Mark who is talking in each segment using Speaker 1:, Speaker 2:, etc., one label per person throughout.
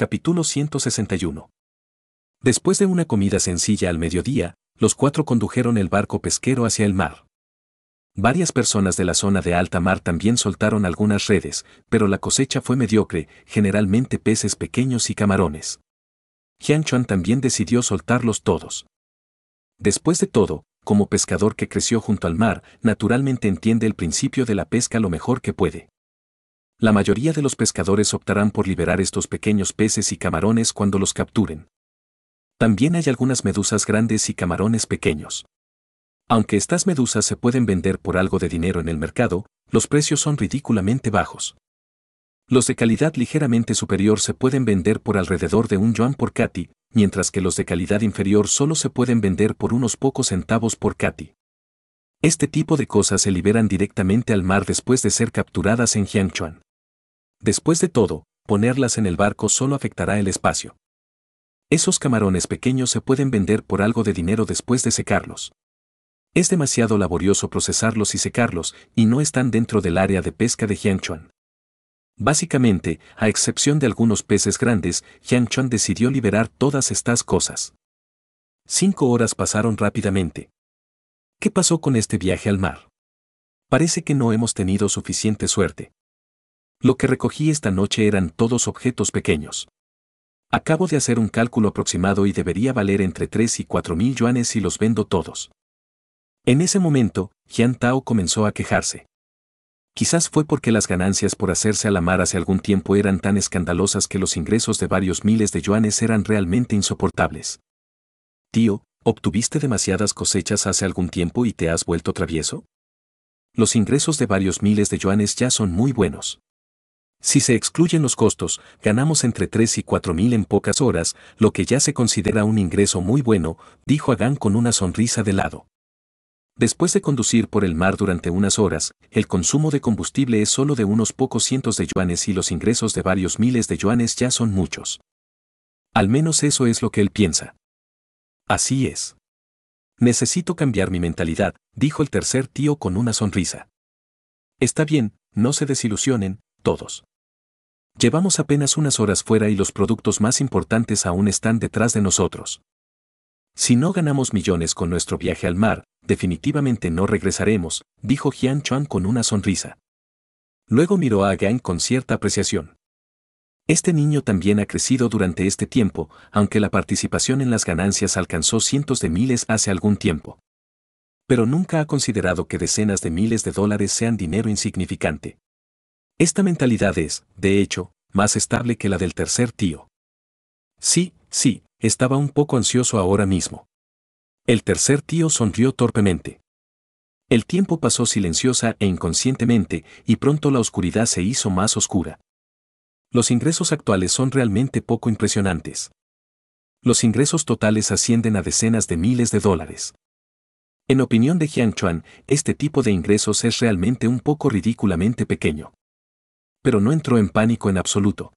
Speaker 1: capítulo 161. Después de una comida sencilla al mediodía, los cuatro condujeron el barco pesquero hacia el mar. Varias personas de la zona de alta mar también soltaron algunas redes, pero la cosecha fue mediocre, generalmente peces pequeños y camarones. Jian también decidió soltarlos todos. Después de todo, como pescador que creció junto al mar, naturalmente entiende el principio de la pesca lo mejor que puede. La mayoría de los pescadores optarán por liberar estos pequeños peces y camarones cuando los capturen. También hay algunas medusas grandes y camarones pequeños. Aunque estas medusas se pueden vender por algo de dinero en el mercado, los precios son ridículamente bajos. Los de calidad ligeramente superior se pueden vender por alrededor de un yuan por cati, mientras que los de calidad inferior solo se pueden vender por unos pocos centavos por cati. Este tipo de cosas se liberan directamente al mar después de ser capturadas en Jiangchuan. Después de todo, ponerlas en el barco solo afectará el espacio. Esos camarones pequeños se pueden vender por algo de dinero después de secarlos. Es demasiado laborioso procesarlos y secarlos, y no están dentro del área de pesca de Jiangchuan. Básicamente, a excepción de algunos peces grandes, Jiangchuan decidió liberar todas estas cosas. Cinco horas pasaron rápidamente. ¿Qué pasó con este viaje al mar? Parece que no hemos tenido suficiente suerte. Lo que recogí esta noche eran todos objetos pequeños. Acabo de hacer un cálculo aproximado y debería valer entre 3 y 4 mil yuanes si los vendo todos. En ese momento, Jian Tao comenzó a quejarse. Quizás fue porque las ganancias por hacerse a la mar hace algún tiempo eran tan escandalosas que los ingresos de varios miles de yuanes eran realmente insoportables. Tío, ¿obtuviste demasiadas cosechas hace algún tiempo y te has vuelto travieso? Los ingresos de varios miles de yuanes ya son muy buenos. Si se excluyen los costos, ganamos entre 3 y 4 mil en pocas horas, lo que ya se considera un ingreso muy bueno, dijo Adán con una sonrisa de lado. Después de conducir por el mar durante unas horas, el consumo de combustible es solo de unos pocos cientos de yuanes y los ingresos de varios miles de yuanes ya son muchos. Al menos eso es lo que él piensa. Así es. Necesito cambiar mi mentalidad, dijo el tercer tío con una sonrisa. Está bien, no se desilusionen, todos. Llevamos apenas unas horas fuera y los productos más importantes aún están detrás de nosotros. Si no ganamos millones con nuestro viaje al mar, definitivamente no regresaremos, dijo Jian Chuan con una sonrisa. Luego miró a Gang con cierta apreciación. Este niño también ha crecido durante este tiempo, aunque la participación en las ganancias alcanzó cientos de miles hace algún tiempo. Pero nunca ha considerado que decenas de miles de dólares sean dinero insignificante. Esta mentalidad es, de hecho, más estable que la del tercer tío. Sí, sí, estaba un poco ansioso ahora mismo. El tercer tío sonrió torpemente. El tiempo pasó silenciosa e inconscientemente y pronto la oscuridad se hizo más oscura. Los ingresos actuales son realmente poco impresionantes. Los ingresos totales ascienden a decenas de miles de dólares. En opinión de Jiang Chuan, este tipo de ingresos es realmente un poco ridículamente pequeño pero no entró en pánico en absoluto.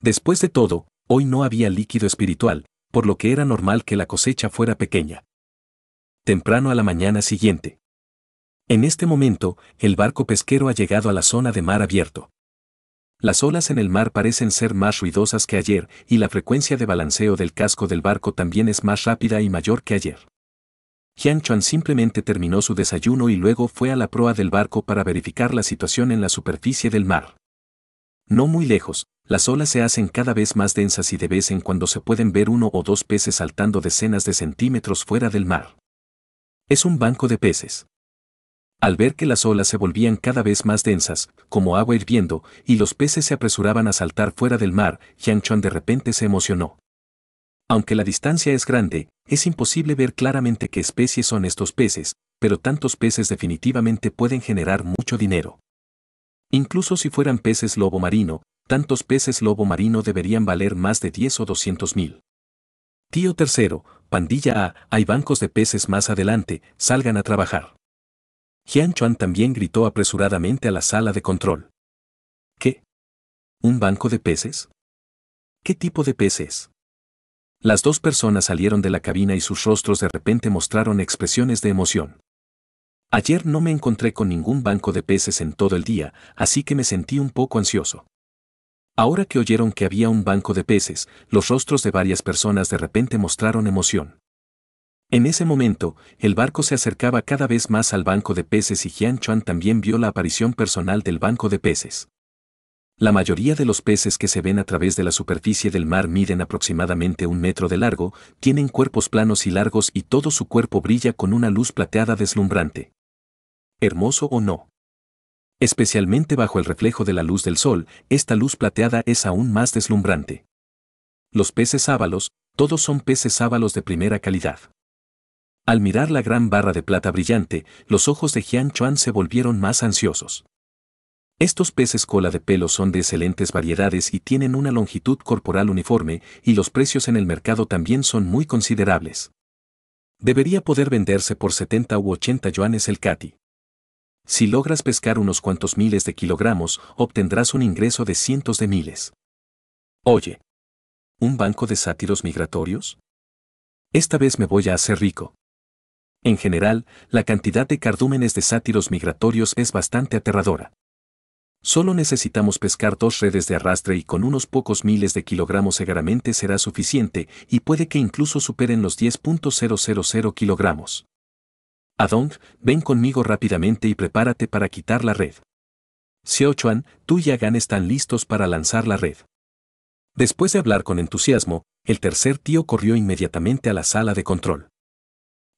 Speaker 1: Después de todo, hoy no había líquido espiritual, por lo que era normal que la cosecha fuera pequeña. Temprano a la mañana siguiente. En este momento, el barco pesquero ha llegado a la zona de mar abierto. Las olas en el mar parecen ser más ruidosas que ayer y la frecuencia de balanceo del casco del barco también es más rápida y mayor que ayer. Jiang Chuan simplemente terminó su desayuno y luego fue a la proa del barco para verificar la situación en la superficie del mar. No muy lejos, las olas se hacen cada vez más densas y de vez en cuando se pueden ver uno o dos peces saltando decenas de centímetros fuera del mar. Es un banco de peces. Al ver que las olas se volvían cada vez más densas, como agua hirviendo, y los peces se apresuraban a saltar fuera del mar, Hian Chuan de repente se emocionó. Aunque la distancia es grande, es imposible ver claramente qué especies son estos peces, pero tantos peces definitivamente pueden generar mucho dinero. Incluso si fueran peces lobo marino, tantos peces lobo marino deberían valer más de 10 o 200 mil. Tío tercero, pandilla A, hay bancos de peces más adelante, salgan a trabajar. Jian Chuan también gritó apresuradamente a la sala de control. ¿Qué? ¿Un banco de peces? ¿Qué tipo de peces? Las dos personas salieron de la cabina y sus rostros de repente mostraron expresiones de emoción. Ayer no me encontré con ningún banco de peces en todo el día, así que me sentí un poco ansioso. Ahora que oyeron que había un banco de peces, los rostros de varias personas de repente mostraron emoción. En ese momento, el barco se acercaba cada vez más al banco de peces y Jian Chuan también vio la aparición personal del banco de peces. La mayoría de los peces que se ven a través de la superficie del mar miden aproximadamente un metro de largo, tienen cuerpos planos y largos y todo su cuerpo brilla con una luz plateada deslumbrante. Hermoso o no. Especialmente bajo el reflejo de la luz del sol, esta luz plateada es aún más deslumbrante. Los peces ábalos, todos son peces ábalos de primera calidad. Al mirar la gran barra de plata brillante, los ojos de Jian Chuan se volvieron más ansiosos. Estos peces cola de pelo son de excelentes variedades y tienen una longitud corporal uniforme y los precios en el mercado también son muy considerables. Debería poder venderse por 70 u 80 yuanes el cati. Si logras pescar unos cuantos miles de kilogramos, obtendrás un ingreso de cientos de miles. Oye. ¿Un banco de sátiros migratorios? Esta vez me voy a hacer rico. En general, la cantidad de cardúmenes de sátiros migratorios es bastante aterradora. Solo necesitamos pescar dos redes de arrastre y con unos pocos miles de kilogramos seguramente será suficiente y puede que incluso superen los 10.000 kilogramos. Adong, ven conmigo rápidamente y prepárate para quitar la red. Xiao tú y Agan están listos para lanzar la red. Después de hablar con entusiasmo, el tercer tío corrió inmediatamente a la sala de control.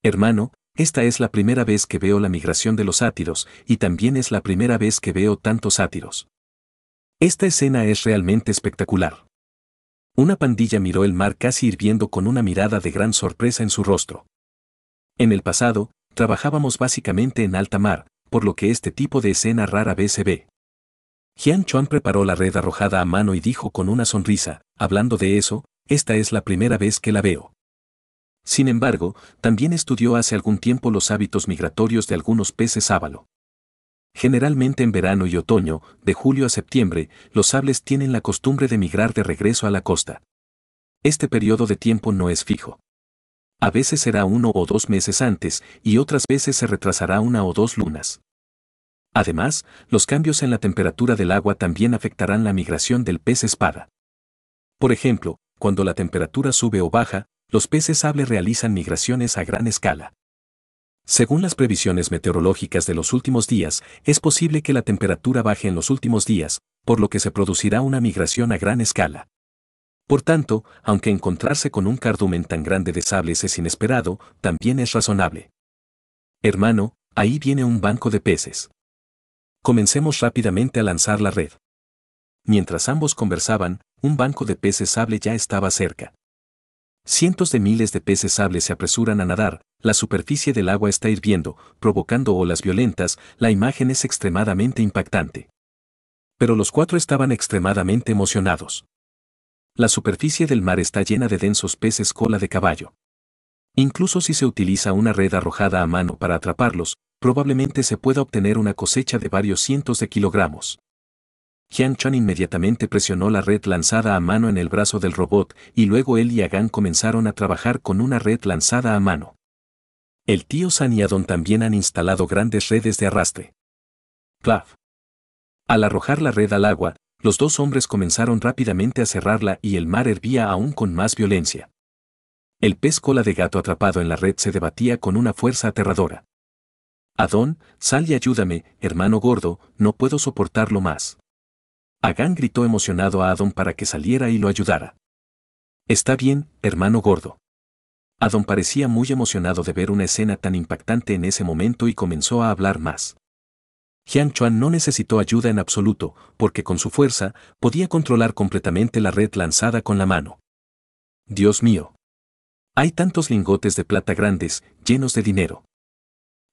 Speaker 1: Hermano, esta es la primera vez que veo la migración de los sátiros y también es la primera vez que veo tantos sátiros. Esta escena es realmente espectacular. Una pandilla miró el mar casi hirviendo con una mirada de gran sorpresa en su rostro. En el pasado, trabajábamos básicamente en alta mar, por lo que este tipo de escena rara vez se ve. Jian Chuan preparó la red arrojada a mano y dijo con una sonrisa, hablando de eso, esta es la primera vez que la veo. Sin embargo, también estudió hace algún tiempo los hábitos migratorios de algunos peces sábalo. Generalmente en verano y otoño, de julio a septiembre, los sables tienen la costumbre de migrar de regreso a la costa. Este periodo de tiempo no es fijo. A veces será uno o dos meses antes y otras veces se retrasará una o dos lunas. Además, los cambios en la temperatura del agua también afectarán la migración del pez espada. Por ejemplo, cuando la temperatura sube o baja, los peces sable realizan migraciones a gran escala. Según las previsiones meteorológicas de los últimos días, es posible que la temperatura baje en los últimos días, por lo que se producirá una migración a gran escala. Por tanto, aunque encontrarse con un cardumen tan grande de sables es inesperado, también es razonable. Hermano, ahí viene un banco de peces. Comencemos rápidamente a lanzar la red. Mientras ambos conversaban, un banco de peces sable ya estaba cerca. Cientos de miles de peces sables se apresuran a nadar, la superficie del agua está hirviendo, provocando olas violentas, la imagen es extremadamente impactante. Pero los cuatro estaban extremadamente emocionados. La superficie del mar está llena de densos peces cola de caballo. Incluso si se utiliza una red arrojada a mano para atraparlos, probablemente se pueda obtener una cosecha de varios cientos de kilogramos. Jian Chan inmediatamente presionó la red lanzada a mano en el brazo del robot y luego él y Agan comenzaron a trabajar con una red lanzada a mano. El tío San y Adon también han instalado grandes redes de arrastre. Plaf. Al arrojar la red al agua, los dos hombres comenzaron rápidamente a cerrarla y el mar hervía aún con más violencia. El pez cola de gato atrapado en la red se debatía con una fuerza aterradora. Adon, sal y ayúdame, hermano gordo, no puedo soportarlo más. Agán gritó emocionado a Adon para que saliera y lo ayudara. Está bien, hermano gordo. Adon parecía muy emocionado de ver una escena tan impactante en ese momento y comenzó a hablar más. Jian Chuan no necesitó ayuda en absoluto, porque con su fuerza podía controlar completamente la red lanzada con la mano. Dios mío. Hay tantos lingotes de plata grandes, llenos de dinero.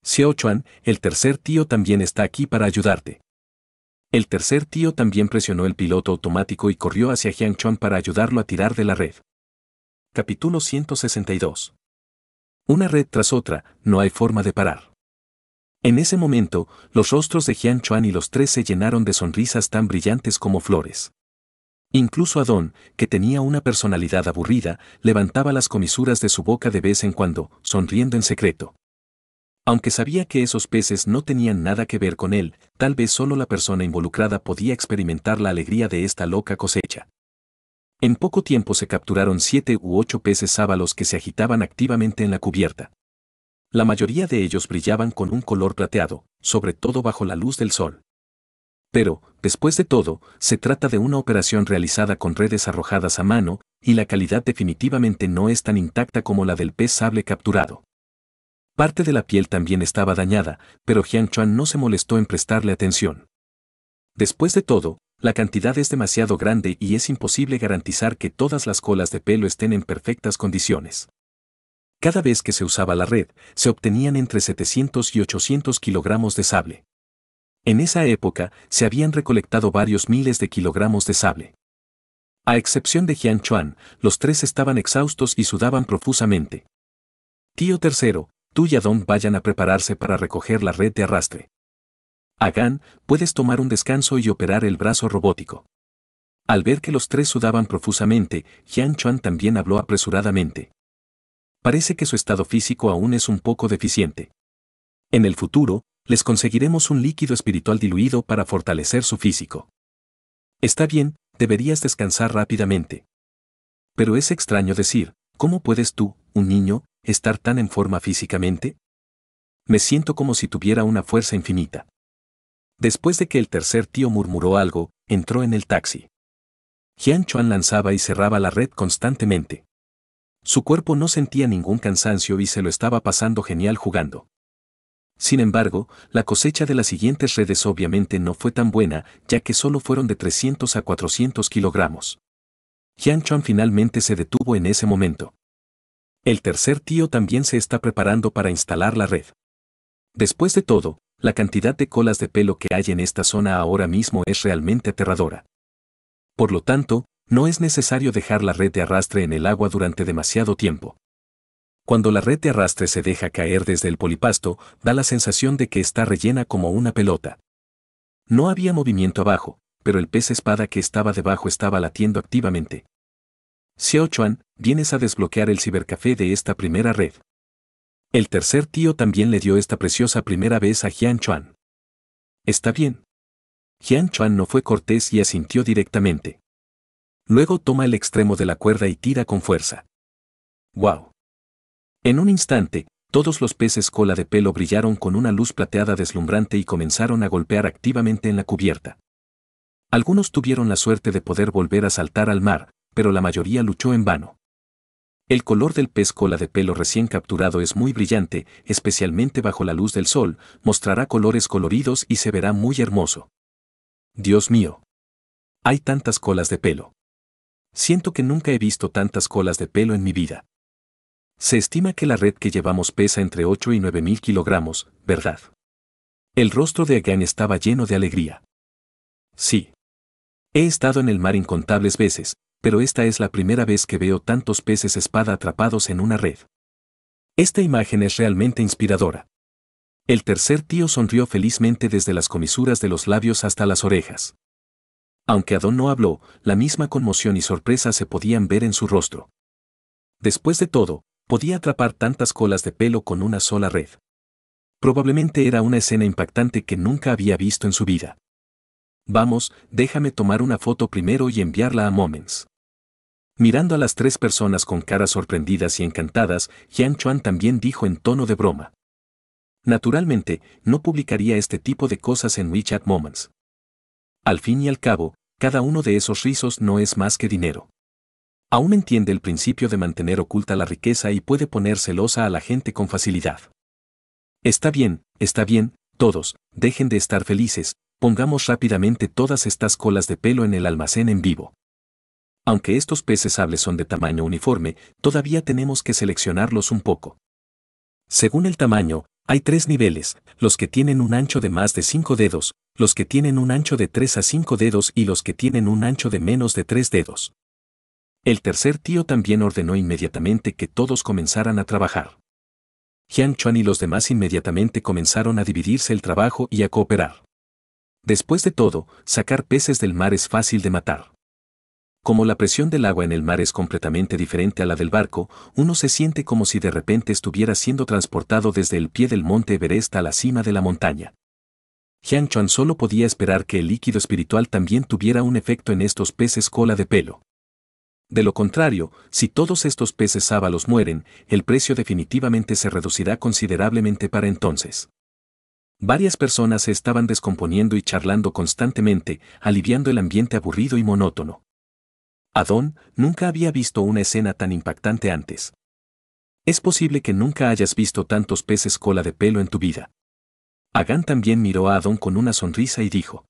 Speaker 1: Xiao Chuan, el tercer tío también está aquí para ayudarte. El tercer tío también presionó el piloto automático y corrió hacia Chuan para ayudarlo a tirar de la red. Capítulo 162. Una red tras otra, no hay forma de parar. En ese momento, los rostros de Jian Chuan y los tres se llenaron de sonrisas tan brillantes como flores. Incluso Adon, que tenía una personalidad aburrida, levantaba las comisuras de su boca de vez en cuando, sonriendo en secreto. Aunque sabía que esos peces no tenían nada que ver con él, tal vez solo la persona involucrada podía experimentar la alegría de esta loca cosecha. En poco tiempo se capturaron siete u ocho peces sábalos que se agitaban activamente en la cubierta. La mayoría de ellos brillaban con un color plateado, sobre todo bajo la luz del sol. Pero, después de todo, se trata de una operación realizada con redes arrojadas a mano, y la calidad definitivamente no es tan intacta como la del pez sable capturado. Parte de la piel también estaba dañada, pero Jiang Chuan no se molestó en prestarle atención. Después de todo, la cantidad es demasiado grande y es imposible garantizar que todas las colas de pelo estén en perfectas condiciones. Cada vez que se usaba la red, se obtenían entre 700 y 800 kilogramos de sable. En esa época, se habían recolectado varios miles de kilogramos de sable. A excepción de Jian Chuan, los tres estaban exhaustos y sudaban profusamente. Tío tercero, tú y Adon vayan a prepararse para recoger la red de arrastre. Agan, puedes tomar un descanso y operar el brazo robótico. Al ver que los tres sudaban profusamente, Yan Chuan también habló apresuradamente. Parece que su estado físico aún es un poco deficiente. En el futuro, les conseguiremos un líquido espiritual diluido para fortalecer su físico. Está bien, deberías descansar rápidamente. Pero es extraño decir, ¿cómo puedes tú, un niño, estar tan en forma físicamente? Me siento como si tuviera una fuerza infinita. Después de que el tercer tío murmuró algo, entró en el taxi. Jian Chuan lanzaba y cerraba la red constantemente. Su cuerpo no sentía ningún cansancio y se lo estaba pasando genial jugando. Sin embargo, la cosecha de las siguientes redes obviamente no fue tan buena, ya que solo fueron de 300 a 400 kilogramos. Jian Chuan finalmente se detuvo en ese momento. El tercer tío también se está preparando para instalar la red. Después de todo, la cantidad de colas de pelo que hay en esta zona ahora mismo es realmente aterradora. Por lo tanto, no es necesario dejar la red de arrastre en el agua durante demasiado tiempo. Cuando la red de arrastre se deja caer desde el polipasto, da la sensación de que está rellena como una pelota. No había movimiento abajo, pero el pez espada que estaba debajo estaba latiendo activamente. Xiao Chuan, vienes a desbloquear el cibercafé de esta primera red. El tercer tío también le dio esta preciosa primera vez a Jian Chuan. Está bien. Jian Chuan no fue cortés y asintió directamente. Luego toma el extremo de la cuerda y tira con fuerza. ¡Wow! En un instante, todos los peces cola de pelo brillaron con una luz plateada deslumbrante y comenzaron a golpear activamente en la cubierta. Algunos tuvieron la suerte de poder volver a saltar al mar, pero la mayoría luchó en vano. El color del pez cola de pelo recién capturado es muy brillante, especialmente bajo la luz del sol, mostrará colores coloridos y se verá muy hermoso. Dios mío. Hay tantas colas de pelo. Siento que nunca he visto tantas colas de pelo en mi vida. Se estima que la red que llevamos pesa entre 8 y 9 mil kilogramos, ¿verdad? El rostro de Agan estaba lleno de alegría. Sí. He estado en el mar incontables veces, pero esta es la primera vez que veo tantos peces espada atrapados en una red. Esta imagen es realmente inspiradora. El tercer tío sonrió felizmente desde las comisuras de los labios hasta las orejas. Aunque Adón no habló, la misma conmoción y sorpresa se podían ver en su rostro. Después de todo, podía atrapar tantas colas de pelo con una sola red. Probablemente era una escena impactante que nunca había visto en su vida. Vamos, déjame tomar una foto primero y enviarla a Moments. Mirando a las tres personas con caras sorprendidas y encantadas, Jian Chuan también dijo en tono de broma. Naturalmente, no publicaría este tipo de cosas en WeChat Moments. Al fin y al cabo, cada uno de esos rizos no es más que dinero. Aún entiende el principio de mantener oculta la riqueza y puede poner celosa a la gente con facilidad. Está bien, está bien, todos, dejen de estar felices, pongamos rápidamente todas estas colas de pelo en el almacén en vivo. Aunque estos peces sables son de tamaño uniforme, todavía tenemos que seleccionarlos un poco. Según el tamaño, hay tres niveles, los que tienen un ancho de más de 5 dedos, los que tienen un ancho de 3 a 5 dedos y los que tienen un ancho de menos de tres dedos. El tercer tío también ordenó inmediatamente que todos comenzaran a trabajar. Jiang Chuan y los demás inmediatamente comenzaron a dividirse el trabajo y a cooperar. Después de todo, sacar peces del mar es fácil de matar. Como la presión del agua en el mar es completamente diferente a la del barco, uno se siente como si de repente estuviera siendo transportado desde el pie del monte Everest a la cima de la montaña. Jiang Chuan solo podía esperar que el líquido espiritual también tuviera un efecto en estos peces cola de pelo. De lo contrario, si todos estos peces sábalos mueren, el precio definitivamente se reducirá considerablemente para entonces. Varias personas se estaban descomponiendo y charlando constantemente, aliviando el ambiente aburrido y monótono. Adón nunca había visto una escena tan impactante antes. Es posible que nunca hayas visto tantos peces cola de pelo en tu vida. Agán también miró a Adón con una sonrisa y dijo.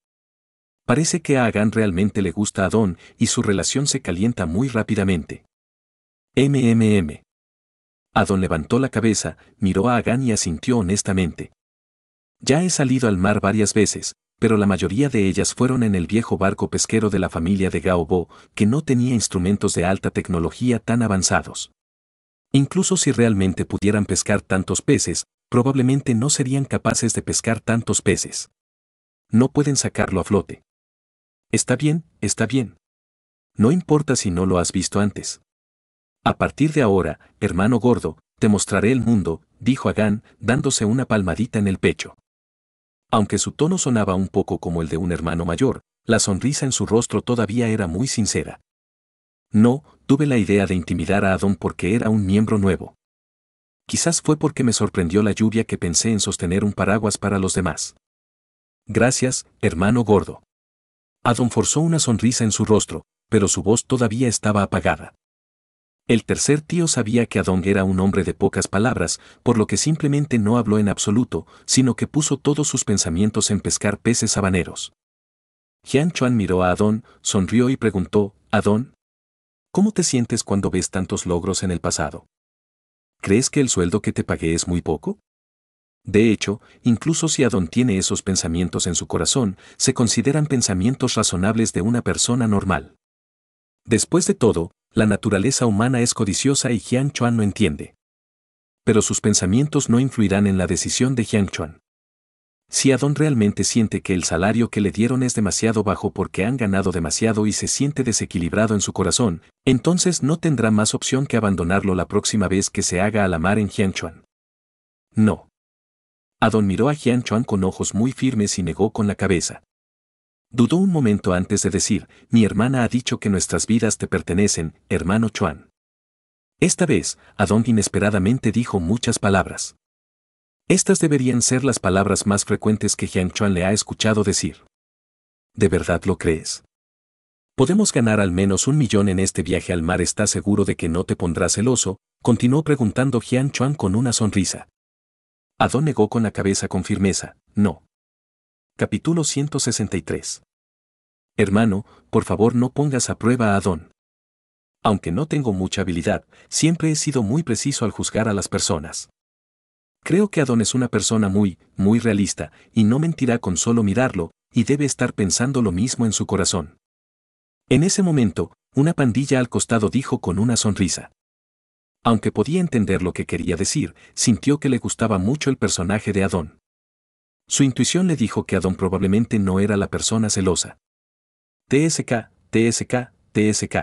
Speaker 1: Parece que a Agán realmente le gusta Adon Adón y su relación se calienta muy rápidamente. MMM. Adon levantó la cabeza, miró a Agán y asintió honestamente. Ya he salido al mar varias veces, pero la mayoría de ellas fueron en el viejo barco pesquero de la familia de Bo, que no tenía instrumentos de alta tecnología tan avanzados. Incluso si realmente pudieran pescar tantos peces, probablemente no serían capaces de pescar tantos peces. No pueden sacarlo a flote. Está bien, está bien. No importa si no lo has visto antes. A partir de ahora, hermano gordo, te mostraré el mundo, dijo Agán, dándose una palmadita en el pecho. Aunque su tono sonaba un poco como el de un hermano mayor, la sonrisa en su rostro todavía era muy sincera. No, tuve la idea de intimidar a Adón porque era un miembro nuevo. Quizás fue porque me sorprendió la lluvia que pensé en sostener un paraguas para los demás. Gracias, hermano gordo. Adón forzó una sonrisa en su rostro, pero su voz todavía estaba apagada. El tercer tío sabía que Adón era un hombre de pocas palabras, por lo que simplemente no habló en absoluto, sino que puso todos sus pensamientos en pescar peces habaneros. Jian Chuan miró a Adón, sonrió y preguntó, Adón, ¿cómo te sientes cuando ves tantos logros en el pasado? ¿Crees que el sueldo que te pagué es muy poco? De hecho, incluso si Adón tiene esos pensamientos en su corazón, se consideran pensamientos razonables de una persona normal. Después de todo, la naturaleza humana es codiciosa y Jiang Chuan no entiende. Pero sus pensamientos no influirán en la decisión de Jiang Chuan. Si Adon realmente siente que el salario que le dieron es demasiado bajo porque han ganado demasiado y se siente desequilibrado en su corazón, entonces no tendrá más opción que abandonarlo la próxima vez que se haga a la mar en Chuan. No. Adon miró a Chuan con ojos muy firmes y negó con la cabeza. Dudó un momento antes de decir, mi hermana ha dicho que nuestras vidas te pertenecen, hermano Chuan. Esta vez, Adón inesperadamente dijo muchas palabras. Estas deberían ser las palabras más frecuentes que Jiang Chuan le ha escuchado decir. ¿De verdad lo crees? Podemos ganar al menos un millón en este viaje al mar. ¿Estás seguro de que no te pondrás celoso? Continuó preguntando Jian Chuan con una sonrisa. Adon negó con la cabeza con firmeza, no. Capítulo 163. Hermano, por favor no pongas a prueba a Adón. Aunque no tengo mucha habilidad, siempre he sido muy preciso al juzgar a las personas. Creo que Adón es una persona muy, muy realista, y no mentirá con solo mirarlo, y debe estar pensando lo mismo en su corazón. En ese momento, una pandilla al costado dijo con una sonrisa. Aunque podía entender lo que quería decir, sintió que le gustaba mucho el personaje de Adón. Su intuición le dijo que Adón probablemente no era la persona celosa. TSK, TSK, TSK.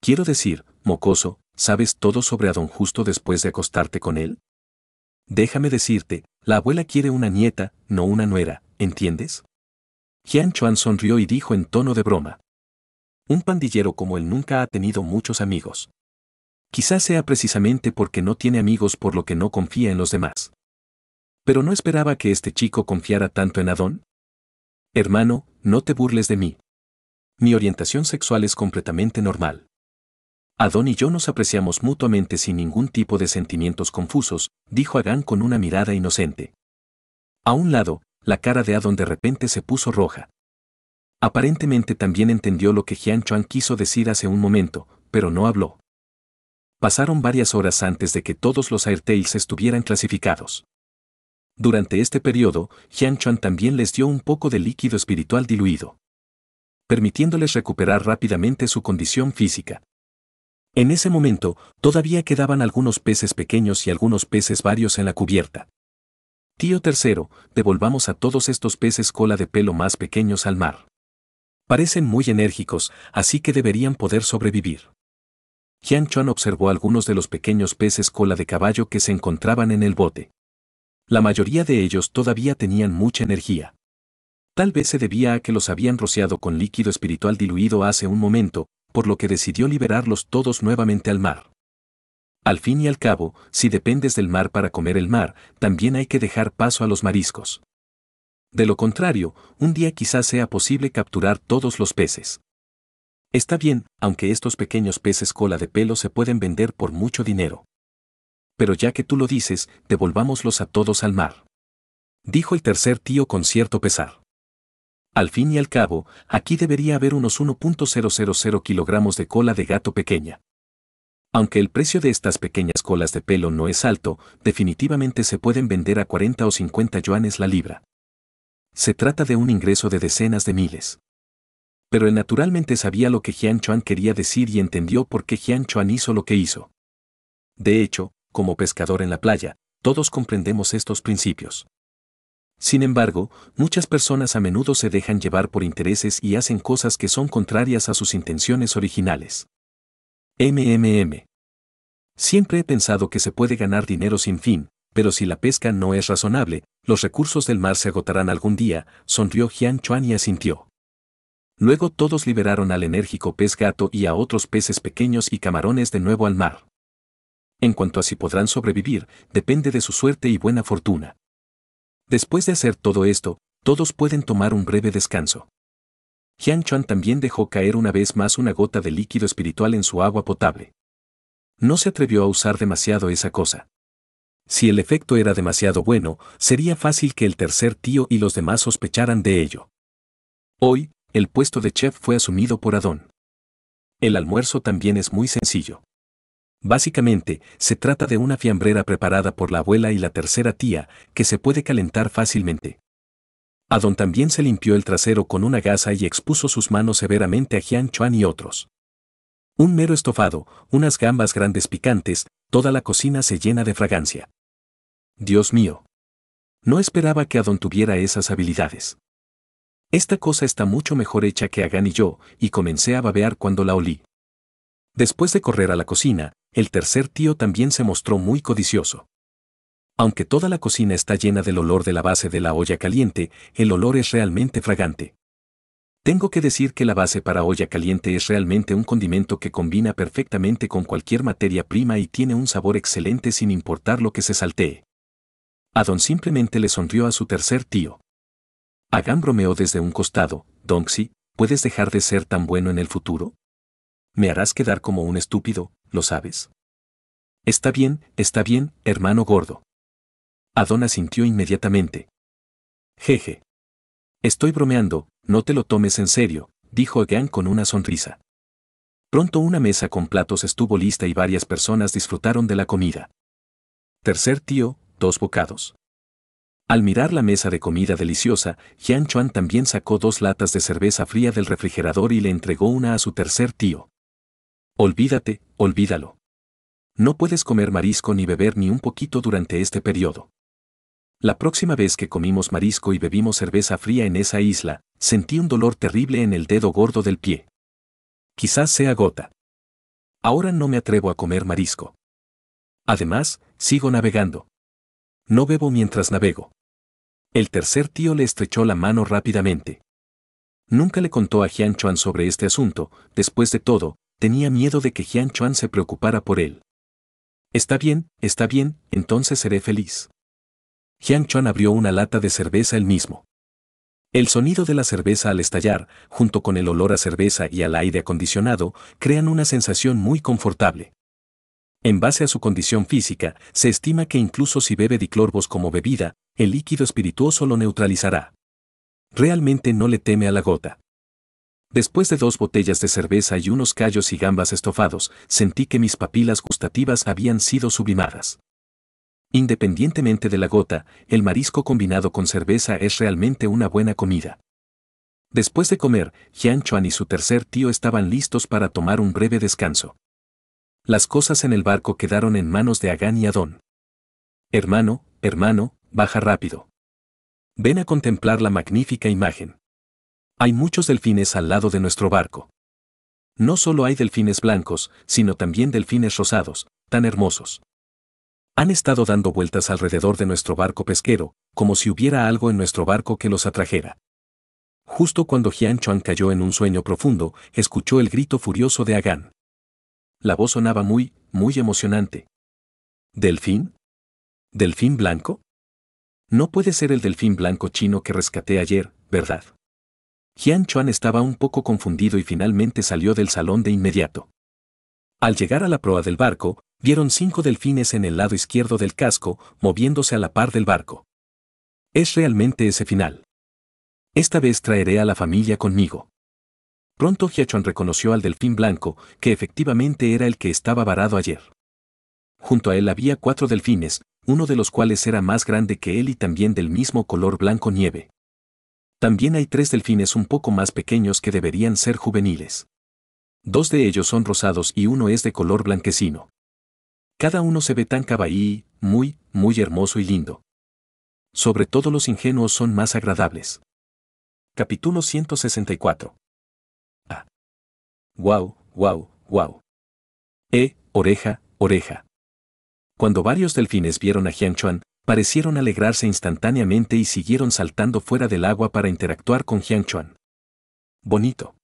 Speaker 1: Quiero decir, mocoso, ¿sabes todo sobre Adón justo después de acostarte con él? Déjame decirte, la abuela quiere una nieta, no una nuera, ¿entiendes? Jian Chuan sonrió y dijo en tono de broma. Un pandillero como él nunca ha tenido muchos amigos. Quizás sea precisamente porque no tiene amigos por lo que no confía en los demás. Pero no esperaba que este chico confiara tanto en Adón. Hermano, no te burles de mí. Mi orientación sexual es completamente normal. Adón y yo nos apreciamos mutuamente sin ningún tipo de sentimientos confusos, dijo Agán con una mirada inocente. A un lado, la cara de Adón de repente se puso roja. Aparentemente también entendió lo que Jian Chuan quiso decir hace un momento, pero no habló. Pasaron varias horas antes de que todos los Airtails estuvieran clasificados. Durante este periodo, Jiang Chuan también les dio un poco de líquido espiritual diluido, permitiéndoles recuperar rápidamente su condición física. En ese momento, todavía quedaban algunos peces pequeños y algunos peces varios en la cubierta. Tío tercero, devolvamos a todos estos peces cola de pelo más pequeños al mar. Parecen muy enérgicos, así que deberían poder sobrevivir. Jian Chuan observó algunos de los pequeños peces cola de caballo que se encontraban en el bote. La mayoría de ellos todavía tenían mucha energía. Tal vez se debía a que los habían rociado con líquido espiritual diluido hace un momento, por lo que decidió liberarlos todos nuevamente al mar. Al fin y al cabo, si dependes del mar para comer el mar, también hay que dejar paso a los mariscos. De lo contrario, un día quizás sea posible capturar todos los peces. Está bien, aunque estos pequeños peces cola de pelo se pueden vender por mucho dinero pero ya que tú lo dices, devolvámoslos a todos al mar. Dijo el tercer tío con cierto pesar. Al fin y al cabo, aquí debería haber unos 1.000 kilogramos de cola de gato pequeña. Aunque el precio de estas pequeñas colas de pelo no es alto, definitivamente se pueden vender a 40 o 50 yuanes la libra. Se trata de un ingreso de decenas de miles. Pero él naturalmente sabía lo que Jian Chuan quería decir y entendió por qué Jian Chuan hizo lo que hizo. De hecho, como pescador en la playa, todos comprendemos estos principios. Sin embargo, muchas personas a menudo se dejan llevar por intereses y hacen cosas que son contrarias a sus intenciones originales. MMM. Siempre he pensado que se puede ganar dinero sin fin, pero si la pesca no es razonable, los recursos del mar se agotarán algún día, sonrió Jian Chuan y asintió. Luego todos liberaron al enérgico pez gato y a otros peces pequeños y camarones de nuevo al mar. En cuanto a si podrán sobrevivir, depende de su suerte y buena fortuna. Después de hacer todo esto, todos pueden tomar un breve descanso. Jian Chuan también dejó caer una vez más una gota de líquido espiritual en su agua potable. No se atrevió a usar demasiado esa cosa. Si el efecto era demasiado bueno, sería fácil que el tercer tío y los demás sospecharan de ello. Hoy, el puesto de chef fue asumido por Adón. El almuerzo también es muy sencillo. Básicamente, se trata de una fiambrera preparada por la abuela y la tercera tía, que se puede calentar fácilmente. Adon también se limpió el trasero con una gasa y expuso sus manos severamente a Jian Chuan y otros. Un mero estofado, unas gambas grandes picantes, toda la cocina se llena de fragancia. Dios mío. No esperaba que Adon tuviera esas habilidades. Esta cosa está mucho mejor hecha que Hagan y yo, y comencé a babear cuando la olí. Después de correr a la cocina, el tercer tío también se mostró muy codicioso. Aunque toda la cocina está llena del olor de la base de la olla caliente, el olor es realmente fragante. Tengo que decir que la base para olla caliente es realmente un condimento que combina perfectamente con cualquier materia prima y tiene un sabor excelente sin importar lo que se saltee. Adon simplemente le sonrió a su tercer tío. Agam bromeó desde un costado, Donxi, ¿puedes dejar de ser tan bueno en el futuro? me harás quedar como un estúpido, lo sabes. Está bien, está bien, hermano gordo. Adon sintió inmediatamente. Jeje. Estoy bromeando, no te lo tomes en serio, dijo Egan con una sonrisa. Pronto una mesa con platos estuvo lista y varias personas disfrutaron de la comida. Tercer tío, dos bocados. Al mirar la mesa de comida deliciosa, Yan Chuan también sacó dos latas de cerveza fría del refrigerador y le entregó una a su tercer tío. Olvídate, olvídalo. No puedes comer marisco ni beber ni un poquito durante este periodo. La próxima vez que comimos marisco y bebimos cerveza fría en esa isla, sentí un dolor terrible en el dedo gordo del pie. Quizás sea gota. Ahora no me atrevo a comer marisco. Además, sigo navegando. No bebo mientras navego. El tercer tío le estrechó la mano rápidamente. Nunca le contó a Jian Chuan sobre este asunto, después de todo, tenía miedo de que Jian Chuan se preocupara por él. Está bien, está bien, entonces seré feliz. Jiang Chuan abrió una lata de cerveza él mismo. El sonido de la cerveza al estallar, junto con el olor a cerveza y al aire acondicionado, crean una sensación muy confortable. En base a su condición física, se estima que incluso si bebe diclorvos como bebida, el líquido espirituoso lo neutralizará. Realmente no le teme a la gota. Después de dos botellas de cerveza y unos callos y gambas estofados, sentí que mis papilas gustativas habían sido sublimadas. Independientemente de la gota, el marisco combinado con cerveza es realmente una buena comida. Después de comer, Jian Chuan y su tercer tío estaban listos para tomar un breve descanso. Las cosas en el barco quedaron en manos de Agán y Adón. Hermano, hermano, baja rápido. Ven a contemplar la magnífica imagen. Hay muchos delfines al lado de nuestro barco. No solo hay delfines blancos, sino también delfines rosados, tan hermosos. Han estado dando vueltas alrededor de nuestro barco pesquero, como si hubiera algo en nuestro barco que los atrajera. Justo cuando Jian Chuan cayó en un sueño profundo, escuchó el grito furioso de Agán. La voz sonaba muy, muy emocionante. ¿Delfín? ¿Delfín blanco? No puede ser el delfín blanco chino que rescaté ayer, ¿verdad? Jian Chuan estaba un poco confundido y finalmente salió del salón de inmediato. Al llegar a la proa del barco, vieron cinco delfines en el lado izquierdo del casco, moviéndose a la par del barco. Es realmente ese final. Esta vez traeré a la familia conmigo. Pronto Chuan reconoció al delfín blanco, que efectivamente era el que estaba varado ayer. Junto a él había cuatro delfines, uno de los cuales era más grande que él y también del mismo color blanco nieve. También hay tres delfines un poco más pequeños que deberían ser juveniles. Dos de ellos son rosados y uno es de color blanquecino. Cada uno se ve tan caballí, muy, muy hermoso y lindo. Sobre todo los ingenuos son más agradables. Capítulo 164. A. Wow, wow, wow. E, oreja, oreja. Cuando varios delfines vieron a Jiang Chuan, parecieron alegrarse instantáneamente y siguieron saltando fuera del agua para interactuar con Chuan. Bonito.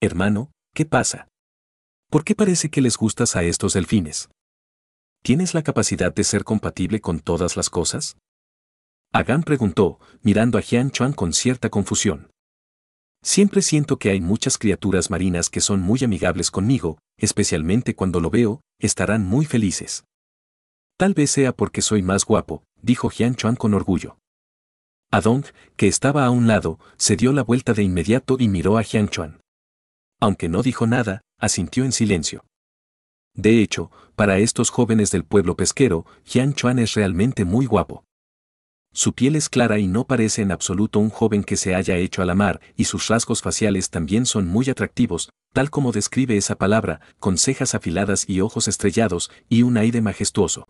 Speaker 1: Hermano, ¿qué pasa? ¿Por qué parece que les gustas a estos delfines? ¿Tienes la capacidad de ser compatible con todas las cosas? Agan preguntó, mirando a Chuan con cierta confusión. Siempre siento que hay muchas criaturas marinas que son muy amigables conmigo, especialmente cuando lo veo, estarán muy felices. Tal vez sea porque soy más guapo, dijo Jian Chuan con orgullo. Adong, que estaba a un lado, se dio la vuelta de inmediato y miró a Jian Chuan. Aunque no dijo nada, asintió en silencio. De hecho, para estos jóvenes del pueblo pesquero, Jian Chuan es realmente muy guapo. Su piel es clara y no parece en absoluto un joven que se haya hecho a la mar, y sus rasgos faciales también son muy atractivos, tal como describe esa palabra, con cejas afiladas y ojos estrellados, y un aire majestuoso.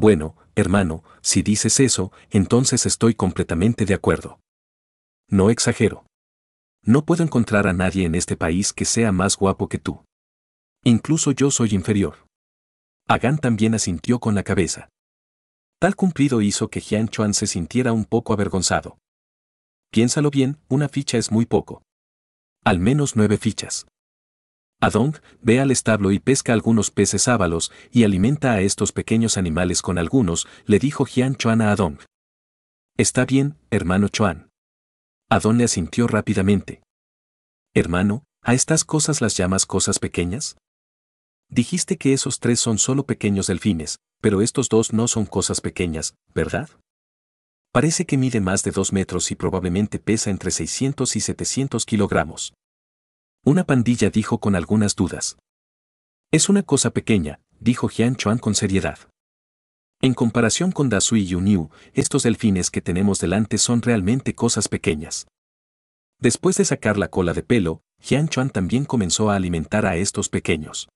Speaker 1: Bueno, hermano, si dices eso, entonces estoy completamente de acuerdo. No exagero. No puedo encontrar a nadie en este país que sea más guapo que tú. Incluso yo soy inferior. Agan también asintió con la cabeza. Tal cumplido hizo que Jian Chuan se sintiera un poco avergonzado. Piénsalo bien, una ficha es muy poco. Al menos nueve fichas. Adong, ve al establo y pesca algunos peces sábalos y alimenta a estos pequeños animales con algunos, le dijo Jian Chuan a Adong. Está bien, hermano Chuan. Adong le asintió rápidamente. Hermano, ¿a estas cosas las llamas cosas pequeñas? Dijiste que esos tres son solo pequeños delfines, pero estos dos no son cosas pequeñas, ¿verdad? Parece que mide más de dos metros y probablemente pesa entre 600 y 700 kilogramos. Una pandilla dijo con algunas dudas. Es una cosa pequeña, dijo Jian Chuan con seriedad. En comparación con Dasui y Yunyu, estos delfines que tenemos delante son realmente cosas pequeñas. Después de sacar la cola de pelo, Jian Chuan también comenzó a alimentar a estos pequeños.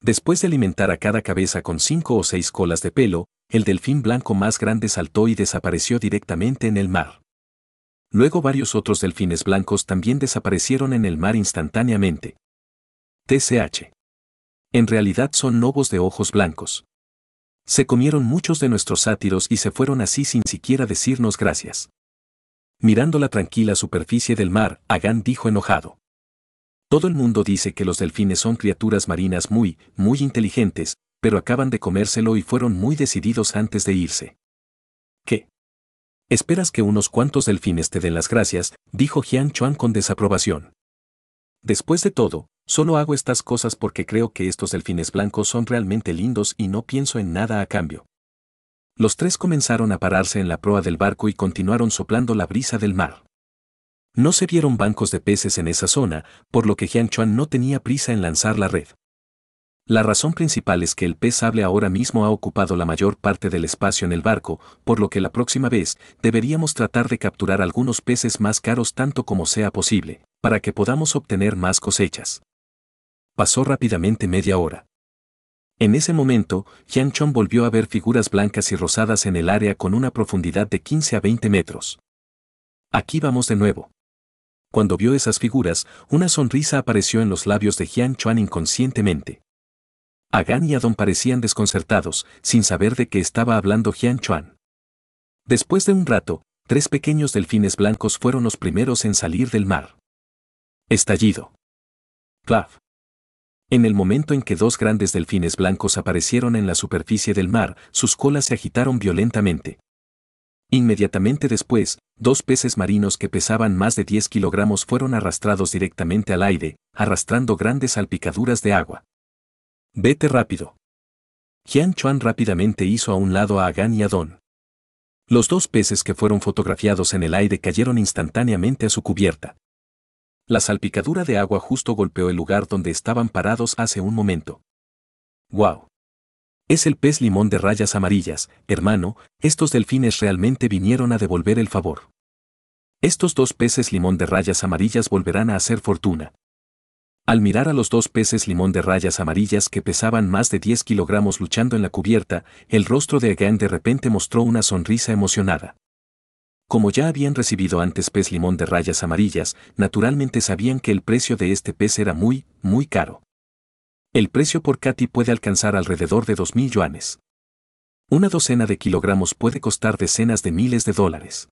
Speaker 1: Después de alimentar a cada cabeza con cinco o seis colas de pelo, el delfín blanco más grande saltó y desapareció directamente en el mar. Luego varios otros delfines blancos también desaparecieron en el mar instantáneamente. TCH. En realidad son lobos de ojos blancos. Se comieron muchos de nuestros sátiros y se fueron así sin siquiera decirnos gracias. Mirando la tranquila superficie del mar, Agán dijo enojado. Todo el mundo dice que los delfines son criaturas marinas muy, muy inteligentes, pero acaban de comérselo y fueron muy decididos antes de irse. ¿Qué? Esperas que unos cuantos delfines te den las gracias, dijo Jian Chuan con desaprobación. Después de todo, solo hago estas cosas porque creo que estos delfines blancos son realmente lindos y no pienso en nada a cambio. Los tres comenzaron a pararse en la proa del barco y continuaron soplando la brisa del mar. No se vieron bancos de peces en esa zona, por lo que Jian Chuan no tenía prisa en lanzar la red. La razón principal es que el pez sable ahora mismo ha ocupado la mayor parte del espacio en el barco, por lo que la próxima vez deberíamos tratar de capturar algunos peces más caros tanto como sea posible, para que podamos obtener más cosechas. Pasó rápidamente media hora. En ese momento, Jian Chong volvió a ver figuras blancas y rosadas en el área con una profundidad de 15 a 20 metros. Aquí vamos de nuevo. Cuando vio esas figuras, una sonrisa apareció en los labios de Jian Chuan inconscientemente. Agán y Adon parecían desconcertados, sin saber de qué estaba hablando Jian Chuan. Después de un rato, tres pequeños delfines blancos fueron los primeros en salir del mar. Estallido. Plaf. En el momento en que dos grandes delfines blancos aparecieron en la superficie del mar, sus colas se agitaron violentamente. Inmediatamente después, dos peces marinos que pesaban más de 10 kilogramos fueron arrastrados directamente al aire, arrastrando grandes salpicaduras de agua. Vete rápido. Jian Chuan rápidamente hizo a un lado a Agan y a Don. Los dos peces que fueron fotografiados en el aire cayeron instantáneamente a su cubierta. La salpicadura de agua justo golpeó el lugar donde estaban parados hace un momento. ¡Wow! Es el pez limón de rayas amarillas, hermano, estos delfines realmente vinieron a devolver el favor. Estos dos peces limón de rayas amarillas volverán a hacer fortuna. Al mirar a los dos peces limón de rayas amarillas que pesaban más de 10 kilogramos luchando en la cubierta, el rostro de Egan de repente mostró una sonrisa emocionada. Como ya habían recibido antes pez limón de rayas amarillas, naturalmente sabían que el precio de este pez era muy, muy caro. El precio por Katy puede alcanzar alrededor de 2.000 yuanes. Una docena de kilogramos puede costar decenas de miles de dólares.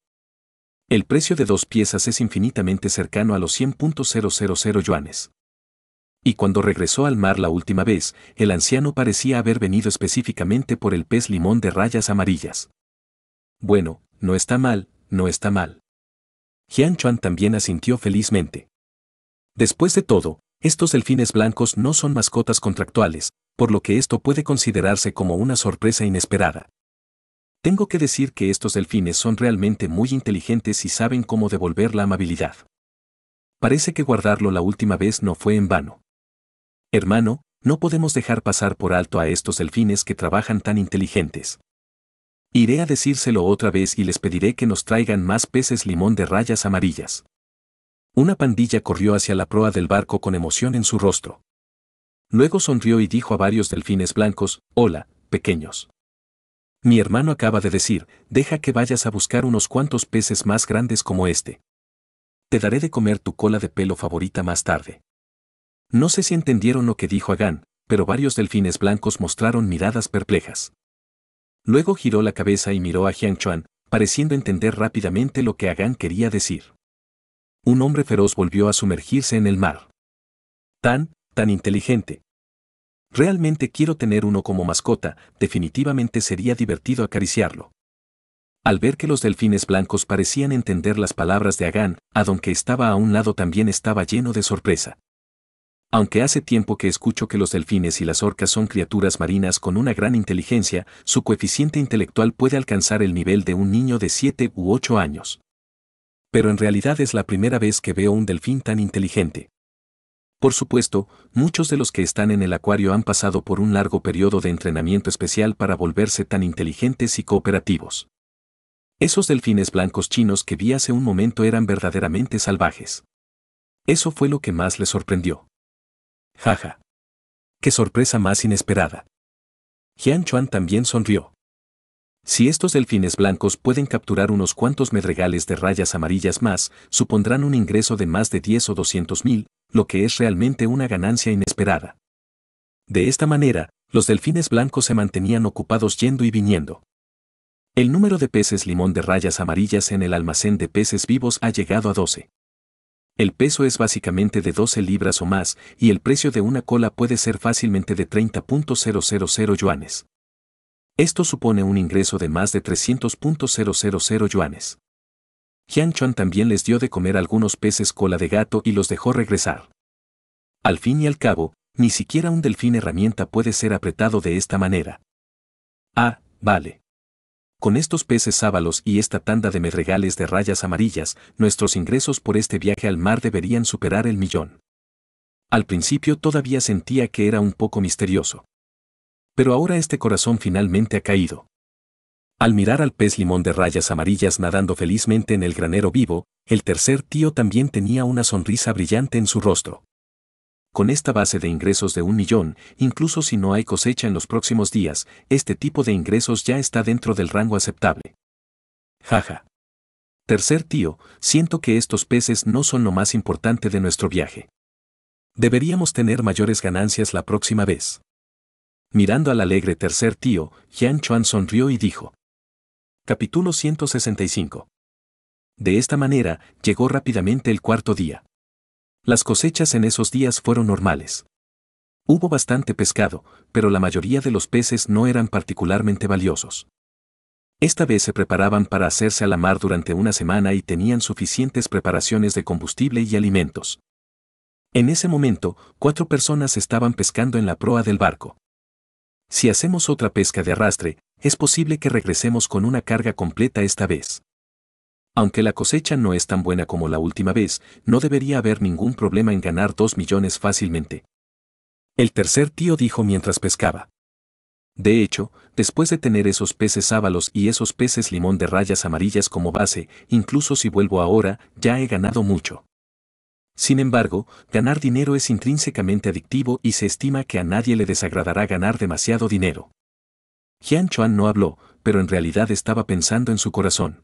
Speaker 1: El precio de dos piezas es infinitamente cercano a los 100.000 yuanes y cuando regresó al mar la última vez, el anciano parecía haber venido específicamente por el pez limón de rayas amarillas. Bueno, no está mal, no está mal. Jian Chuan también asintió felizmente. Después de todo, estos delfines blancos no son mascotas contractuales, por lo que esto puede considerarse como una sorpresa inesperada. Tengo que decir que estos delfines son realmente muy inteligentes y saben cómo devolver la amabilidad. Parece que guardarlo la última vez no fue en vano. Hermano, no podemos dejar pasar por alto a estos delfines que trabajan tan inteligentes. Iré a decírselo otra vez y les pediré que nos traigan más peces limón de rayas amarillas. Una pandilla corrió hacia la proa del barco con emoción en su rostro. Luego sonrió y dijo a varios delfines blancos, Hola, pequeños. Mi hermano acaba de decir, deja que vayas a buscar unos cuantos peces más grandes como este. Te daré de comer tu cola de pelo favorita más tarde. No sé si entendieron lo que dijo Agán, pero varios delfines blancos mostraron miradas perplejas. Luego giró la cabeza y miró a Jiang Chuan, pareciendo entender rápidamente lo que Agán quería decir. Un hombre feroz volvió a sumergirse en el mar. Tan, tan inteligente. Realmente quiero tener uno como mascota, definitivamente sería divertido acariciarlo. Al ver que los delfines blancos parecían entender las palabras de Agán, a don que estaba a un lado también estaba lleno de sorpresa. Aunque hace tiempo que escucho que los delfines y las orcas son criaturas marinas con una gran inteligencia, su coeficiente intelectual puede alcanzar el nivel de un niño de 7 u 8 años. Pero en realidad es la primera vez que veo un delfín tan inteligente. Por supuesto, muchos de los que están en el acuario han pasado por un largo periodo de entrenamiento especial para volverse tan inteligentes y cooperativos. Esos delfines blancos chinos que vi hace un momento eran verdaderamente salvajes. Eso fue lo que más les sorprendió. Jaja. Qué sorpresa más inesperada. Jian Chuan también sonrió. Si estos delfines blancos pueden capturar unos cuantos medregales de rayas amarillas más, supondrán un ingreso de más de 10 o 200 mil, lo que es realmente una ganancia inesperada. De esta manera, los delfines blancos se mantenían ocupados yendo y viniendo. El número de peces limón de rayas amarillas en el almacén de peces vivos ha llegado a 12. El peso es básicamente de 12 libras o más y el precio de una cola puede ser fácilmente de 30.000 yuanes. Esto supone un ingreso de más de 300.000 yuanes. Jian también les dio de comer algunos peces cola de gato y los dejó regresar. Al fin y al cabo, ni siquiera un delfín herramienta puede ser apretado de esta manera. Ah, vale. Con estos peces sábalos y esta tanda de medregales de rayas amarillas, nuestros ingresos por este viaje al mar deberían superar el millón. Al principio todavía sentía que era un poco misterioso. Pero ahora este corazón finalmente ha caído. Al mirar al pez limón de rayas amarillas nadando felizmente en el granero vivo, el tercer tío también tenía una sonrisa brillante en su rostro con esta base de ingresos de un millón, incluso si no hay cosecha en los próximos días, este tipo de ingresos ya está dentro del rango aceptable. Jaja. Tercer tío, siento que estos peces no son lo más importante de nuestro viaje. Deberíamos tener mayores ganancias la próxima vez. Mirando al alegre tercer tío, Yan Chuan sonrió y dijo. Capítulo 165. De esta manera, llegó rápidamente el cuarto día. Las cosechas en esos días fueron normales. Hubo bastante pescado, pero la mayoría de los peces no eran particularmente valiosos. Esta vez se preparaban para hacerse a la mar durante una semana y tenían suficientes preparaciones de combustible y alimentos. En ese momento, cuatro personas estaban pescando en la proa del barco. Si hacemos otra pesca de arrastre, es posible que regresemos con una carga completa esta vez. Aunque la cosecha no es tan buena como la última vez, no debería haber ningún problema en ganar dos millones fácilmente. El tercer tío dijo mientras pescaba. De hecho, después de tener esos peces sábalos y esos peces limón de rayas amarillas como base, incluso si vuelvo ahora, ya he ganado mucho. Sin embargo, ganar dinero es intrínsecamente adictivo y se estima que a nadie le desagradará ganar demasiado dinero. Jian Chuan no habló, pero en realidad estaba pensando en su corazón.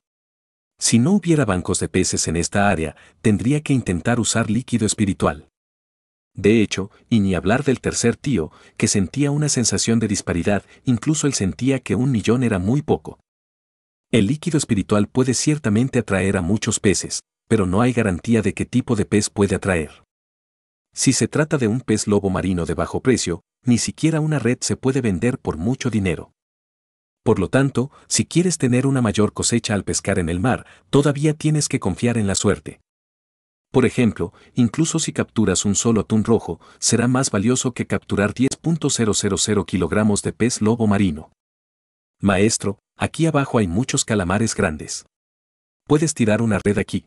Speaker 1: Si no hubiera bancos de peces en esta área, tendría que intentar usar líquido espiritual. De hecho, y ni hablar del tercer tío, que sentía una sensación de disparidad, incluso él sentía que un millón era muy poco. El líquido espiritual puede ciertamente atraer a muchos peces, pero no hay garantía de qué tipo de pez puede atraer. Si se trata de un pez lobo marino de bajo precio, ni siquiera una red se puede vender por mucho dinero. Por lo tanto, si quieres tener una mayor cosecha al pescar en el mar, todavía tienes que confiar en la suerte. Por ejemplo, incluso si capturas un solo atún rojo, será más valioso que capturar 10.000 kilogramos de pez lobo marino. Maestro, aquí abajo hay muchos calamares grandes. Puedes tirar una red aquí.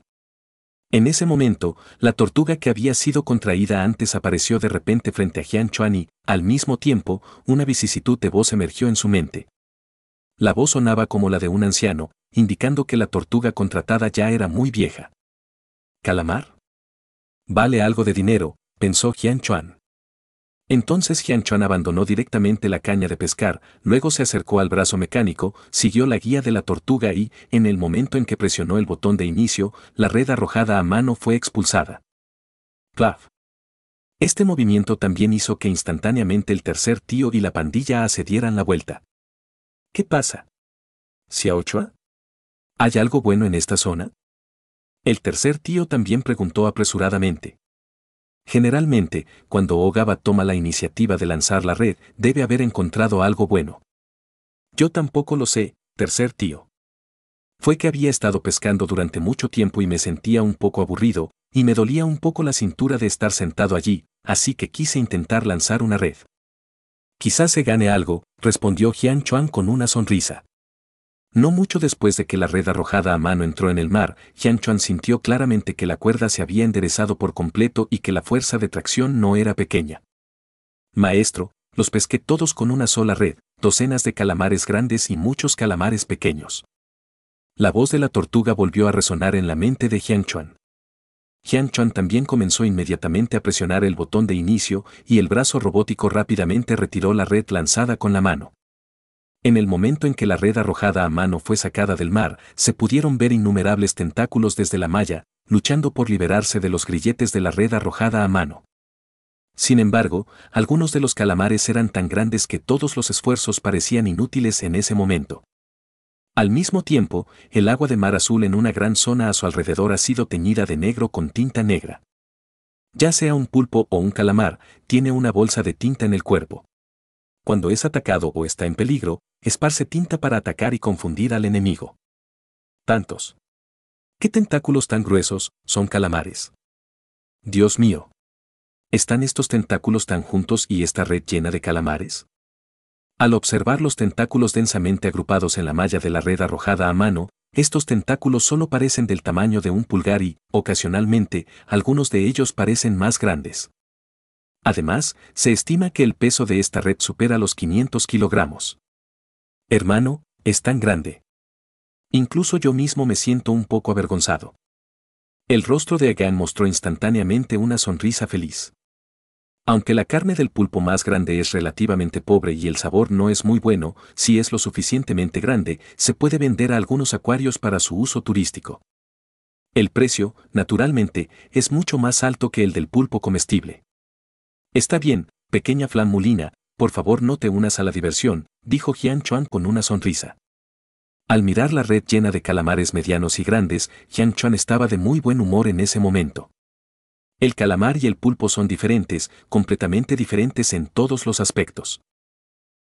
Speaker 1: En ese momento, la tortuga que había sido contraída antes apareció de repente frente a Jian Chuan y, al mismo tiempo, una vicisitud de voz emergió en su mente. La voz sonaba como la de un anciano, indicando que la tortuga contratada ya era muy vieja. ¿Calamar? Vale algo de dinero, pensó Jian Chuan. Entonces Jian Chuan abandonó directamente la caña de pescar, luego se acercó al brazo mecánico, siguió la guía de la tortuga y, en el momento en que presionó el botón de inicio, la red arrojada a mano fue expulsada. Plaf. Este movimiento también hizo que instantáneamente el tercer tío y la pandilla accedieran la vuelta. ¿Qué pasa? Ochoa? ¿Hay algo bueno en esta zona? El tercer tío también preguntó apresuradamente. Generalmente, cuando Ogaba toma la iniciativa de lanzar la red, debe haber encontrado algo bueno. Yo tampoco lo sé, tercer tío. Fue que había estado pescando durante mucho tiempo y me sentía un poco aburrido, y me dolía un poco la cintura de estar sentado allí, así que quise intentar lanzar una red. Quizás se gane algo, respondió Jian Chuan con una sonrisa. No mucho después de que la red arrojada a mano entró en el mar, Jian Chuan sintió claramente que la cuerda se había enderezado por completo y que la fuerza de tracción no era pequeña. Maestro, los pesqué todos con una sola red, docenas de calamares grandes y muchos calamares pequeños. La voz de la tortuga volvió a resonar en la mente de Jian Chuan. Jian Chuan también comenzó inmediatamente a presionar el botón de inicio y el brazo robótico rápidamente retiró la red lanzada con la mano. En el momento en que la red arrojada a mano fue sacada del mar, se pudieron ver innumerables tentáculos desde la malla, luchando por liberarse de los grilletes de la red arrojada a mano. Sin embargo, algunos de los calamares eran tan grandes que todos los esfuerzos parecían inútiles en ese momento. Al mismo tiempo, el agua de mar azul en una gran zona a su alrededor ha sido teñida de negro con tinta negra. Ya sea un pulpo o un calamar, tiene una bolsa de tinta en el cuerpo. Cuando es atacado o está en peligro, esparce tinta para atacar y confundir al enemigo. Tantos. ¿Qué tentáculos tan gruesos son calamares? Dios mío. ¿Están estos tentáculos tan juntos y esta red llena de calamares? Al observar los tentáculos densamente agrupados en la malla de la red arrojada a mano, estos tentáculos solo parecen del tamaño de un pulgar y, ocasionalmente, algunos de ellos parecen más grandes. Además, se estima que el peso de esta red supera los 500 kilogramos. Hermano, es tan grande. Incluso yo mismo me siento un poco avergonzado. El rostro de Agan mostró instantáneamente una sonrisa feliz. Aunque la carne del pulpo más grande es relativamente pobre y el sabor no es muy bueno, si es lo suficientemente grande, se puede vender a algunos acuarios para su uso turístico. El precio, naturalmente, es mucho más alto que el del pulpo comestible. Está bien, pequeña flamulina, por favor no te unas a la diversión, dijo Jian Chuan con una sonrisa. Al mirar la red llena de calamares medianos y grandes, Jian Chuan estaba de muy buen humor en ese momento. El calamar y el pulpo son diferentes, completamente diferentes en todos los aspectos.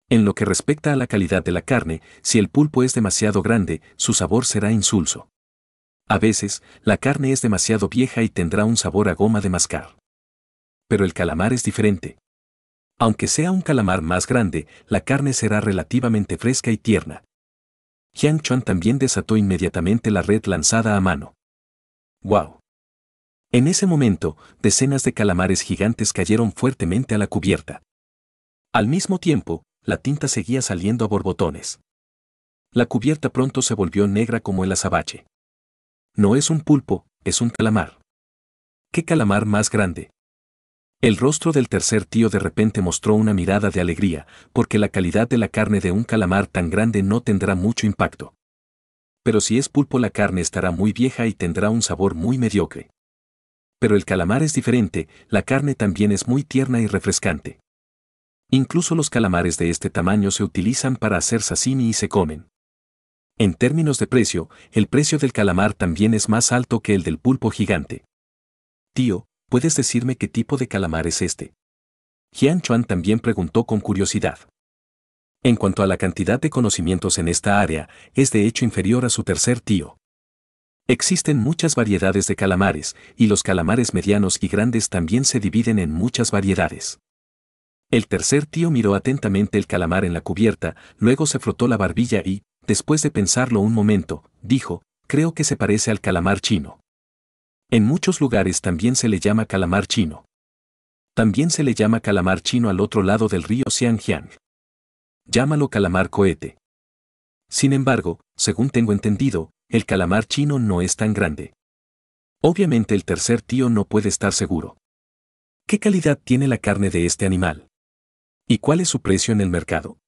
Speaker 1: En lo que respecta a la calidad de la carne, si el pulpo es demasiado grande, su sabor será insulso. A veces, la carne es demasiado vieja y tendrá un sabor a goma de mascar. Pero el calamar es diferente. Aunque sea un calamar más grande, la carne será relativamente fresca y tierna. Jiang Chuan también desató inmediatamente la red lanzada a mano. ¡Wow! En ese momento, decenas de calamares gigantes cayeron fuertemente a la cubierta. Al mismo tiempo, la tinta seguía saliendo a borbotones. La cubierta pronto se volvió negra como el azabache. No es un pulpo, es un calamar. ¿Qué calamar más grande? El rostro del tercer tío de repente mostró una mirada de alegría, porque la calidad de la carne de un calamar tan grande no tendrá mucho impacto. Pero si es pulpo la carne estará muy vieja y tendrá un sabor muy mediocre pero el calamar es diferente, la carne también es muy tierna y refrescante. Incluso los calamares de este tamaño se utilizan para hacer sashimi y se comen. En términos de precio, el precio del calamar también es más alto que el del pulpo gigante. Tío, ¿puedes decirme qué tipo de calamar es este? Jian Chuan también preguntó con curiosidad. En cuanto a la cantidad de conocimientos en esta área, es de hecho inferior a su tercer tío. Existen muchas variedades de calamares, y los calamares medianos y grandes también se dividen en muchas variedades. El tercer tío miró atentamente el calamar en la cubierta, luego se frotó la barbilla y, después de pensarlo un momento, dijo, creo que se parece al calamar chino. En muchos lugares también se le llama calamar chino. También se le llama calamar chino al otro lado del río Xiangjiang. Llámalo calamar cohete. Sin embargo, según tengo entendido, el calamar chino no es tan grande. Obviamente el tercer tío no puede estar seguro. ¿Qué calidad tiene la carne de este animal? ¿Y cuál es su precio en el mercado?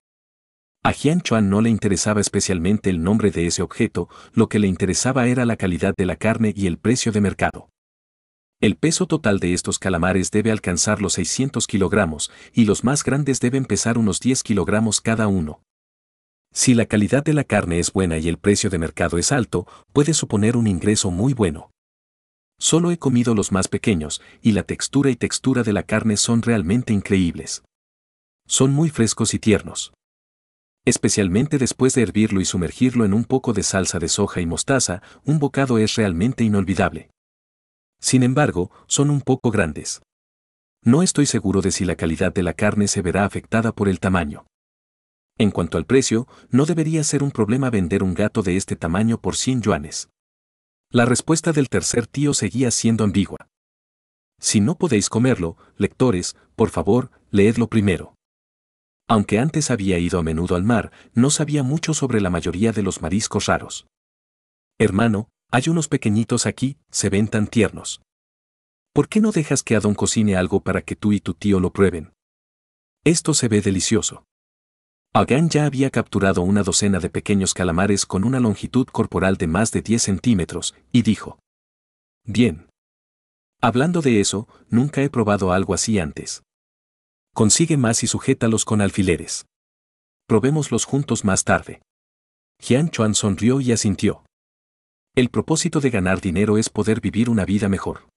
Speaker 1: A Jian Chuan no le interesaba especialmente el nombre de ese objeto, lo que le interesaba era la calidad de la carne y el precio de mercado. El peso total de estos calamares debe alcanzar los 600 kilogramos, y los más grandes deben pesar unos 10 kilogramos cada uno. Si la calidad de la carne es buena y el precio de mercado es alto, puede suponer un ingreso muy bueno. Solo he comido los más pequeños, y la textura y textura de la carne son realmente increíbles. Son muy frescos y tiernos. Especialmente después de hervirlo y sumergirlo en un poco de salsa de soja y mostaza, un bocado es realmente inolvidable. Sin embargo, son un poco grandes. No estoy seguro de si la calidad de la carne se verá afectada por el tamaño. En cuanto al precio, no debería ser un problema vender un gato de este tamaño por 100 yuanes. La respuesta del tercer tío seguía siendo ambigua. Si no podéis comerlo, lectores, por favor, leedlo primero. Aunque antes había ido a menudo al mar, no sabía mucho sobre la mayoría de los mariscos raros. Hermano, hay unos pequeñitos aquí, se ven tan tiernos. ¿Por qué no dejas que Adon cocine algo para que tú y tu tío lo prueben? Esto se ve delicioso. Hagan ya había capturado una docena de pequeños calamares con una longitud corporal de más de 10 centímetros, y dijo. Bien. Hablando de eso, nunca he probado algo así antes. Consigue más y sujétalos con alfileres. Probémoslos juntos más tarde. Jian Chuan sonrió y asintió. El propósito de ganar dinero es poder vivir una vida mejor.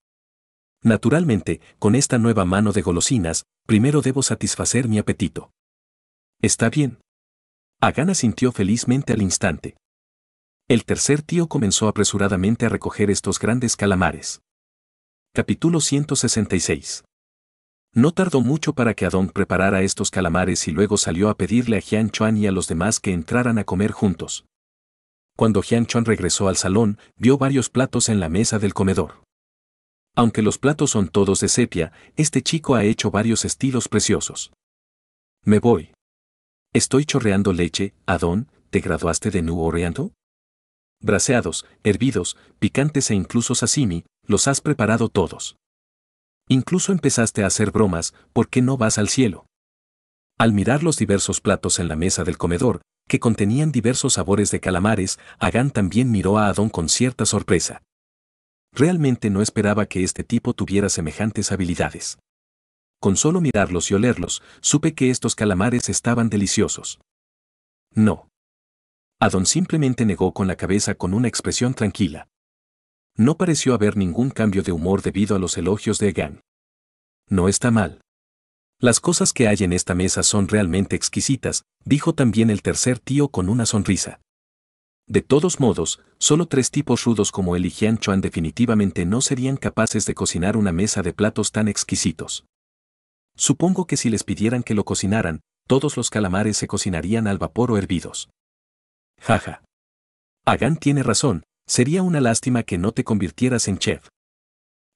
Speaker 1: Naturalmente, con esta nueva mano de golosinas, primero debo satisfacer mi apetito. Está bien. Agana sintió felizmente al instante. El tercer tío comenzó apresuradamente a recoger estos grandes calamares. Capítulo 166. No tardó mucho para que Adon preparara estos calamares y luego salió a pedirle a Jian Chuan y a los demás que entraran a comer juntos. Cuando Jian Chuan regresó al salón, vio varios platos en la mesa del comedor. Aunque los platos son todos de sepia, este chico ha hecho varios estilos preciosos. Me voy. Estoy chorreando leche, Adón, ¿te graduaste de nuevo Oriento? Braseados, hervidos, picantes e incluso sashimi, los has preparado todos. Incluso empezaste a hacer bromas, ¿por qué no vas al cielo? Al mirar los diversos platos en la mesa del comedor, que contenían diversos sabores de calamares, Agán también miró a Adón con cierta sorpresa. Realmente no esperaba que este tipo tuviera semejantes habilidades con solo mirarlos y olerlos, supe que estos calamares estaban deliciosos. No. Adon simplemente negó con la cabeza con una expresión tranquila. No pareció haber ningún cambio de humor debido a los elogios de Egan. No está mal. Las cosas que hay en esta mesa son realmente exquisitas, dijo también el tercer tío con una sonrisa. De todos modos, solo tres tipos rudos como él y Jian Chuan definitivamente no serían capaces de cocinar una mesa de platos tan exquisitos. Supongo que si les pidieran que lo cocinaran, todos los calamares se cocinarían al vapor o hervidos. Jaja. Agán tiene razón, sería una lástima que no te convirtieras en chef.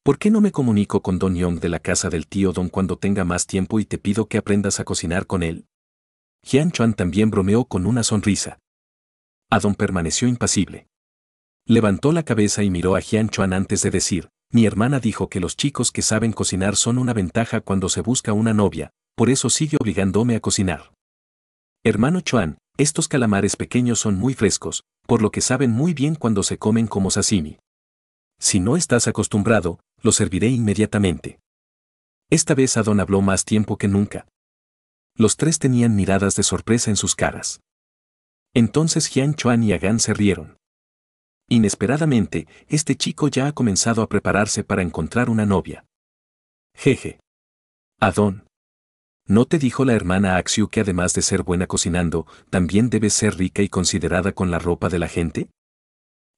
Speaker 1: ¿Por qué no me comunico con Don Yong de la casa del tío Don cuando tenga más tiempo y te pido que aprendas a cocinar con él? Jian Chuan también bromeó con una sonrisa. Adon permaneció impasible. Levantó la cabeza y miró a Jian Chuan antes de decir, mi hermana dijo que los chicos que saben cocinar son una ventaja cuando se busca una novia, por eso sigue obligándome a cocinar. Hermano Chuan, estos calamares pequeños son muy frescos, por lo que saben muy bien cuando se comen como sashimi. Si no estás acostumbrado, lo serviré inmediatamente. Esta vez Adon habló más tiempo que nunca. Los tres tenían miradas de sorpresa en sus caras. Entonces Jian Chuan y Agan se rieron. Inesperadamente, este chico ya ha comenzado a prepararse para encontrar una novia. Jeje. Adón. ¿No te dijo la hermana Axiu que además de ser buena cocinando, también debes ser rica y considerada con la ropa de la gente?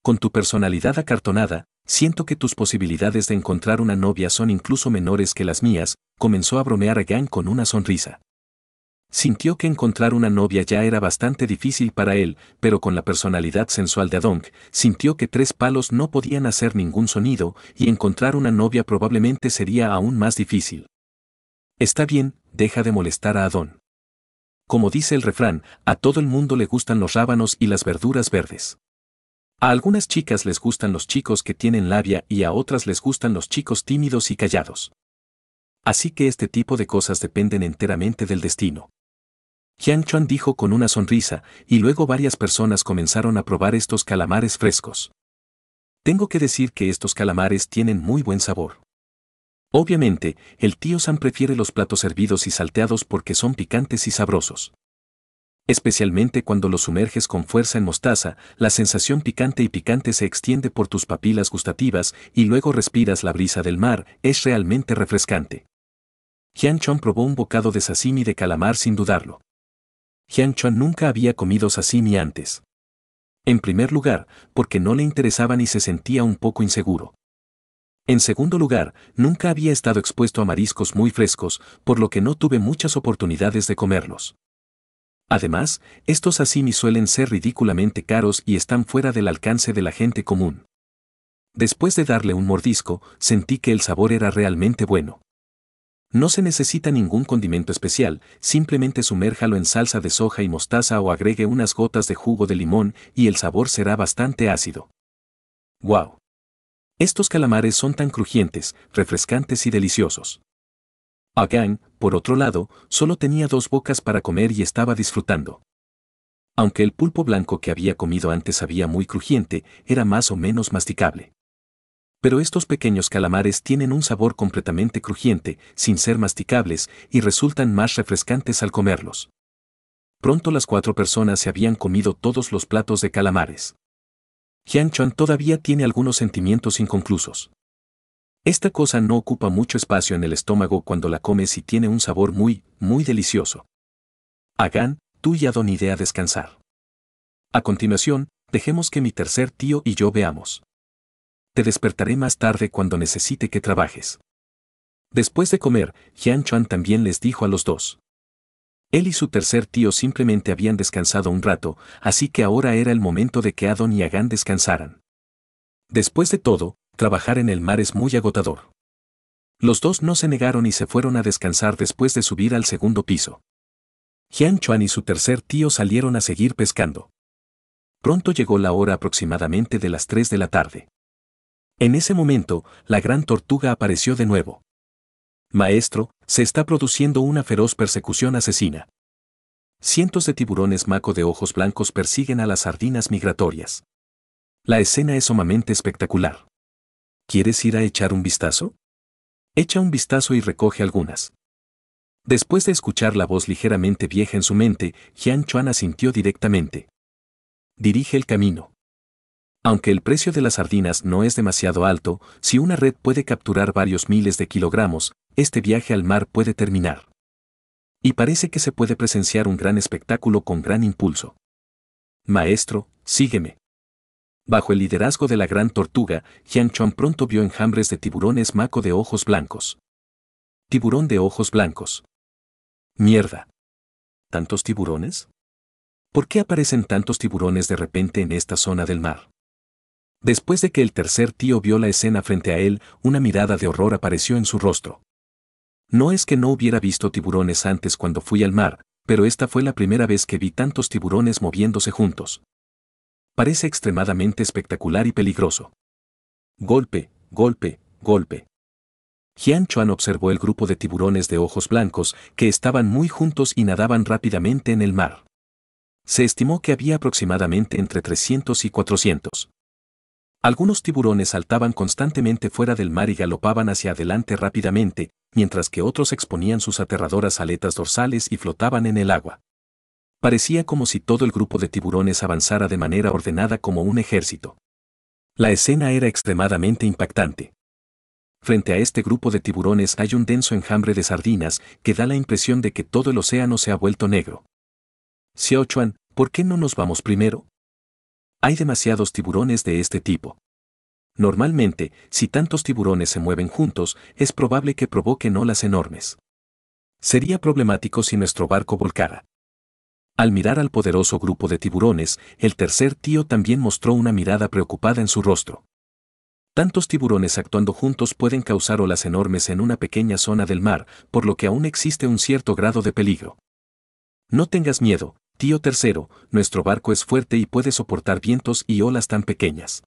Speaker 1: Con tu personalidad acartonada, siento que tus posibilidades de encontrar una novia son incluso menores que las mías, comenzó a bromear a con una sonrisa. Sintió que encontrar una novia ya era bastante difícil para él, pero con la personalidad sensual de Adón sintió que tres palos no podían hacer ningún sonido y encontrar una novia probablemente sería aún más difícil. Está bien, deja de molestar a Adón. Como dice el refrán, a todo el mundo le gustan los rábanos y las verduras verdes. A algunas chicas les gustan los chicos que tienen labia y a otras les gustan los chicos tímidos y callados. Así que este tipo de cosas dependen enteramente del destino. Jian Chuan dijo con una sonrisa, y luego varias personas comenzaron a probar estos calamares frescos. Tengo que decir que estos calamares tienen muy buen sabor. Obviamente, el tío San prefiere los platos hervidos y salteados porque son picantes y sabrosos. Especialmente cuando los sumerges con fuerza en mostaza, la sensación picante y picante se extiende por tus papilas gustativas y luego respiras la brisa del mar, es realmente refrescante. Hyun probó un bocado de sashimi de calamar sin dudarlo. Jiang Chuan nunca había comido sasimi antes. En primer lugar, porque no le interesaban y se sentía un poco inseguro. En segundo lugar, nunca había estado expuesto a mariscos muy frescos, por lo que no tuve muchas oportunidades de comerlos. Además, estos sasimi suelen ser ridículamente caros y están fuera del alcance de la gente común. Después de darle un mordisco, sentí que el sabor era realmente bueno. No se necesita ningún condimento especial, simplemente sumérjalo en salsa de soja y mostaza o agregue unas gotas de jugo de limón y el sabor será bastante ácido. ¡Wow! Estos calamares son tan crujientes, refrescantes y deliciosos. Agang, por otro lado, solo tenía dos bocas para comer y estaba disfrutando. Aunque el pulpo blanco que había comido antes había muy crujiente, era más o menos masticable. Pero estos pequeños calamares tienen un sabor completamente crujiente, sin ser masticables, y resultan más refrescantes al comerlos. Pronto las cuatro personas se habían comido todos los platos de calamares. Jiang Chuan todavía tiene algunos sentimientos inconclusos. Esta cosa no ocupa mucho espacio en el estómago cuando la comes y tiene un sabor muy, muy delicioso. Hagan, tú y idea a descansar. A continuación, dejemos que mi tercer tío y yo veamos. Te despertaré más tarde cuando necesite que trabajes. Después de comer, Jian Chuan también les dijo a los dos. Él y su tercer tío simplemente habían descansado un rato, así que ahora era el momento de que Adon y Agan descansaran. Después de todo, trabajar en el mar es muy agotador. Los dos no se negaron y se fueron a descansar después de subir al segundo piso. Jian Chuan y su tercer tío salieron a seguir pescando. Pronto llegó la hora aproximadamente de las 3 de la tarde. En ese momento, la gran tortuga apareció de nuevo. Maestro, se está produciendo una feroz persecución asesina. Cientos de tiburones maco de ojos blancos persiguen a las sardinas migratorias. La escena es sumamente espectacular. ¿Quieres ir a echar un vistazo? Echa un vistazo y recoge algunas. Después de escuchar la voz ligeramente vieja en su mente, Jian Chuan asintió directamente. Dirige el camino. Aunque el precio de las sardinas no es demasiado alto, si una red puede capturar varios miles de kilogramos, este viaje al mar puede terminar. Y parece que se puede presenciar un gran espectáculo con gran impulso. Maestro, sígueme. Bajo el liderazgo de la gran tortuga, Chuan pronto vio enjambres de tiburones maco de ojos blancos. Tiburón de ojos blancos. Mierda. ¿Tantos tiburones? ¿Por qué aparecen tantos tiburones de repente en esta zona del mar? Después de que el tercer tío vio la escena frente a él, una mirada de horror apareció en su rostro. No es que no hubiera visto tiburones antes cuando fui al mar, pero esta fue la primera vez que vi tantos tiburones moviéndose juntos. Parece extremadamente espectacular y peligroso. Golpe, golpe, golpe. Jian Chuan observó el grupo de tiburones de ojos blancos que estaban muy juntos y nadaban rápidamente en el mar. Se estimó que había aproximadamente entre 300 y 400. Algunos tiburones saltaban constantemente fuera del mar y galopaban hacia adelante rápidamente, mientras que otros exponían sus aterradoras aletas dorsales y flotaban en el agua. Parecía como si todo el grupo de tiburones avanzara de manera ordenada como un ejército. La escena era extremadamente impactante. Frente a este grupo de tiburones hay un denso enjambre de sardinas que da la impresión de que todo el océano se ha vuelto negro. Xiaochuan, ¿por qué no nos vamos primero? Hay demasiados tiburones de este tipo. Normalmente, si tantos tiburones se mueven juntos, es probable que provoquen olas enormes. Sería problemático si nuestro barco volcara. Al mirar al poderoso grupo de tiburones, el tercer tío también mostró una mirada preocupada en su rostro. Tantos tiburones actuando juntos pueden causar olas enormes en una pequeña zona del mar, por lo que aún existe un cierto grado de peligro. No tengas miedo, Tío tercero, nuestro barco es fuerte y puede soportar vientos y olas tan pequeñas.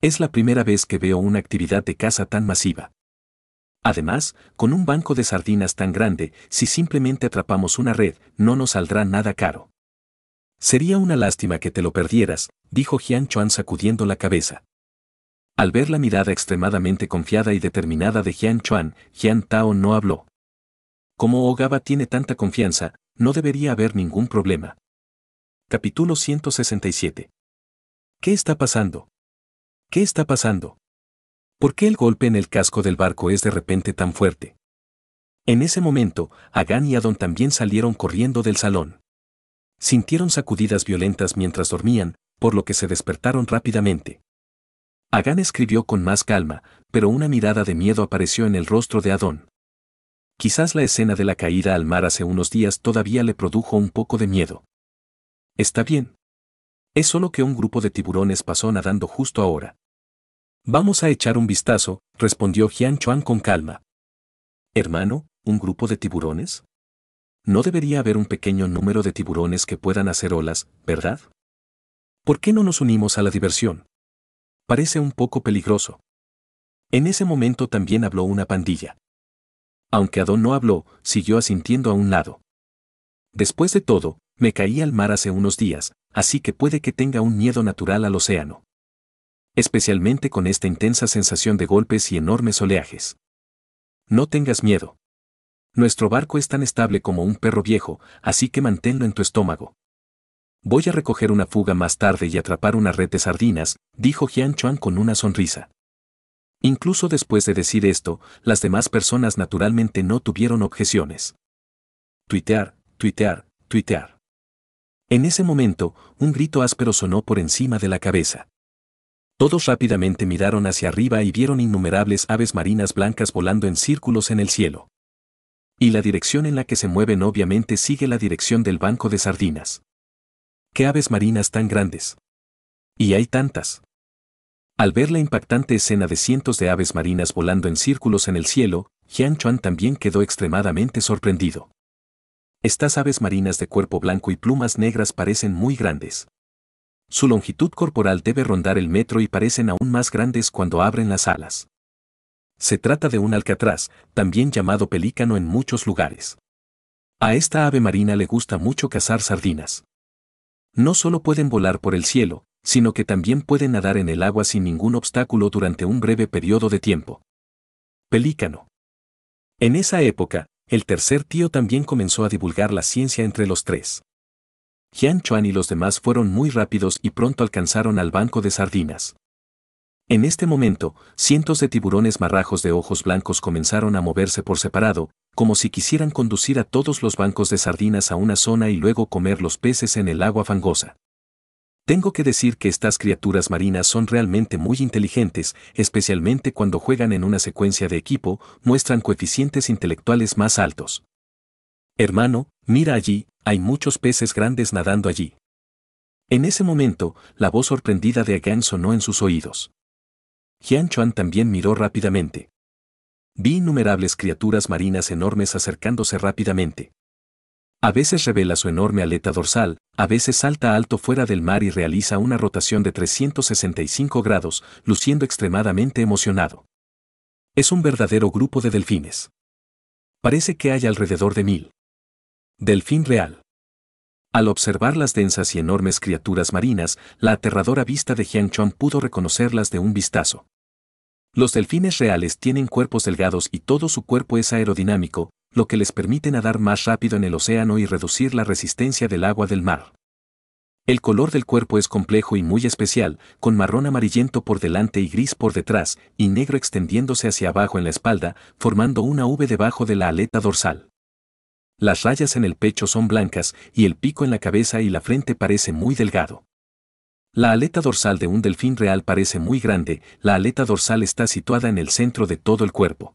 Speaker 1: Es la primera vez que veo una actividad de caza tan masiva. Además, con un banco de sardinas tan grande, si simplemente atrapamos una red, no nos saldrá nada caro. Sería una lástima que te lo perdieras, dijo Jian Chuan sacudiendo la cabeza. Al ver la mirada extremadamente confiada y determinada de Jian Chuan, Jian Tao no habló. Como Ogaba tiene tanta confianza, no debería haber ningún problema. Capítulo 167. ¿Qué está pasando? ¿Qué está pasando? ¿Por qué el golpe en el casco del barco es de repente tan fuerte? En ese momento, Agán y Adón también salieron corriendo del salón. Sintieron sacudidas violentas mientras dormían, por lo que se despertaron rápidamente. Agán escribió con más calma, pero una mirada de miedo apareció en el rostro de Adón. Quizás la escena de la caída al mar hace unos días todavía le produjo un poco de miedo. Está bien. Es solo que un grupo de tiburones pasó nadando justo ahora. Vamos a echar un vistazo, respondió Jian Chuan con calma. Hermano, ¿un grupo de tiburones? No debería haber un pequeño número de tiburones que puedan hacer olas, ¿verdad? ¿Por qué no nos unimos a la diversión? Parece un poco peligroso. En ese momento también habló una pandilla aunque Adon no habló, siguió asintiendo a un lado. Después de todo, me caí al mar hace unos días, así que puede que tenga un miedo natural al océano. Especialmente con esta intensa sensación de golpes y enormes oleajes. No tengas miedo. Nuestro barco es tan estable como un perro viejo, así que manténlo en tu estómago. Voy a recoger una fuga más tarde y atrapar una red de sardinas, dijo Jian Chuan con una sonrisa. Incluso después de decir esto, las demás personas naturalmente no tuvieron objeciones. Tuitear, tuitear, tuitear. En ese momento, un grito áspero sonó por encima de la cabeza. Todos rápidamente miraron hacia arriba y vieron innumerables aves marinas blancas volando en círculos en el cielo. Y la dirección en la que se mueven obviamente sigue la dirección del banco de sardinas. ¡Qué aves marinas tan grandes! Y hay tantas. Al ver la impactante escena de cientos de aves marinas volando en círculos en el cielo, Jian Chuan también quedó extremadamente sorprendido. Estas aves marinas de cuerpo blanco y plumas negras parecen muy grandes. Su longitud corporal debe rondar el metro y parecen aún más grandes cuando abren las alas. Se trata de un alcatraz, también llamado pelícano en muchos lugares. A esta ave marina le gusta mucho cazar sardinas. No solo pueden volar por el cielo, sino que también puede nadar en el agua sin ningún obstáculo durante un breve periodo de tiempo. Pelícano. En esa época, el tercer tío también comenzó a divulgar la ciencia entre los tres. Jian Chuan y los demás fueron muy rápidos y pronto alcanzaron al banco de sardinas. En este momento, cientos de tiburones marrajos de ojos blancos comenzaron a moverse por separado, como si quisieran conducir a todos los bancos de sardinas a una zona y luego comer los peces en el agua fangosa. Tengo que decir que estas criaturas marinas son realmente muy inteligentes, especialmente cuando juegan en una secuencia de equipo, muestran coeficientes intelectuales más altos. Hermano, mira allí, hay muchos peces grandes nadando allí. En ese momento, la voz sorprendida de Agan sonó en sus oídos. Jian Chuan también miró rápidamente. Vi innumerables criaturas marinas enormes acercándose rápidamente. A veces revela su enorme aleta dorsal, a veces salta alto fuera del mar y realiza una rotación de 365 grados, luciendo extremadamente emocionado. Es un verdadero grupo de delfines. Parece que hay alrededor de mil. Delfín real. Al observar las densas y enormes criaturas marinas, la aterradora vista de Jiang Chuan pudo reconocerlas de un vistazo. Los delfines reales tienen cuerpos delgados y todo su cuerpo es aerodinámico, lo que les permite nadar más rápido en el océano y reducir la resistencia del agua del mar. El color del cuerpo es complejo y muy especial, con marrón amarillento por delante y gris por detrás, y negro extendiéndose hacia abajo en la espalda, formando una V debajo de la aleta dorsal. Las rayas en el pecho son blancas, y el pico en la cabeza y la frente parece muy delgado. La aleta dorsal de un delfín real parece muy grande, la aleta dorsal está situada en el centro de todo el cuerpo.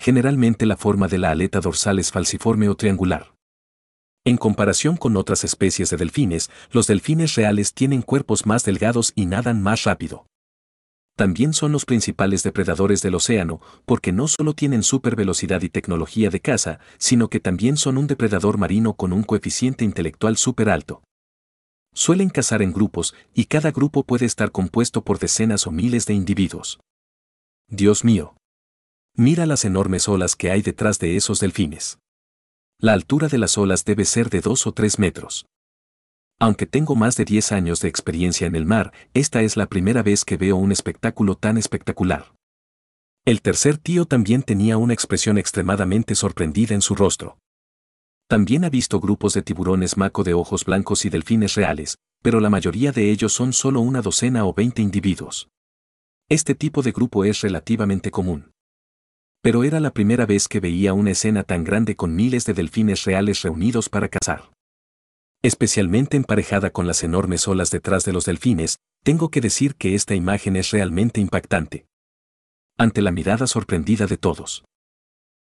Speaker 1: Generalmente la forma de la aleta dorsal es falciforme o triangular. En comparación con otras especies de delfines, los delfines reales tienen cuerpos más delgados y nadan más rápido. También son los principales depredadores del océano, porque no solo tienen velocidad y tecnología de caza, sino que también son un depredador marino con un coeficiente intelectual súper alto. Suelen cazar en grupos, y cada grupo puede estar compuesto por decenas o miles de individuos. Dios mío. Mira las enormes olas que hay detrás de esos delfines. La altura de las olas debe ser de dos o 3 metros. Aunque tengo más de 10 años de experiencia en el mar, esta es la primera vez que veo un espectáculo tan espectacular. El tercer tío también tenía una expresión extremadamente sorprendida en su rostro. También ha visto grupos de tiburones maco de ojos blancos y delfines reales, pero la mayoría de ellos son solo una docena o 20 individuos. Este tipo de grupo es relativamente común pero era la primera vez que veía una escena tan grande con miles de delfines reales reunidos para cazar. Especialmente emparejada con las enormes olas detrás de los delfines, tengo que decir que esta imagen es realmente impactante. Ante la mirada sorprendida de todos.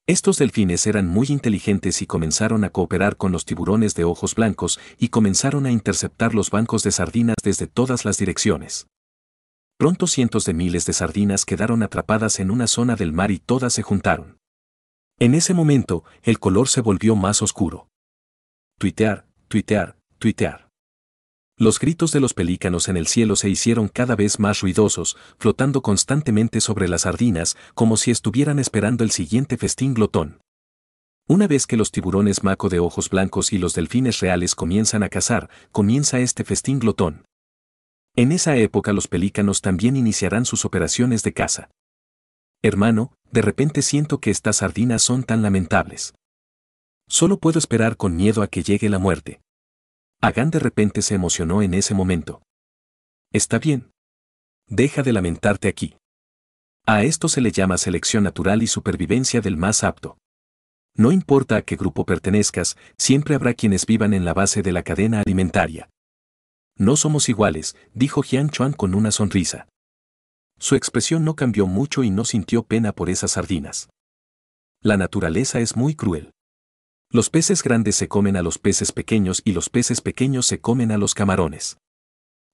Speaker 1: Estos delfines eran muy inteligentes y comenzaron a cooperar con los tiburones de ojos blancos y comenzaron a interceptar los bancos de sardinas desde todas las direcciones. Pronto cientos de miles de sardinas quedaron atrapadas en una zona del mar y todas se juntaron. En ese momento, el color se volvió más oscuro. Tuitear, tuitear, tuitear. Los gritos de los pelícanos en el cielo se hicieron cada vez más ruidosos, flotando constantemente sobre las sardinas, como si estuvieran esperando el siguiente festín glotón. Una vez que los tiburones maco de ojos blancos y los delfines reales comienzan a cazar, comienza este festín glotón. En esa época los pelícanos también iniciarán sus operaciones de caza. Hermano, de repente siento que estas sardinas son tan lamentables. Solo puedo esperar con miedo a que llegue la muerte. Agán de repente se emocionó en ese momento. Está bien. Deja de lamentarte aquí. A esto se le llama selección natural y supervivencia del más apto. No importa a qué grupo pertenezcas, siempre habrá quienes vivan en la base de la cadena alimentaria. No somos iguales, dijo Jian Chuan con una sonrisa. Su expresión no cambió mucho y no sintió pena por esas sardinas. La naturaleza es muy cruel. Los peces grandes se comen a los peces pequeños y los peces pequeños se comen a los camarones.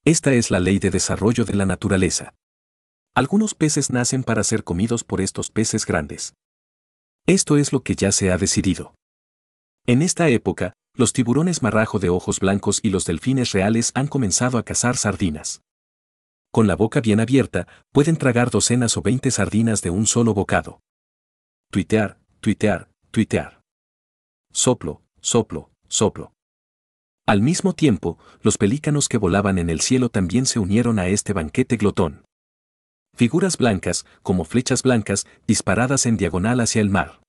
Speaker 1: Esta es la ley de desarrollo de la naturaleza. Algunos peces nacen para ser comidos por estos peces grandes. Esto es lo que ya se ha decidido. En esta época, los tiburones marrajo de ojos blancos y los delfines reales han comenzado a cazar sardinas. Con la boca bien abierta, pueden tragar docenas o veinte sardinas de un solo bocado. Tuitear, tuitear, tuitear. Soplo, soplo, soplo. Al mismo tiempo, los pelícanos que volaban en el cielo también se unieron a este banquete glotón. Figuras blancas, como flechas blancas, disparadas en diagonal hacia el mar.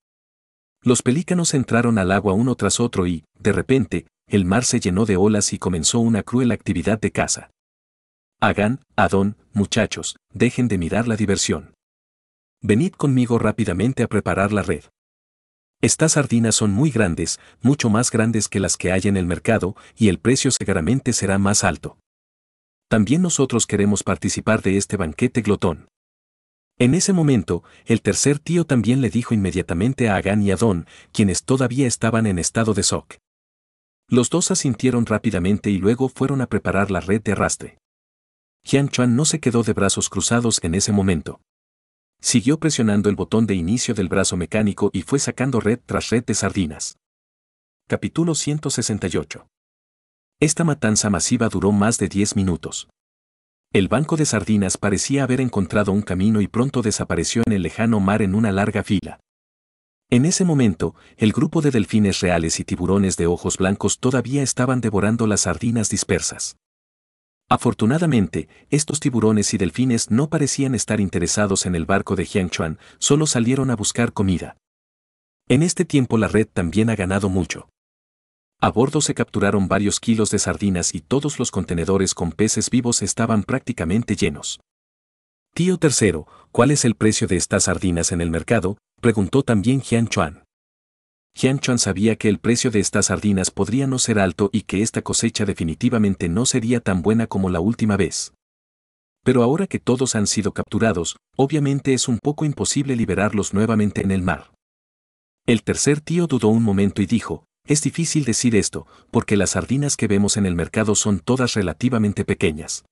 Speaker 1: Los pelícanos entraron al agua uno tras otro y, de repente, el mar se llenó de olas y comenzó una cruel actividad de caza. Hagan, Adón, muchachos, dejen de mirar la diversión. Venid conmigo rápidamente a preparar la red. Estas sardinas son muy grandes, mucho más grandes que las que hay en el mercado, y el precio seguramente será más alto. También nosotros queremos participar de este banquete glotón. En ese momento, el tercer tío también le dijo inmediatamente a Agán y Don, quienes todavía estaban en estado de shock. Los dos asintieron rápidamente y luego fueron a preparar la red de arrastre. Jian Chuan no se quedó de brazos cruzados en ese momento. Siguió presionando el botón de inicio del brazo mecánico y fue sacando red tras red de sardinas. Capítulo 168 Esta matanza masiva duró más de 10 minutos. El banco de sardinas parecía haber encontrado un camino y pronto desapareció en el lejano mar en una larga fila. En ese momento, el grupo de delfines reales y tiburones de ojos blancos todavía estaban devorando las sardinas dispersas. Afortunadamente, estos tiburones y delfines no parecían estar interesados en el barco de Jiangchuan, solo salieron a buscar comida. En este tiempo la red también ha ganado mucho. A bordo se capturaron varios kilos de sardinas y todos los contenedores con peces vivos estaban prácticamente llenos. Tío tercero, ¿cuál es el precio de estas sardinas en el mercado? preguntó también Jian Chuan. Jian Chuan sabía que el precio de estas sardinas podría no ser alto y que esta cosecha definitivamente no sería tan buena como la última vez. Pero ahora que todos han sido capturados, obviamente es un poco imposible liberarlos nuevamente en el mar. El tercer tío dudó un momento y dijo, es difícil decir esto, porque las sardinas que vemos en el mercado son todas relativamente pequeñas.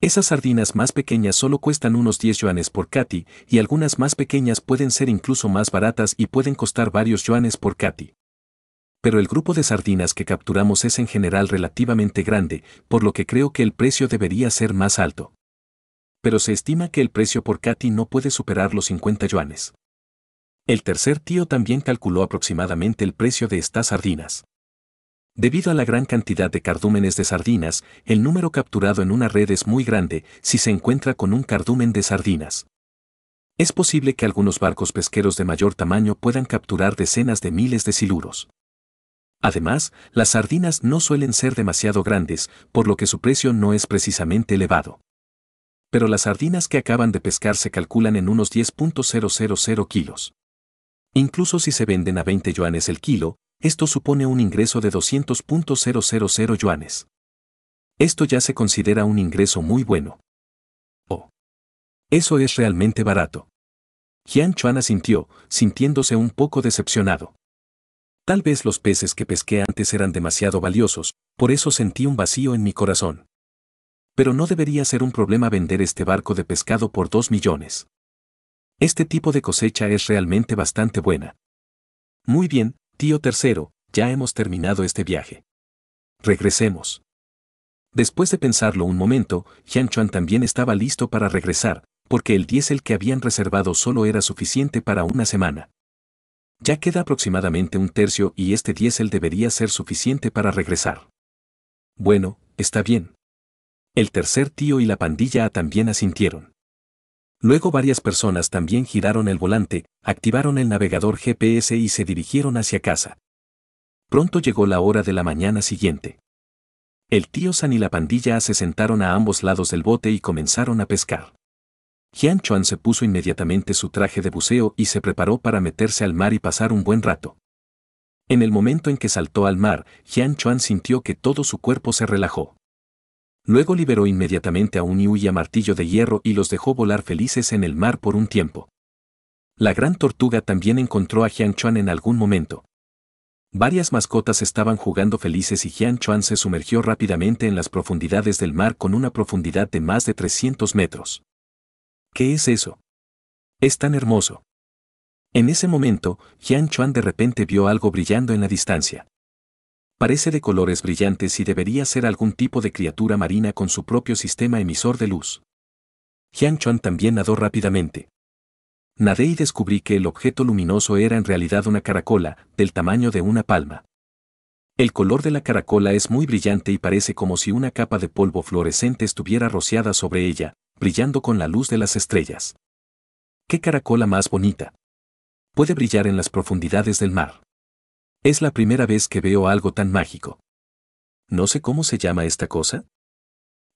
Speaker 1: Esas sardinas más pequeñas solo cuestan unos 10 yuanes por cati, y algunas más pequeñas pueden ser incluso más baratas y pueden costar varios yuanes por cati. Pero el grupo de sardinas que capturamos es en general relativamente grande, por lo que creo que el precio debería ser más alto. Pero se estima que el precio por cati no puede superar los 50 yuanes. El tercer tío también calculó aproximadamente el precio de estas sardinas. Debido a la gran cantidad de cardúmenes de sardinas, el número capturado en una red es muy grande si se encuentra con un cardumen de sardinas. Es posible que algunos barcos pesqueros de mayor tamaño puedan capturar decenas de miles de siluros. Además, las sardinas no suelen ser demasiado grandes, por lo que su precio no es precisamente elevado. Pero las sardinas que acaban de pescar se calculan en unos 10.000 kilos. Incluso si se venden a 20 yuanes el kilo, esto supone un ingreso de 200.000 yuanes. Esto ya se considera un ingreso muy bueno. Oh. Eso es realmente barato. Jian Chuan asintió, sintiéndose un poco decepcionado. Tal vez los peces que pesqué antes eran demasiado valiosos, por eso sentí un vacío en mi corazón. Pero no debería ser un problema vender este barco de pescado por 2 millones. Este tipo de cosecha es realmente bastante buena. Muy bien, tío tercero, ya hemos terminado este viaje. Regresemos. Después de pensarlo un momento, Jianchuan también estaba listo para regresar, porque el diésel que habían reservado solo era suficiente para una semana. Ya queda aproximadamente un tercio y este diésel debería ser suficiente para regresar. Bueno, está bien. El tercer tío y la pandilla también asintieron. Luego varias personas también giraron el volante, activaron el navegador GPS y se dirigieron hacia casa. Pronto llegó la hora de la mañana siguiente. El tío San y la pandilla se sentaron a ambos lados del bote y comenzaron a pescar. Jian Chuan se puso inmediatamente su traje de buceo y se preparó para meterse al mar y pasar un buen rato. En el momento en que saltó al mar, Jian Chuan sintió que todo su cuerpo se relajó. Luego liberó inmediatamente a un yu y a Martillo de Hierro y los dejó volar felices en el mar por un tiempo. La gran tortuga también encontró a Jiang Chuan en algún momento. Varias mascotas estaban jugando felices y Jiang Chuan se sumergió rápidamente en las profundidades del mar con una profundidad de más de 300 metros. ¿Qué es eso? Es tan hermoso. En ese momento, Jiang Chuan de repente vio algo brillando en la distancia parece de colores brillantes y debería ser algún tipo de criatura marina con su propio sistema emisor de luz. Jiang Chuan también nadó rápidamente. Nadé y descubrí que el objeto luminoso era en realidad una caracola, del tamaño de una palma. El color de la caracola es muy brillante y parece como si una capa de polvo fluorescente estuviera rociada sobre ella, brillando con la luz de las estrellas. ¡Qué caracola más bonita! Puede brillar en las profundidades del mar. Es la primera vez que veo algo tan mágico. No sé cómo se llama esta cosa.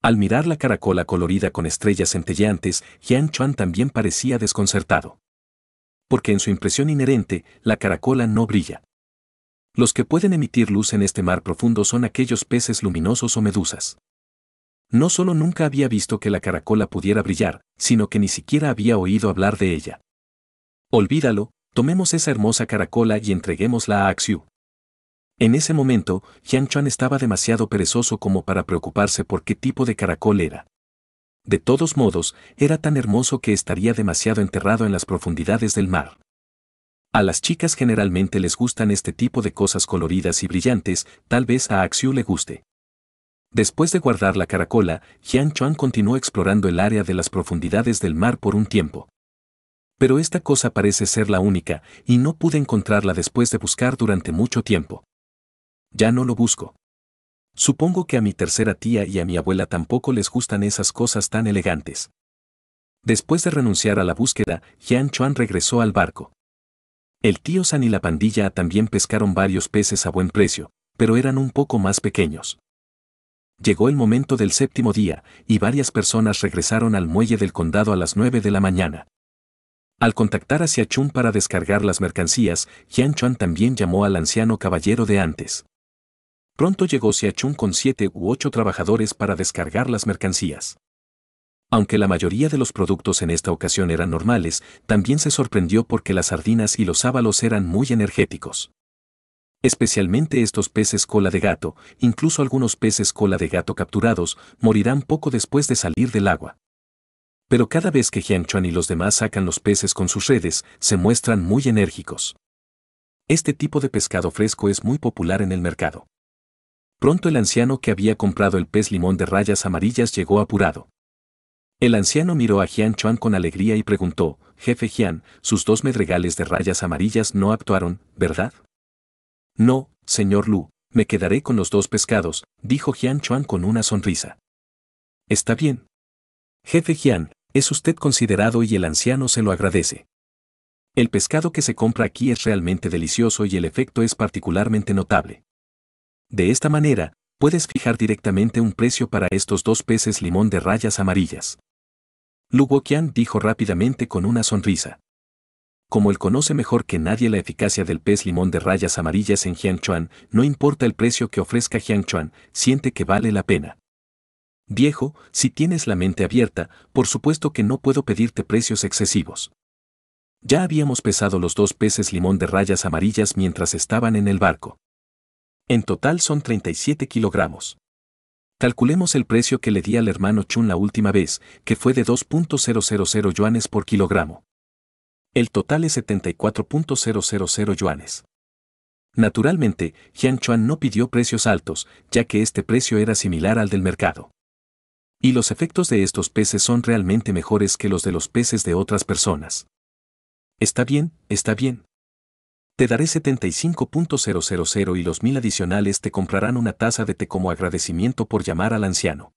Speaker 1: Al mirar la caracola colorida con estrellas centelleantes, Yan Chuan también parecía desconcertado. Porque en su impresión inherente, la caracola no brilla. Los que pueden emitir luz en este mar profundo son aquellos peces luminosos o medusas. No solo nunca había visto que la caracola pudiera brillar, sino que ni siquiera había oído hablar de ella. Olvídalo, Tomemos esa hermosa caracola y entreguémosla a Axiu. En ese momento, Jiang Chuan estaba demasiado perezoso como para preocuparse por qué tipo de caracol era. De todos modos, era tan hermoso que estaría demasiado enterrado en las profundidades del mar. A las chicas generalmente les gustan este tipo de cosas coloridas y brillantes, tal vez a Axiu le guste. Después de guardar la caracola, Jian Chuan continuó explorando el área de las profundidades del mar por un tiempo. Pero esta cosa parece ser la única, y no pude encontrarla después de buscar durante mucho tiempo. Ya no lo busco. Supongo que a mi tercera tía y a mi abuela tampoco les gustan esas cosas tan elegantes. Después de renunciar a la búsqueda, Jian Chuan regresó al barco. El tío San y la pandilla también pescaron varios peces a buen precio, pero eran un poco más pequeños. Llegó el momento del séptimo día, y varias personas regresaron al muelle del condado a las nueve de la mañana. Al contactar a Xiachun para descargar las mercancías, Yan Chuan también llamó al anciano caballero de antes. Pronto llegó Xiachun con siete u ocho trabajadores para descargar las mercancías. Aunque la mayoría de los productos en esta ocasión eran normales, también se sorprendió porque las sardinas y los sábalos eran muy energéticos. Especialmente estos peces cola de gato, incluso algunos peces cola de gato capturados, morirán poco después de salir del agua pero cada vez que Jianchuan y los demás sacan los peces con sus redes, se muestran muy enérgicos. Este tipo de pescado fresco es muy popular en el mercado. Pronto el anciano que había comprado el pez limón de rayas amarillas llegó apurado. El anciano miró a Jian Chuan con alegría y preguntó, Jefe Jian, sus dos medregales de rayas amarillas no actuaron, ¿verdad? No, señor Lu, me quedaré con los dos pescados, dijo Jian Chuan con una sonrisa. Está bien. Jefe Jian, es usted considerado y el anciano se lo agradece. El pescado que se compra aquí es realmente delicioso y el efecto es particularmente notable. De esta manera, puedes fijar directamente un precio para estos dos peces limón de rayas amarillas. Lu Guoqian dijo rápidamente con una sonrisa. Como él conoce mejor que nadie la eficacia del pez limón de rayas amarillas en Jiangchuan, no importa el precio que ofrezca Jiangchuan, siente que vale la pena. Viejo, si tienes la mente abierta, por supuesto que no puedo pedirte precios excesivos. Ya habíamos pesado los dos peces limón de rayas amarillas mientras estaban en el barco. En total son 37 kilogramos. Calculemos el precio que le di al hermano Chun la última vez, que fue de 2.000 yuanes por kilogramo. El total es 74.000 yuanes. Naturalmente, Jian Chuan no pidió precios altos, ya que este precio era similar al del mercado. Y los efectos de estos peces son realmente mejores que los de los peces de otras personas. Está bien, está bien. Te daré 75.000 y los mil adicionales te comprarán una taza de té como agradecimiento por llamar al anciano.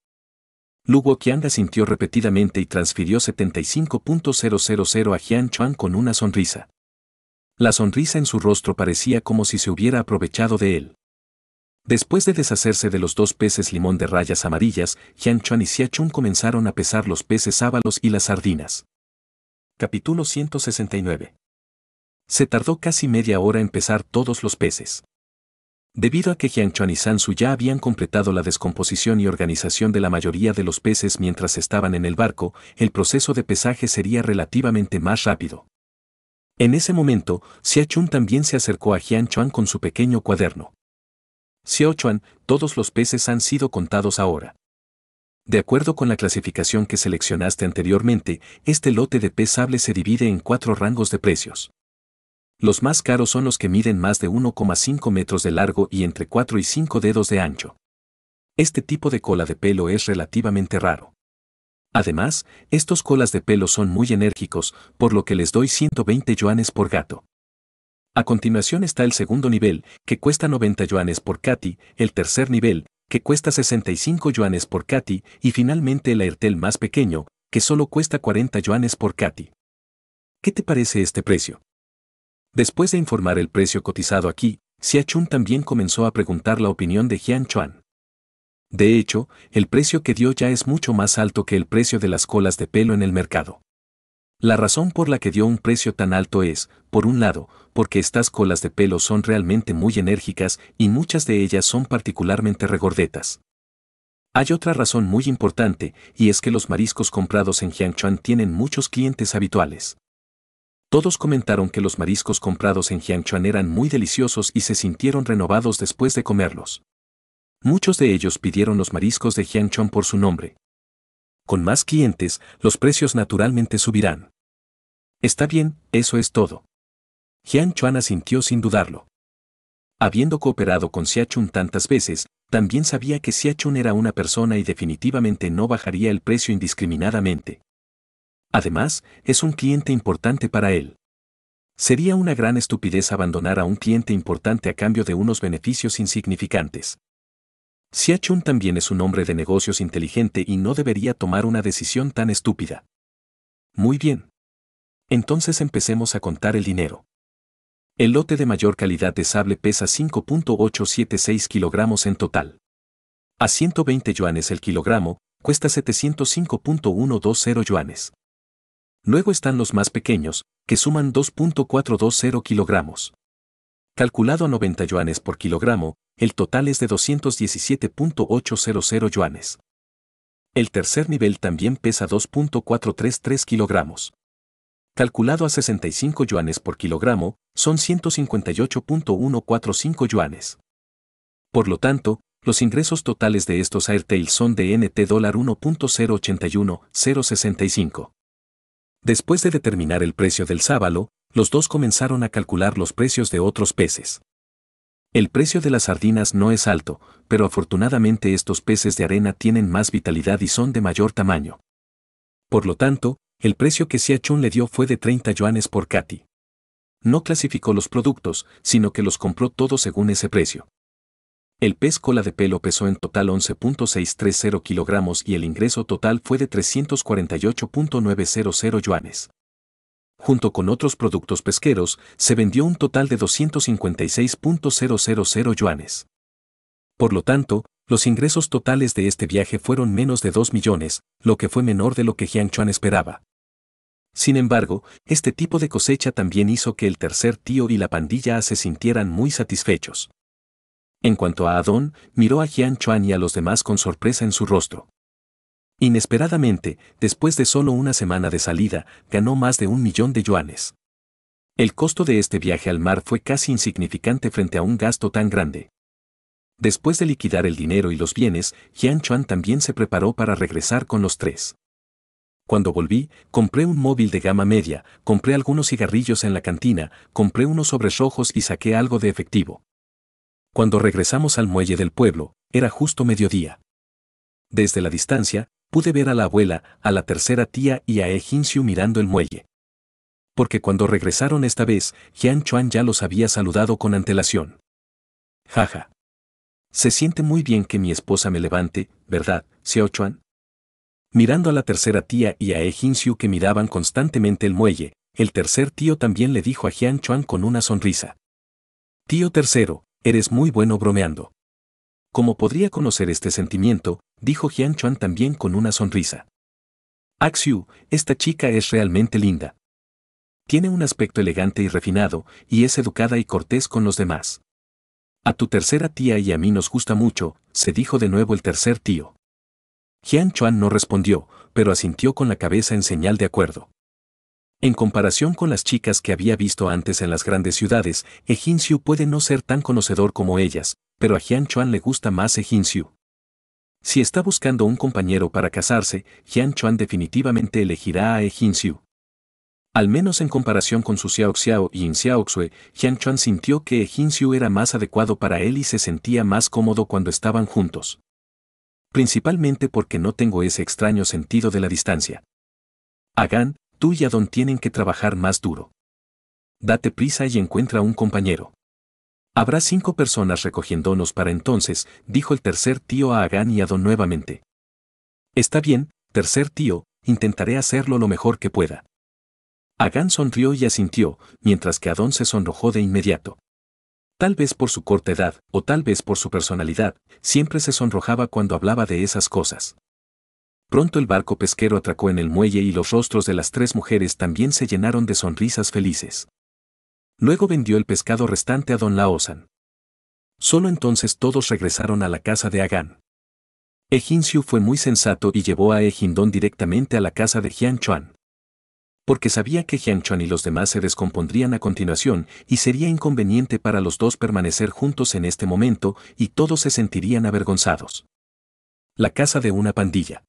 Speaker 1: Lugo Qianga sintió repetidamente y transfirió 75.000 a Jian Chuan con una sonrisa. La sonrisa en su rostro parecía como si se hubiera aprovechado de él. Después de deshacerse de los dos peces limón de rayas amarillas, Jianchuan Chuan y Xia Chun comenzaron a pesar los peces sábalos y las sardinas. Capítulo 169. Se tardó casi media hora en pesar todos los peces. Debido a que Jiang Chuan y Sansu ya habían completado la descomposición y organización de la mayoría de los peces mientras estaban en el barco, el proceso de pesaje sería relativamente más rápido. En ese momento, Xia Chun también se acercó a Jianchuan Chuan con su pequeño cuaderno. Xiaochuan, todos los peces han sido contados ahora. De acuerdo con la clasificación que seleccionaste anteriormente, este lote de pez sable se divide en cuatro rangos de precios. Los más caros son los que miden más de 1,5 metros de largo y entre 4 y 5 dedos de ancho. Este tipo de cola de pelo es relativamente raro. Además, estos colas de pelo son muy enérgicos, por lo que les doy 120 yuanes por gato. A continuación está el segundo nivel, que cuesta 90 yuanes por Katy, el tercer nivel, que cuesta 65 yuanes por Katy, y finalmente el Airtel más pequeño, que solo cuesta 40 yuanes por Katy. ¿Qué te parece este precio? Después de informar el precio cotizado aquí, Xia Chun también comenzó a preguntar la opinión de Jian Chuan. De hecho, el precio que dio ya es mucho más alto que el precio de las colas de pelo en el mercado. La razón por la que dio un precio tan alto es, por un lado, porque estas colas de pelo son realmente muy enérgicas y muchas de ellas son particularmente regordetas. Hay otra razón muy importante, y es que los mariscos comprados en Jiangchuan tienen muchos clientes habituales. Todos comentaron que los mariscos comprados en Jiangchuan eran muy deliciosos y se sintieron renovados después de comerlos. Muchos de ellos pidieron los mariscos de Jiangchuan por su nombre con más clientes, los precios naturalmente subirán. Está bien, eso es todo. Jian Chuan asintió sin dudarlo. Habiendo cooperado con Chun tantas veces, también sabía que Chun era una persona y definitivamente no bajaría el precio indiscriminadamente. Además, es un cliente importante para él. Sería una gran estupidez abandonar a un cliente importante a cambio de unos beneficios insignificantes. Xia también es un hombre de negocios inteligente y no debería tomar una decisión tan estúpida. Muy bien. Entonces empecemos a contar el dinero. El lote de mayor calidad de sable pesa 5.876 kilogramos en total. A 120 yuanes el kilogramo, cuesta 705.120 yuanes. Luego están los más pequeños, que suman 2.420 kilogramos. Calculado a 90 yuanes por kilogramo, el total es de 217.800 yuanes. El tercer nivel también pesa 2.433 kilogramos. Calculado a 65 yuanes por kilogramo, son 158.145 yuanes. Por lo tanto, los ingresos totales de estos Airtails son de NT dólar 1.081065. Después de determinar el precio del sábalo, los dos comenzaron a calcular los precios de otros peces. El precio de las sardinas no es alto, pero afortunadamente estos peces de arena tienen más vitalidad y son de mayor tamaño. Por lo tanto, el precio que Xia Chun le dio fue de 30 yuanes por cati. No clasificó los productos, sino que los compró todos según ese precio. El pez cola de pelo pesó en total 11.630 kilogramos y el ingreso total fue de 348.900 yuanes junto con otros productos pesqueros, se vendió un total de 256.000 yuanes. Por lo tanto, los ingresos totales de este viaje fueron menos de 2 millones, lo que fue menor de lo que Jiang Chuan esperaba. Sin embargo, este tipo de cosecha también hizo que el tercer tío y la pandilla se sintieran muy satisfechos. En cuanto a Adón, miró a Jiang Chuan y a los demás con sorpresa en su rostro. Inesperadamente, después de solo una semana de salida, ganó más de un millón de yuanes. El costo de este viaje al mar fue casi insignificante frente a un gasto tan grande. Después de liquidar el dinero y los bienes, Jian Chuan también se preparó para regresar con los tres. Cuando volví, compré un móvil de gama media, compré algunos cigarrillos en la cantina, compré unos rojos y saqué algo de efectivo. Cuando regresamos al muelle del pueblo, era justo mediodía. Desde la distancia, pude ver a la abuela, a la tercera tía y a Ejinsiu mirando el muelle. Porque cuando regresaron esta vez, Jian Chuan ya los había saludado con antelación. Jaja. Se siente muy bien que mi esposa me levante, ¿verdad, Xiao Chuan? Mirando a la tercera tía y a Ejinsiu que miraban constantemente el muelle, el tercer tío también le dijo a Jian Chuan con una sonrisa. Tío tercero, eres muy bueno bromeando. Como podría conocer este sentimiento, dijo Jian Chuan también con una sonrisa. Axiu, esta chica es realmente linda. Tiene un aspecto elegante y refinado, y es educada y cortés con los demás. A tu tercera tía y a mí nos gusta mucho, se dijo de nuevo el tercer tío. Jian Chuan no respondió, pero asintió con la cabeza en señal de acuerdo. En comparación con las chicas que había visto antes en las grandes ciudades, Ejinsiu puede no ser tan conocedor como ellas, pero a Jian Chuan le gusta más Ejinsiu. Si está buscando un compañero para casarse, Jian Chuan definitivamente elegirá a E Jin Xiu. Al menos en comparación con su Xiao y In Xiao Xue, Chuan sintió que E Jin Xiu era más adecuado para él y se sentía más cómodo cuando estaban juntos. Principalmente porque no tengo ese extraño sentido de la distancia. Agan, tú y Adon tienen que trabajar más duro. Date prisa y encuentra un compañero. Habrá cinco personas recogiéndonos para entonces, dijo el tercer tío a Agán y Adón nuevamente. Está bien, tercer tío, intentaré hacerlo lo mejor que pueda. Agán sonrió y asintió, mientras que Adón se sonrojó de inmediato. Tal vez por su corta edad, o tal vez por su personalidad, siempre se sonrojaba cuando hablaba de esas cosas. Pronto el barco pesquero atracó en el muelle y los rostros de las tres mujeres también se llenaron de sonrisas felices. Luego vendió el pescado restante a don Laosan. Solo entonces todos regresaron a la casa de Agán. Ejinciu fue muy sensato y llevó a Ejindón directamente a la casa de Jian Chuan. Porque sabía que Jian Chuan y los demás se descompondrían a continuación y sería inconveniente para los dos permanecer juntos en este momento y todos se sentirían avergonzados. La casa de una pandilla.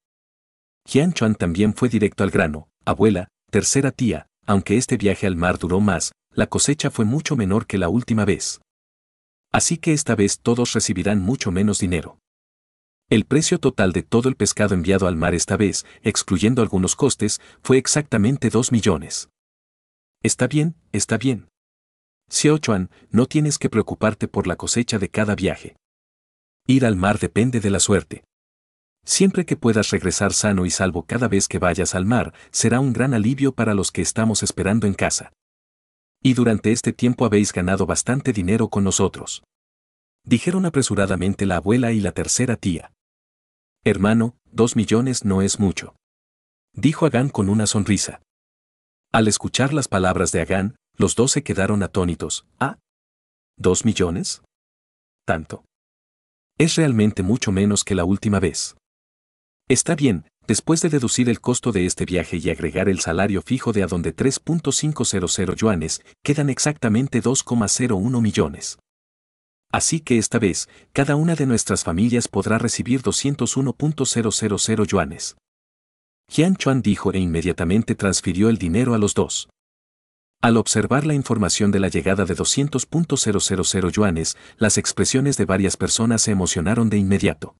Speaker 1: Jian Chuan también fue directo al grano, abuela, tercera tía, aunque este viaje al mar duró más, la cosecha fue mucho menor que la última vez. Así que esta vez todos recibirán mucho menos dinero. El precio total de todo el pescado enviado al mar esta vez, excluyendo algunos costes, fue exactamente 2 millones. Está bien, está bien. Xiao no tienes que preocuparte por la cosecha de cada viaje. Ir al mar depende de la suerte. Siempre que puedas regresar sano y salvo cada vez que vayas al mar, será un gran alivio para los que estamos esperando en casa. Y durante este tiempo habéis ganado bastante dinero con nosotros. Dijeron apresuradamente la abuela y la tercera tía. Hermano, dos millones no es mucho. Dijo Agán con una sonrisa. Al escuchar las palabras de Agán, los dos se quedaron atónitos. ¿Ah? ¿Dos millones? Tanto. Es realmente mucho menos que la última vez. Está bien, después de deducir el costo de este viaje y agregar el salario fijo de adonde 3.500 yuanes, quedan exactamente 2,01 millones. Así que esta vez, cada una de nuestras familias podrá recibir 201.000 yuanes. Jian Chuan dijo e inmediatamente transfirió el dinero a los dos. Al observar la información de la llegada de 200.000 yuanes, las expresiones de varias personas se emocionaron de inmediato.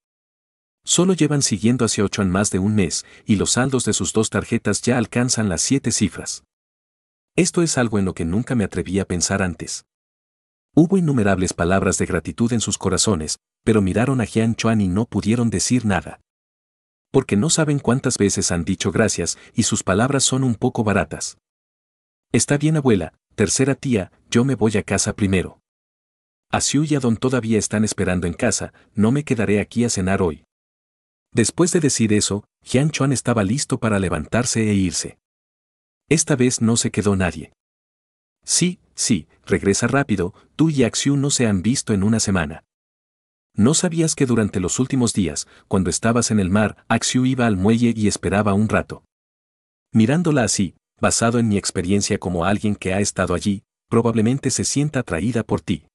Speaker 1: Solo llevan siguiendo hacia ocho en más de un mes, y los saldos de sus dos tarjetas ya alcanzan las siete cifras. Esto es algo en lo que nunca me atreví a pensar antes. Hubo innumerables palabras de gratitud en sus corazones, pero miraron a Jian Chuan y no pudieron decir nada. Porque no saben cuántas veces han dicho gracias y sus palabras son un poco baratas. Está bien abuela, tercera tía, yo me voy a casa primero. A Siu y a Don todavía están esperando en casa, no me quedaré aquí a cenar hoy. Después de decir eso, Jian Chuan estaba listo para levantarse e irse. Esta vez no se quedó nadie. Sí, sí, regresa rápido, tú y Axiu no se han visto en una semana. ¿No sabías que durante los últimos días, cuando estabas en el mar, Axiu iba al muelle y esperaba un rato? Mirándola así, basado en mi experiencia como alguien que ha estado allí, probablemente se sienta atraída por ti.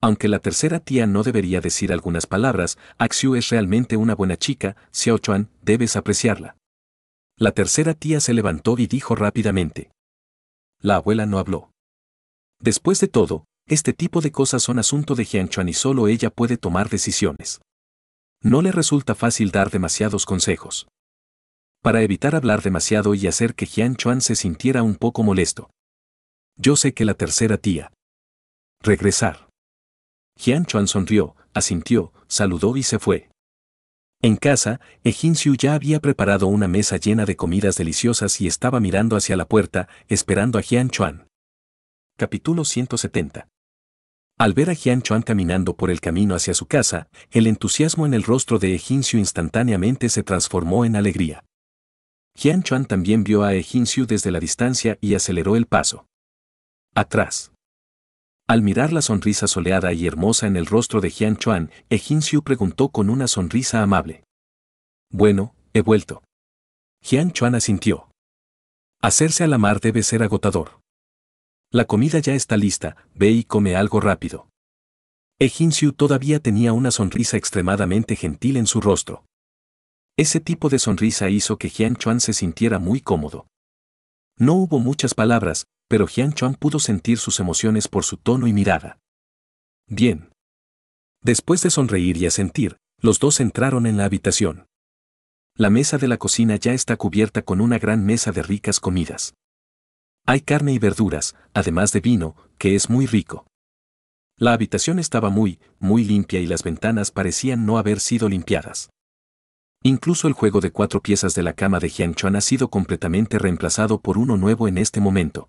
Speaker 1: Aunque la tercera tía no debería decir algunas palabras, Axiu es realmente una buena chica, Chuan, debes apreciarla. La tercera tía se levantó y dijo rápidamente. La abuela no habló. Después de todo, este tipo de cosas son asunto de Chuan y solo ella puede tomar decisiones. No le resulta fácil dar demasiados consejos. Para evitar hablar demasiado y hacer que Chuan se sintiera un poco molesto. Yo sé que la tercera tía. Regresar. Jian Chuan sonrió, asintió, saludó y se fue. En casa, Ejin Xiu ya había preparado una mesa llena de comidas deliciosas y estaba mirando hacia la puerta, esperando a Jian Chuan. Capítulo 170 Al ver a Jian Chuan caminando por el camino hacia su casa, el entusiasmo en el rostro de Ejin Xiu instantáneamente se transformó en alegría. Jian Chuan también vio a Ejin Xiu desde la distancia y aceleró el paso. Atrás. Al mirar la sonrisa soleada y hermosa en el rostro de Jian Chuan, preguntó con una sonrisa amable. Bueno, he vuelto. Jian Chuan asintió. Hacerse a la mar debe ser agotador. La comida ya está lista, ve y come algo rápido. Ejin todavía tenía una sonrisa extremadamente gentil en su rostro. Ese tipo de sonrisa hizo que Jian Chuan se sintiera muy cómodo. No hubo muchas palabras, pero Jiang Chuan pudo sentir sus emociones por su tono y mirada. Bien. Después de sonreír y asentir, los dos entraron en la habitación. La mesa de la cocina ya está cubierta con una gran mesa de ricas comidas. Hay carne y verduras, además de vino, que es muy rico. La habitación estaba muy, muy limpia y las ventanas parecían no haber sido limpiadas. Incluso el juego de cuatro piezas de la cama de Jiang Chuan ha sido completamente reemplazado por uno nuevo en este momento.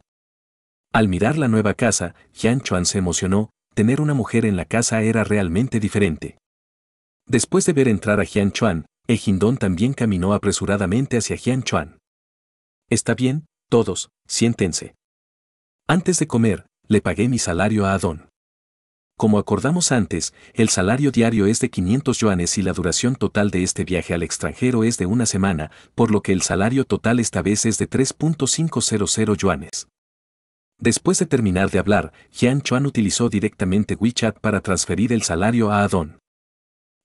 Speaker 1: Al mirar la nueva casa, Jian Chuan se emocionó, tener una mujer en la casa era realmente diferente. Después de ver entrar a Jian Chuan, Ejindón también caminó apresuradamente hacia Jian Chuan. Está bien, todos, siéntense. Antes de comer, le pagué mi salario a Adon. Como acordamos antes, el salario diario es de 500 yuanes y la duración total de este viaje al extranjero es de una semana, por lo que el salario total esta vez es de 3.500 yuanes. Después de terminar de hablar, Jian Chuan utilizó directamente WeChat para transferir el salario a Adon.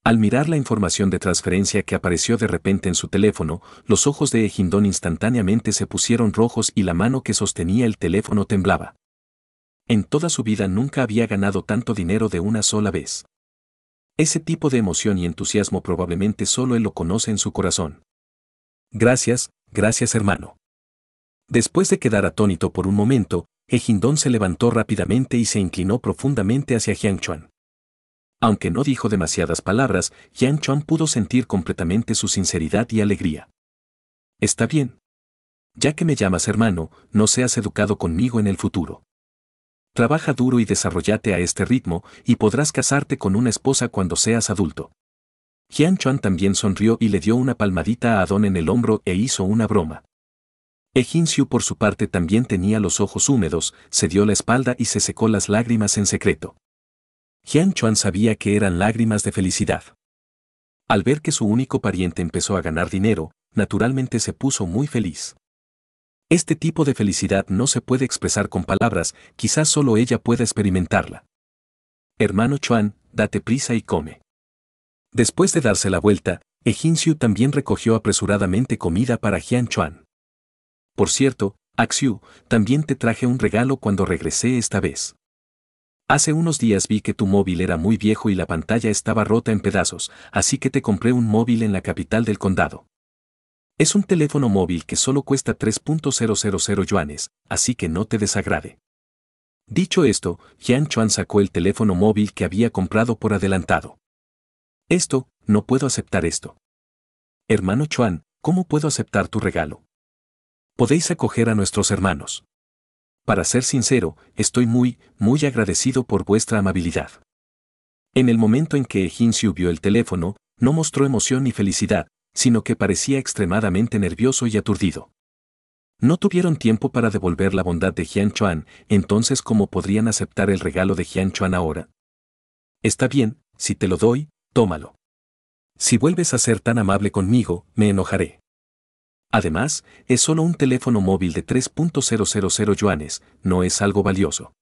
Speaker 1: Al mirar la información de transferencia que apareció de repente en su teléfono, los ojos de Ejindón instantáneamente se pusieron rojos y la mano que sostenía el teléfono temblaba. En toda su vida nunca había ganado tanto dinero de una sola vez. Ese tipo de emoción y entusiasmo probablemente solo él lo conoce en su corazón. Gracias, gracias hermano. Después de quedar atónito por un momento, Ejindón se levantó rápidamente y se inclinó profundamente hacia Jiang Chuan. Aunque no dijo demasiadas palabras, Jiang Chuan pudo sentir completamente su sinceridad y alegría. Está bien. Ya que me llamas hermano, no seas educado conmigo en el futuro. Trabaja duro y desarrollate a este ritmo, y podrás casarte con una esposa cuando seas adulto. Jiang Chuan también sonrió y le dio una palmadita a Adon en el hombro e hizo una broma. Ejinsiu por su parte también tenía los ojos húmedos, se dio la espalda y se secó las lágrimas en secreto. Jian Chuan sabía que eran lágrimas de felicidad. Al ver que su único pariente empezó a ganar dinero, naturalmente se puso muy feliz. Este tipo de felicidad no se puede expresar con palabras, quizás solo ella pueda experimentarla. Hermano Chuan, date prisa y come. Después de darse la vuelta, Ejinsiu también recogió apresuradamente comida para Jian Chuan. Por cierto, Axiu, también te traje un regalo cuando regresé esta vez. Hace unos días vi que tu móvil era muy viejo y la pantalla estaba rota en pedazos, así que te compré un móvil en la capital del condado. Es un teléfono móvil que solo cuesta 3.000 yuanes, así que no te desagrade. Dicho esto, Jian Chuan sacó el teléfono móvil que había comprado por adelantado. Esto, no puedo aceptar esto. Hermano Chuan, ¿cómo puedo aceptar tu regalo? podéis acoger a nuestros hermanos. Para ser sincero, estoy muy, muy agradecido por vuestra amabilidad. En el momento en que Ejin subió el teléfono, no mostró emoción ni felicidad, sino que parecía extremadamente nervioso y aturdido. No tuvieron tiempo para devolver la bondad de Jian Chuan, entonces ¿cómo podrían aceptar el regalo de Jian Chuan ahora? Está bien, si te lo doy, tómalo. Si vuelves a ser tan amable conmigo, me enojaré. Además, es solo un teléfono móvil de 3.000 yuanes, no es algo valioso.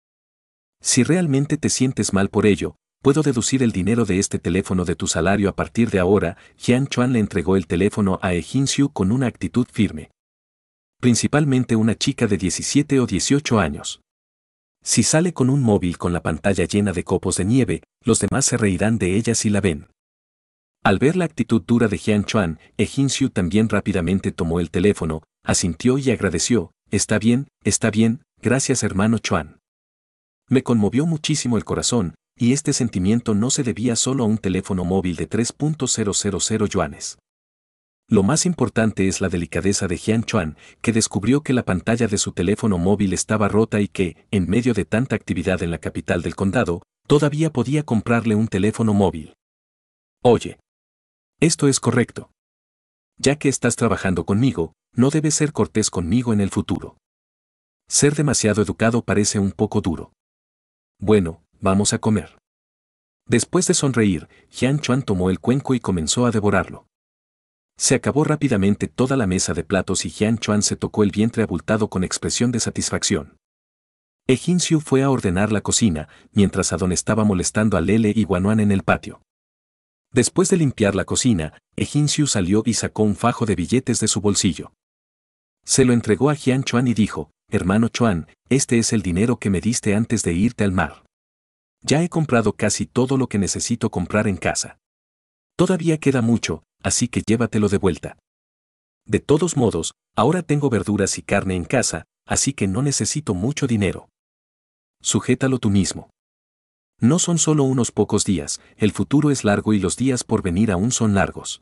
Speaker 1: Si realmente te sientes mal por ello, puedo deducir el dinero de este teléfono de tu salario a partir de ahora, Jian Chuan le entregó el teléfono a Ejin Xiu con una actitud firme. Principalmente una chica de 17 o 18 años. Si sale con un móvil con la pantalla llena de copos de nieve, los demás se reirán de ella si la ven. Al ver la actitud dura de Jian Chuan, Ejin también rápidamente tomó el teléfono, asintió y agradeció, está bien, está bien, gracias hermano Chuan. Me conmovió muchísimo el corazón, y este sentimiento no se debía solo a un teléfono móvil de 3.000 yuanes. Lo más importante es la delicadeza de Jian Chuan, que descubrió que la pantalla de su teléfono móvil estaba rota y que, en medio de tanta actividad en la capital del condado, todavía podía comprarle un teléfono móvil. Oye, esto es correcto. Ya que estás trabajando conmigo, no debes ser cortés conmigo en el futuro. Ser demasiado educado parece un poco duro. Bueno, vamos a comer. Después de sonreír, Jian Chuan tomó el cuenco y comenzó a devorarlo. Se acabó rápidamente toda la mesa de platos y Jian Chuan se tocó el vientre abultado con expresión de satisfacción. Jinxiu fue a ordenar la cocina, mientras Adon estaba molestando a Lele y Guanuan en el patio. Después de limpiar la cocina, Egincio salió y sacó un fajo de billetes de su bolsillo. Se lo entregó a Jian Chuan y dijo, hermano Chuan, este es el dinero que me diste antes de irte al mar. Ya he comprado casi todo lo que necesito comprar en casa. Todavía queda mucho, así que llévatelo de vuelta. De todos modos, ahora tengo verduras y carne en casa, así que no necesito mucho dinero. Sujétalo tú mismo. No son solo unos pocos días, el futuro es largo y los días por venir aún son largos.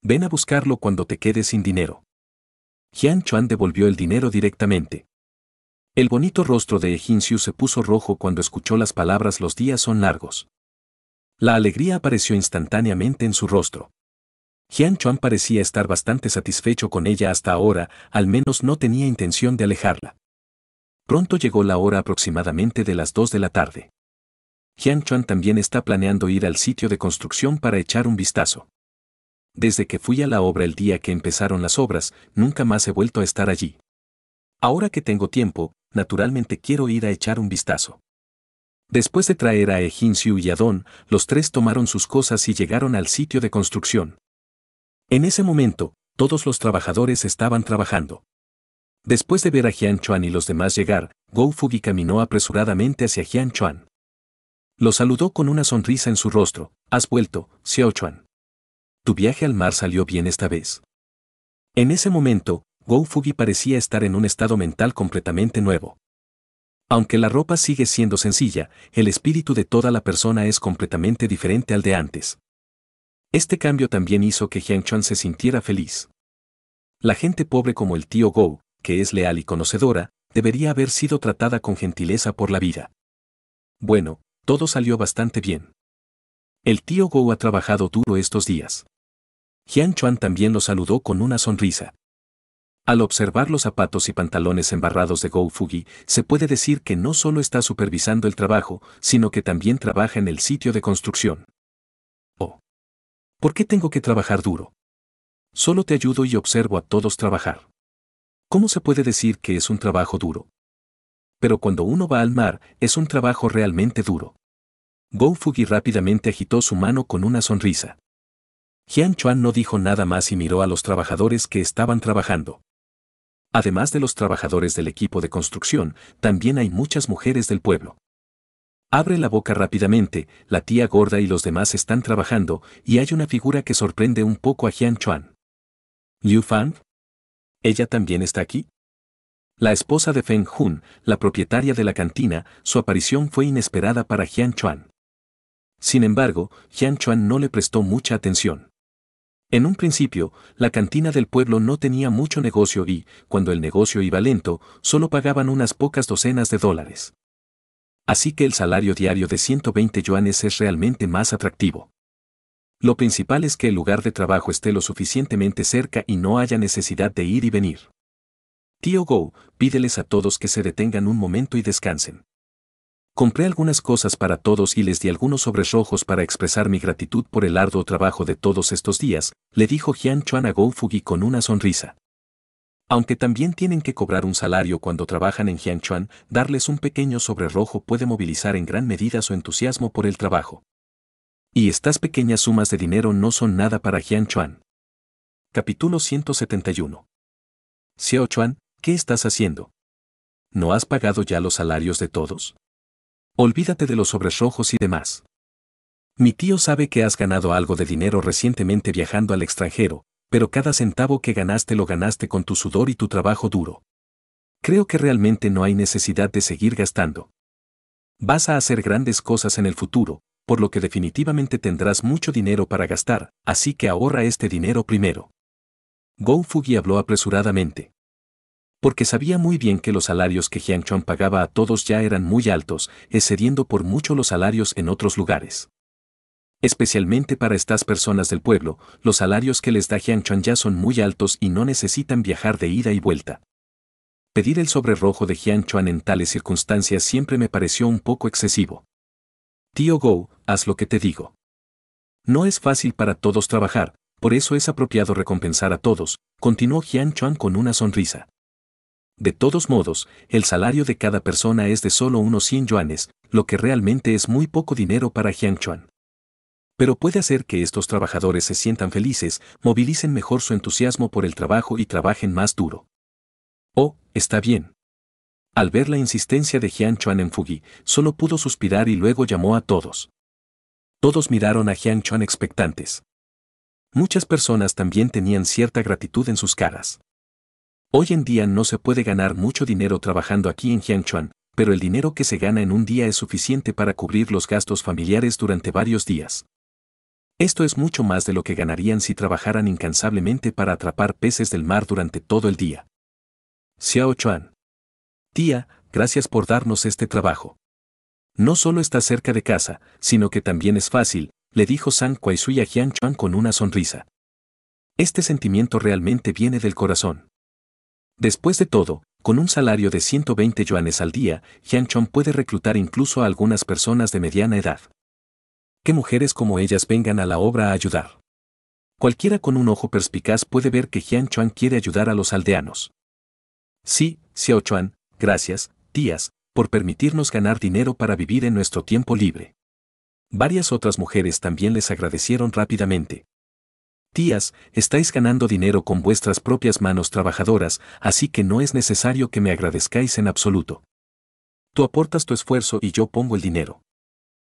Speaker 1: Ven a buscarlo cuando te quedes sin dinero. Jian Chuan devolvió el dinero directamente. El bonito rostro de Eginsiu se puso rojo cuando escuchó las palabras los días son largos. La alegría apareció instantáneamente en su rostro. Jian Chuan parecía estar bastante satisfecho con ella hasta ahora, al menos no tenía intención de alejarla. Pronto llegó la hora aproximadamente de las 2 de la tarde. Jian Chuan también está planeando ir al sitio de construcción para echar un vistazo. Desde que fui a la obra el día que empezaron las obras, nunca más he vuelto a estar allí. Ahora que tengo tiempo, naturalmente quiero ir a echar un vistazo. Después de traer a Ejin y a Don, los tres tomaron sus cosas y llegaron al sitio de construcción. En ese momento, todos los trabajadores estaban trabajando. Después de ver a Jian Chuan y los demás llegar, Go Fugi caminó apresuradamente hacia Jian Chuan. Lo saludó con una sonrisa en su rostro. Has vuelto, Xiao Chuan. Tu viaje al mar salió bien esta vez. En ese momento, Gou Fugi parecía estar en un estado mental completamente nuevo. Aunque la ropa sigue siendo sencilla, el espíritu de toda la persona es completamente diferente al de antes. Este cambio también hizo que Jiang Chuan se sintiera feliz. La gente pobre como el tío Gou, que es leal y conocedora, debería haber sido tratada con gentileza por la vida. Bueno, todo salió bastante bien. El tío Go ha trabajado duro estos días. Jian Chuan también lo saludó con una sonrisa. Al observar los zapatos y pantalones embarrados de Go Fugi, se puede decir que no solo está supervisando el trabajo, sino que también trabaja en el sitio de construcción. Oh. ¿Por qué tengo que trabajar duro? Solo te ayudo y observo a todos trabajar. ¿Cómo se puede decir que es un trabajo duro? pero cuando uno va al mar, es un trabajo realmente duro. Goufugi rápidamente agitó su mano con una sonrisa. Jian Chuan no dijo nada más y miró a los trabajadores que estaban trabajando. Además de los trabajadores del equipo de construcción, también hay muchas mujeres del pueblo. Abre la boca rápidamente, la tía gorda y los demás están trabajando, y hay una figura que sorprende un poco a Jian Chuan. ¿Liu Fan? ¿Ella también está aquí? La esposa de Feng Hun, la propietaria de la cantina, su aparición fue inesperada para Jian Chuan. Sin embargo, Jian Chuan no le prestó mucha atención. En un principio, la cantina del pueblo no tenía mucho negocio y, cuando el negocio iba lento, solo pagaban unas pocas docenas de dólares. Así que el salario diario de 120 yuanes es realmente más atractivo. Lo principal es que el lugar de trabajo esté lo suficientemente cerca y no haya necesidad de ir y venir. Tío Go, pídeles a todos que se detengan un momento y descansen. Compré algunas cosas para todos y les di algunos sobres rojos para expresar mi gratitud por el arduo trabajo de todos estos días, le dijo Jian Chuan a Go Fugi con una sonrisa. Aunque también tienen que cobrar un salario cuando trabajan en Chuan, darles un pequeño sobre rojo puede movilizar en gran medida su entusiasmo por el trabajo. Y estas pequeñas sumas de dinero no son nada para Chuan. Capítulo 171. Xiao Chuan, ¿Qué estás haciendo? ¿No has pagado ya los salarios de todos? Olvídate de los sobres y demás. Mi tío sabe que has ganado algo de dinero recientemente viajando al extranjero, pero cada centavo que ganaste lo ganaste con tu sudor y tu trabajo duro. Creo que realmente no hay necesidad de seguir gastando. Vas a hacer grandes cosas en el futuro, por lo que definitivamente tendrás mucho dinero para gastar, así que ahorra este dinero primero. Goufugi habló apresuradamente porque sabía muy bien que los salarios que Chuan pagaba a todos ya eran muy altos, excediendo por mucho los salarios en otros lugares. Especialmente para estas personas del pueblo, los salarios que les da Chuan ya son muy altos y no necesitan viajar de ida y vuelta. Pedir el sobre rojo de Chuan en tales circunstancias siempre me pareció un poco excesivo. Tío Go, haz lo que te digo. No es fácil para todos trabajar, por eso es apropiado recompensar a todos, continuó Jian Chuan con una sonrisa. De todos modos, el salario de cada persona es de solo unos 100 yuanes, lo que realmente es muy poco dinero para Chuan. Pero puede hacer que estos trabajadores se sientan felices, movilicen mejor su entusiasmo por el trabajo y trabajen más duro. Oh, está bien. Al ver la insistencia de Chuan en Fugi, solo pudo suspirar y luego llamó a todos. Todos miraron a Chuan expectantes. Muchas personas también tenían cierta gratitud en sus caras. Hoy en día no se puede ganar mucho dinero trabajando aquí en Jiangchuan, pero el dinero que se gana en un día es suficiente para cubrir los gastos familiares durante varios días. Esto es mucho más de lo que ganarían si trabajaran incansablemente para atrapar peces del mar durante todo el día. Xiao Chuan. Tía, gracias por darnos este trabajo. No solo está cerca de casa, sino que también es fácil, le dijo San Kuaisui a Jiangchuan con una sonrisa. Este sentimiento realmente viene del corazón. Después de todo, con un salario de 120 yuanes al día, Chong puede reclutar incluso a algunas personas de mediana edad. Que mujeres como ellas vengan a la obra a ayudar. Cualquiera con un ojo perspicaz puede ver que Chuan quiere ayudar a los aldeanos. Sí, Xiaochuan, gracias, tías, por permitirnos ganar dinero para vivir en nuestro tiempo libre. Varias otras mujeres también les agradecieron rápidamente, Tías, estáis ganando dinero con vuestras propias manos trabajadoras, así que no es necesario que me agradezcáis en absoluto. Tú aportas tu esfuerzo y yo pongo el dinero.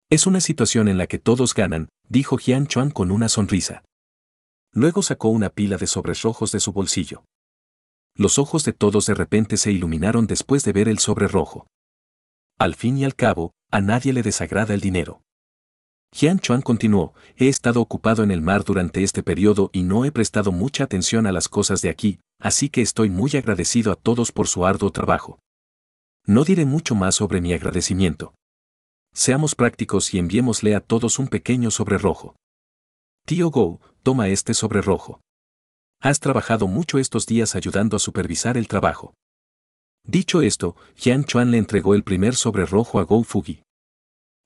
Speaker 1: Es una situación en la que todos ganan, dijo Jian Chuan con una sonrisa. Luego sacó una pila de sobres rojos de su bolsillo. Los ojos de todos de repente se iluminaron después de ver el sobre rojo. Al fin y al cabo, a nadie le desagrada el dinero. Jian Chuan continuó, he estado ocupado en el mar durante este periodo y no he prestado mucha atención a las cosas de aquí, así que estoy muy agradecido a todos por su arduo trabajo. No diré mucho más sobre mi agradecimiento. Seamos prácticos y enviémosle a todos un pequeño sobre rojo. Tío Go, toma este sobre rojo. Has trabajado mucho estos días ayudando a supervisar el trabajo. Dicho esto, Jian Chuan le entregó el primer sobre rojo a Go Fugi.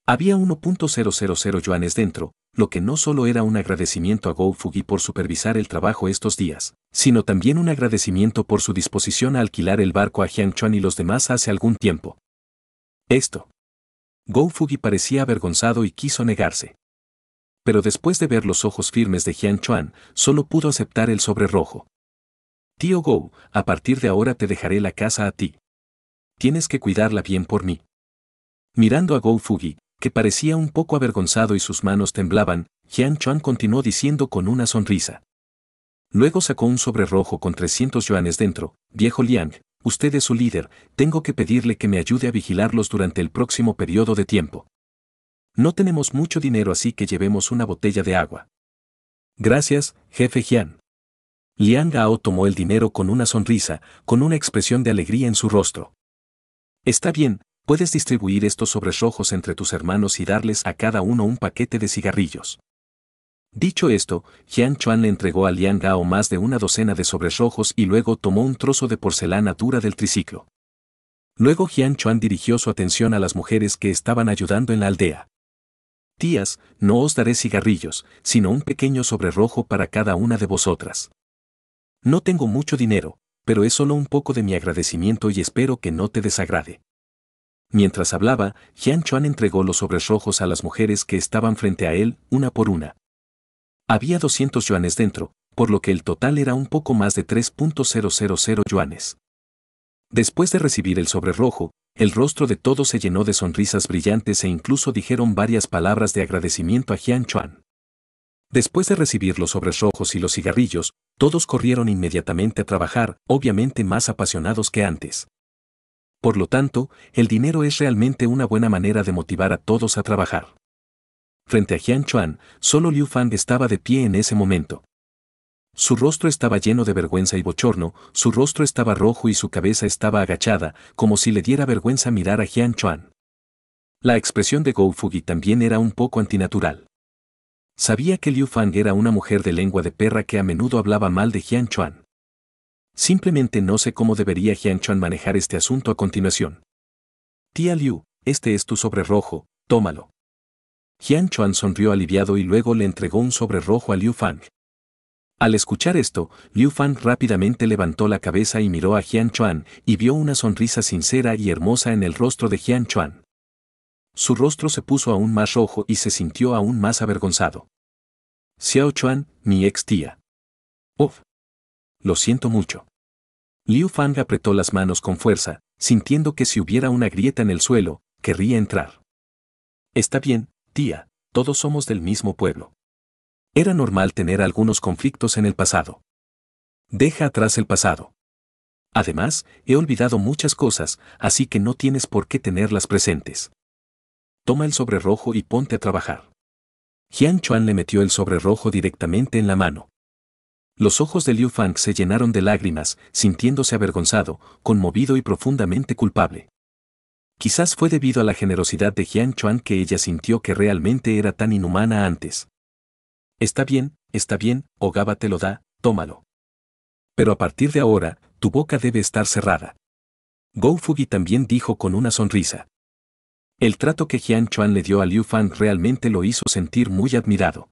Speaker 1: Había 1.000 yuanes dentro, lo que no solo era un agradecimiento a Go Fugi por supervisar el trabajo estos días, sino también un agradecimiento por su disposición a alquilar el barco a Chuan y los demás hace algún tiempo. Esto. Go Fugi parecía avergonzado y quiso negarse. Pero después de ver los ojos firmes de Chuan, solo pudo aceptar el sobre rojo. Tío Go, a partir de ahora te dejaré la casa a ti. Tienes que cuidarla bien por mí. Mirando a Go que parecía un poco avergonzado y sus manos temblaban, Jian Chuan continuó diciendo con una sonrisa. Luego sacó un sobre rojo con 300 yuanes dentro. Viejo Liang, usted es su líder, tengo que pedirle que me ayude a vigilarlos durante el próximo periodo de tiempo. No tenemos mucho dinero así que llevemos una botella de agua. Gracias, jefe Jian. Liang Gao tomó el dinero con una sonrisa, con una expresión de alegría en su rostro. Está bien, puedes distribuir estos sobres rojos entre tus hermanos y darles a cada uno un paquete de cigarrillos. Dicho esto, Jian Chuan le entregó a Liang Gao más de una docena de sobres rojos y luego tomó un trozo de porcelana dura del triciclo. Luego Jian Chuan dirigió su atención a las mujeres que estaban ayudando en la aldea. Tías, no os daré cigarrillos, sino un pequeño sobre rojo para cada una de vosotras. No tengo mucho dinero, pero es solo un poco de mi agradecimiento y espero que no te desagrade. Mientras hablaba, Jian Chuan entregó los sobres rojos a las mujeres que estaban frente a él, una por una. Había 200 yuanes dentro, por lo que el total era un poco más de 3.000 yuanes. Después de recibir el sobre rojo, el rostro de todos se llenó de sonrisas brillantes e incluso dijeron varias palabras de agradecimiento a Jian Chuan. Después de recibir los sobres rojos y los cigarrillos, todos corrieron inmediatamente a trabajar, obviamente más apasionados que antes. Por lo tanto, el dinero es realmente una buena manera de motivar a todos a trabajar. Frente a Jian Chuan, solo Liu Fang estaba de pie en ese momento. Su rostro estaba lleno de vergüenza y bochorno, su rostro estaba rojo y su cabeza estaba agachada, como si le diera vergüenza mirar a Jian Chuan. La expresión de Gou Fugi también era un poco antinatural. Sabía que Liu Fang era una mujer de lengua de perra que a menudo hablaba mal de Jian Chuan. Simplemente no sé cómo debería Chuan manejar este asunto a continuación. Tía Liu, este es tu sobre rojo, tómalo. Chuan sonrió aliviado y luego le entregó un sobre rojo a Liu Fang. Al escuchar esto, Liu Fang rápidamente levantó la cabeza y miró a Jian Chuan y vio una sonrisa sincera y hermosa en el rostro de Jian Chuan. Su rostro se puso aún más rojo y se sintió aún más avergonzado. Xiao Chuan, mi ex tía. Uf lo siento mucho. Liu Fang apretó las manos con fuerza, sintiendo que si hubiera una grieta en el suelo, querría entrar. Está bien, tía, todos somos del mismo pueblo. Era normal tener algunos conflictos en el pasado. Deja atrás el pasado. Además, he olvidado muchas cosas, así que no tienes por qué tenerlas presentes. Toma el sobre rojo y ponte a trabajar. Jian Chuan le metió el sobre rojo directamente en la mano. Los ojos de Liu Fang se llenaron de lágrimas, sintiéndose avergonzado, conmovido y profundamente culpable. Quizás fue debido a la generosidad de Jian Chuan que ella sintió que realmente era tan inhumana antes. Está bien, está bien, Ogaba te lo da, tómalo. Pero a partir de ahora, tu boca debe estar cerrada. Go Fugi también dijo con una sonrisa. El trato que Jian Chuan le dio a Liu Fang realmente lo hizo sentir muy admirado.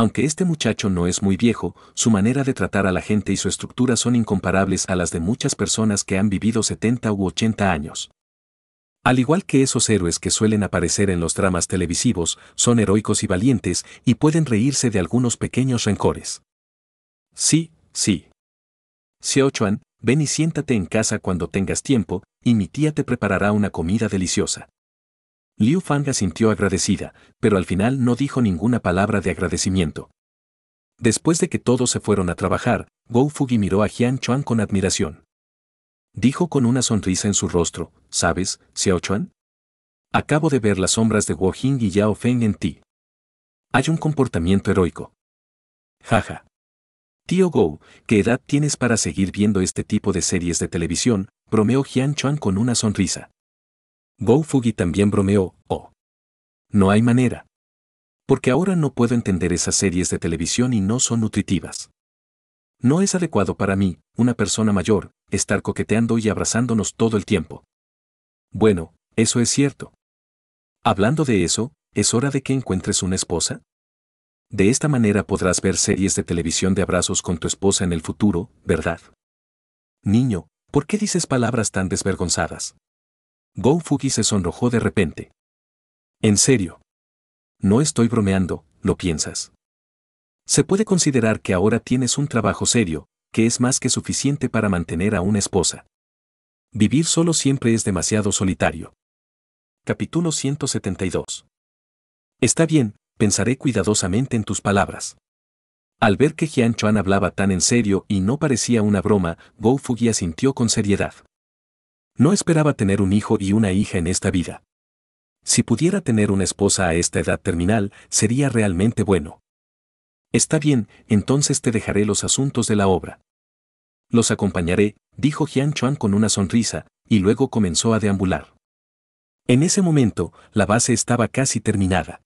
Speaker 1: Aunque este muchacho no es muy viejo, su manera de tratar a la gente y su estructura son incomparables a las de muchas personas que han vivido 70 u 80 años. Al igual que esos héroes que suelen aparecer en los dramas televisivos, son heroicos y valientes y pueden reírse de algunos pequeños rencores. Sí, sí. Xiaochuan, ven y siéntate en casa cuando tengas tiempo, y mi tía te preparará una comida deliciosa. Liu la sintió agradecida, pero al final no dijo ninguna palabra de agradecimiento. Después de que todos se fueron a trabajar, Gou Fugi miró a Jian Chuan con admiración. Dijo con una sonrisa en su rostro, ¿sabes, Xiao Chuan? Acabo de ver las sombras de Guo Jing y Yao Feng en ti. Hay un comportamiento heroico. Jaja. Tío Gou, ¿qué edad tienes para seguir viendo este tipo de series de televisión? bromeó Jian Chuan con una sonrisa. Fugi también bromeó, oh. No hay manera. Porque ahora no puedo entender esas series de televisión y no son nutritivas. No es adecuado para mí, una persona mayor, estar coqueteando y abrazándonos todo el tiempo. Bueno, eso es cierto. Hablando de eso, ¿es hora de que encuentres una esposa? De esta manera podrás ver series de televisión de abrazos con tu esposa en el futuro, ¿verdad? Niño, ¿por qué dices palabras tan desvergonzadas? Go Fugi se sonrojó de repente. En serio. No estoy bromeando, lo piensas. Se puede considerar que ahora tienes un trabajo serio, que es más que suficiente para mantener a una esposa. Vivir solo siempre es demasiado solitario. Capítulo 172. Está bien, pensaré cuidadosamente en tus palabras. Al ver que Jian Chuan hablaba tan en serio y no parecía una broma, Go Fugi asintió con seriedad. No esperaba tener un hijo y una hija en esta vida. Si pudiera tener una esposa a esta edad terminal, sería realmente bueno. Está bien, entonces te dejaré los asuntos de la obra. Los acompañaré, dijo Jian Chuan con una sonrisa, y luego comenzó a deambular. En ese momento, la base estaba casi terminada.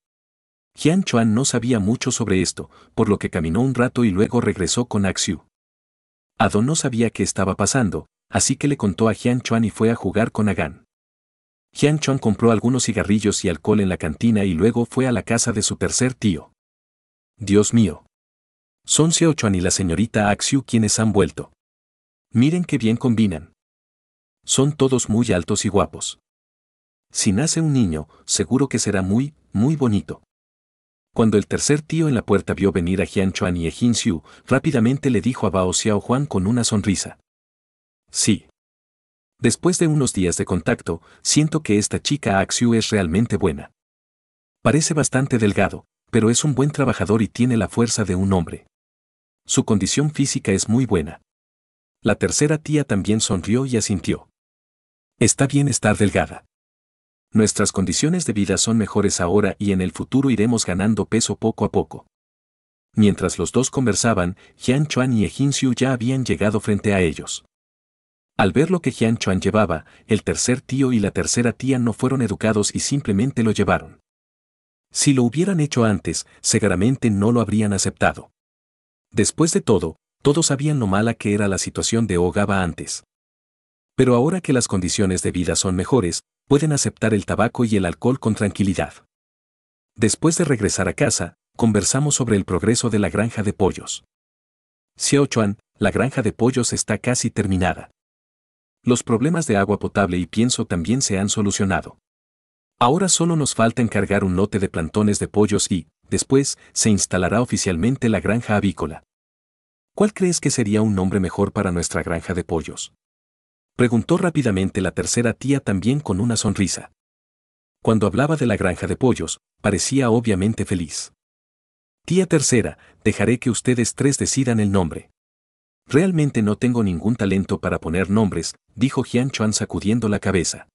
Speaker 1: Jian Chuan no sabía mucho sobre esto, por lo que caminó un rato y luego regresó con Axiu. Ado no sabía qué estaba pasando, así que le contó a Jian Chuan y fue a jugar con Hagan. Jian Chuan compró algunos cigarrillos y alcohol en la cantina y luego fue a la casa de su tercer tío. Dios mío. Son Xiao Chuan y la señorita Axiu ah quienes han vuelto. Miren qué bien combinan. Son todos muy altos y guapos. Si nace un niño, seguro que será muy, muy bonito. Cuando el tercer tío en la puerta vio venir a Jian Chuan y a Jin Xiu, rápidamente le dijo a Bao Xiao Juan con una sonrisa. Sí. Después de unos días de contacto, siento que esta chica Axiu es realmente buena. Parece bastante delgado, pero es un buen trabajador y tiene la fuerza de un hombre. Su condición física es muy buena. La tercera tía también sonrió y asintió. Está bien estar delgada. Nuestras condiciones de vida son mejores ahora y en el futuro iremos ganando peso poco a poco. Mientras los dos conversaban, Jian Chuan y Ejin Xiu ya habían llegado frente a ellos. Al ver lo que Jian Chuan llevaba, el tercer tío y la tercera tía no fueron educados y simplemente lo llevaron. Si lo hubieran hecho antes, seguramente no lo habrían aceptado. Después de todo, todos sabían lo mala que era la situación de Ogaba antes. Pero ahora que las condiciones de vida son mejores, pueden aceptar el tabaco y el alcohol con tranquilidad. Después de regresar a casa, conversamos sobre el progreso de la granja de pollos. Xiao Chuan, la granja de pollos está casi terminada los problemas de agua potable y pienso también se han solucionado. Ahora solo nos falta encargar un lote de plantones de pollos y, después, se instalará oficialmente la granja avícola. ¿Cuál crees que sería un nombre mejor para nuestra granja de pollos? Preguntó rápidamente la tercera tía también con una sonrisa. Cuando hablaba de la granja de pollos, parecía obviamente feliz. Tía tercera, dejaré que ustedes tres decidan el nombre. Realmente no tengo ningún talento para poner nombres, dijo Jian Chuan sacudiendo la cabeza.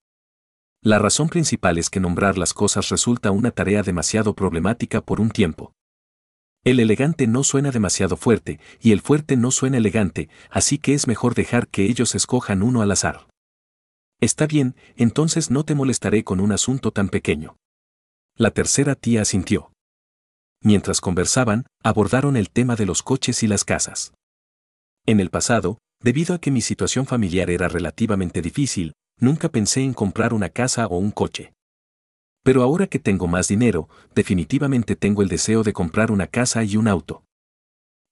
Speaker 1: La razón principal es que nombrar las cosas resulta una tarea demasiado problemática por un tiempo. El elegante no suena demasiado fuerte, y el fuerte no suena elegante, así que es mejor dejar que ellos escojan uno al azar. Está bien, entonces no te molestaré con un asunto tan pequeño. La tercera tía asintió. Mientras conversaban, abordaron el tema de los coches y las casas. En el pasado, debido a que mi situación familiar era relativamente difícil, nunca pensé en comprar una casa o un coche. Pero ahora que tengo más dinero, definitivamente tengo el deseo de comprar una casa y un auto.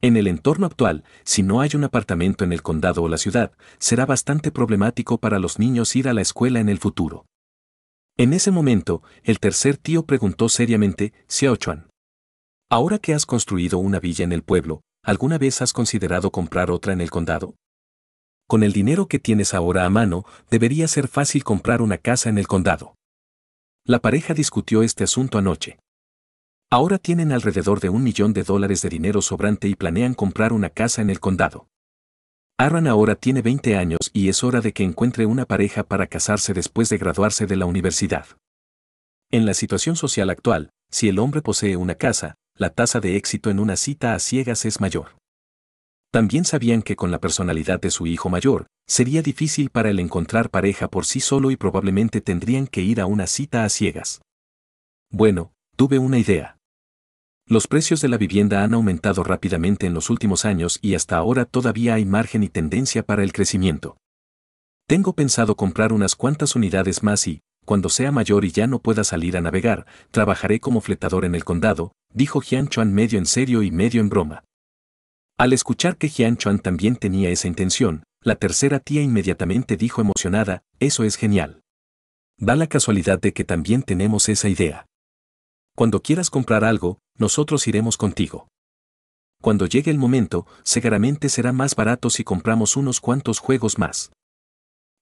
Speaker 1: En el entorno actual, si no hay un apartamento en el condado o la ciudad, será bastante problemático para los niños ir a la escuela en el futuro. En ese momento, el tercer tío preguntó seriamente, Xiaochuan. Ahora que has construido una villa en el pueblo, ¿alguna vez has considerado comprar otra en el condado? Con el dinero que tienes ahora a mano, debería ser fácil comprar una casa en el condado. La pareja discutió este asunto anoche. Ahora tienen alrededor de un millón de dólares de dinero sobrante y planean comprar una casa en el condado. Arran ahora tiene 20 años y es hora de que encuentre una pareja para casarse después de graduarse de la universidad. En la situación social actual, si el hombre posee una casa, la tasa de éxito en una cita a ciegas es mayor. También sabían que con la personalidad de su hijo mayor, sería difícil para él encontrar pareja por sí solo y probablemente tendrían que ir a una cita a ciegas. Bueno, tuve una idea. Los precios de la vivienda han aumentado rápidamente en los últimos años y hasta ahora todavía hay margen y tendencia para el crecimiento. Tengo pensado comprar unas cuantas unidades más y, cuando sea mayor y ya no pueda salir a navegar, trabajaré como fletador en el condado, dijo Jian Chuan medio en serio y medio en broma. Al escuchar que Jian Chuan también tenía esa intención, la tercera tía inmediatamente dijo emocionada, eso es genial. Da la casualidad de que también tenemos esa idea. Cuando quieras comprar algo, nosotros iremos contigo. Cuando llegue el momento, seguramente será más barato si compramos unos cuantos juegos más.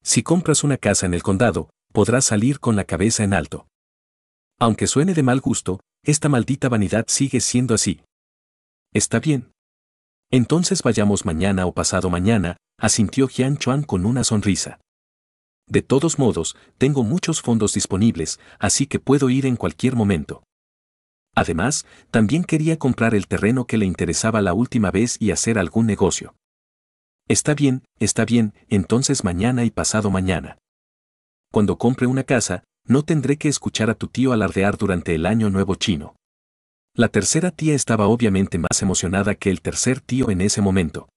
Speaker 1: Si compras una casa en el condado, podrás salir con la cabeza en alto. Aunque suene de mal gusto, esta maldita vanidad sigue siendo así. Está bien. Entonces vayamos mañana o pasado mañana, asintió Jian Chuan con una sonrisa. De todos modos, tengo muchos fondos disponibles, así que puedo ir en cualquier momento. Además, también quería comprar el terreno que le interesaba la última vez y hacer algún negocio. Está bien, está bien, entonces mañana y pasado mañana. Cuando compre una casa, no tendré que escuchar a tu tío alardear durante el año nuevo chino. La tercera tía estaba obviamente más emocionada que el tercer tío en ese momento.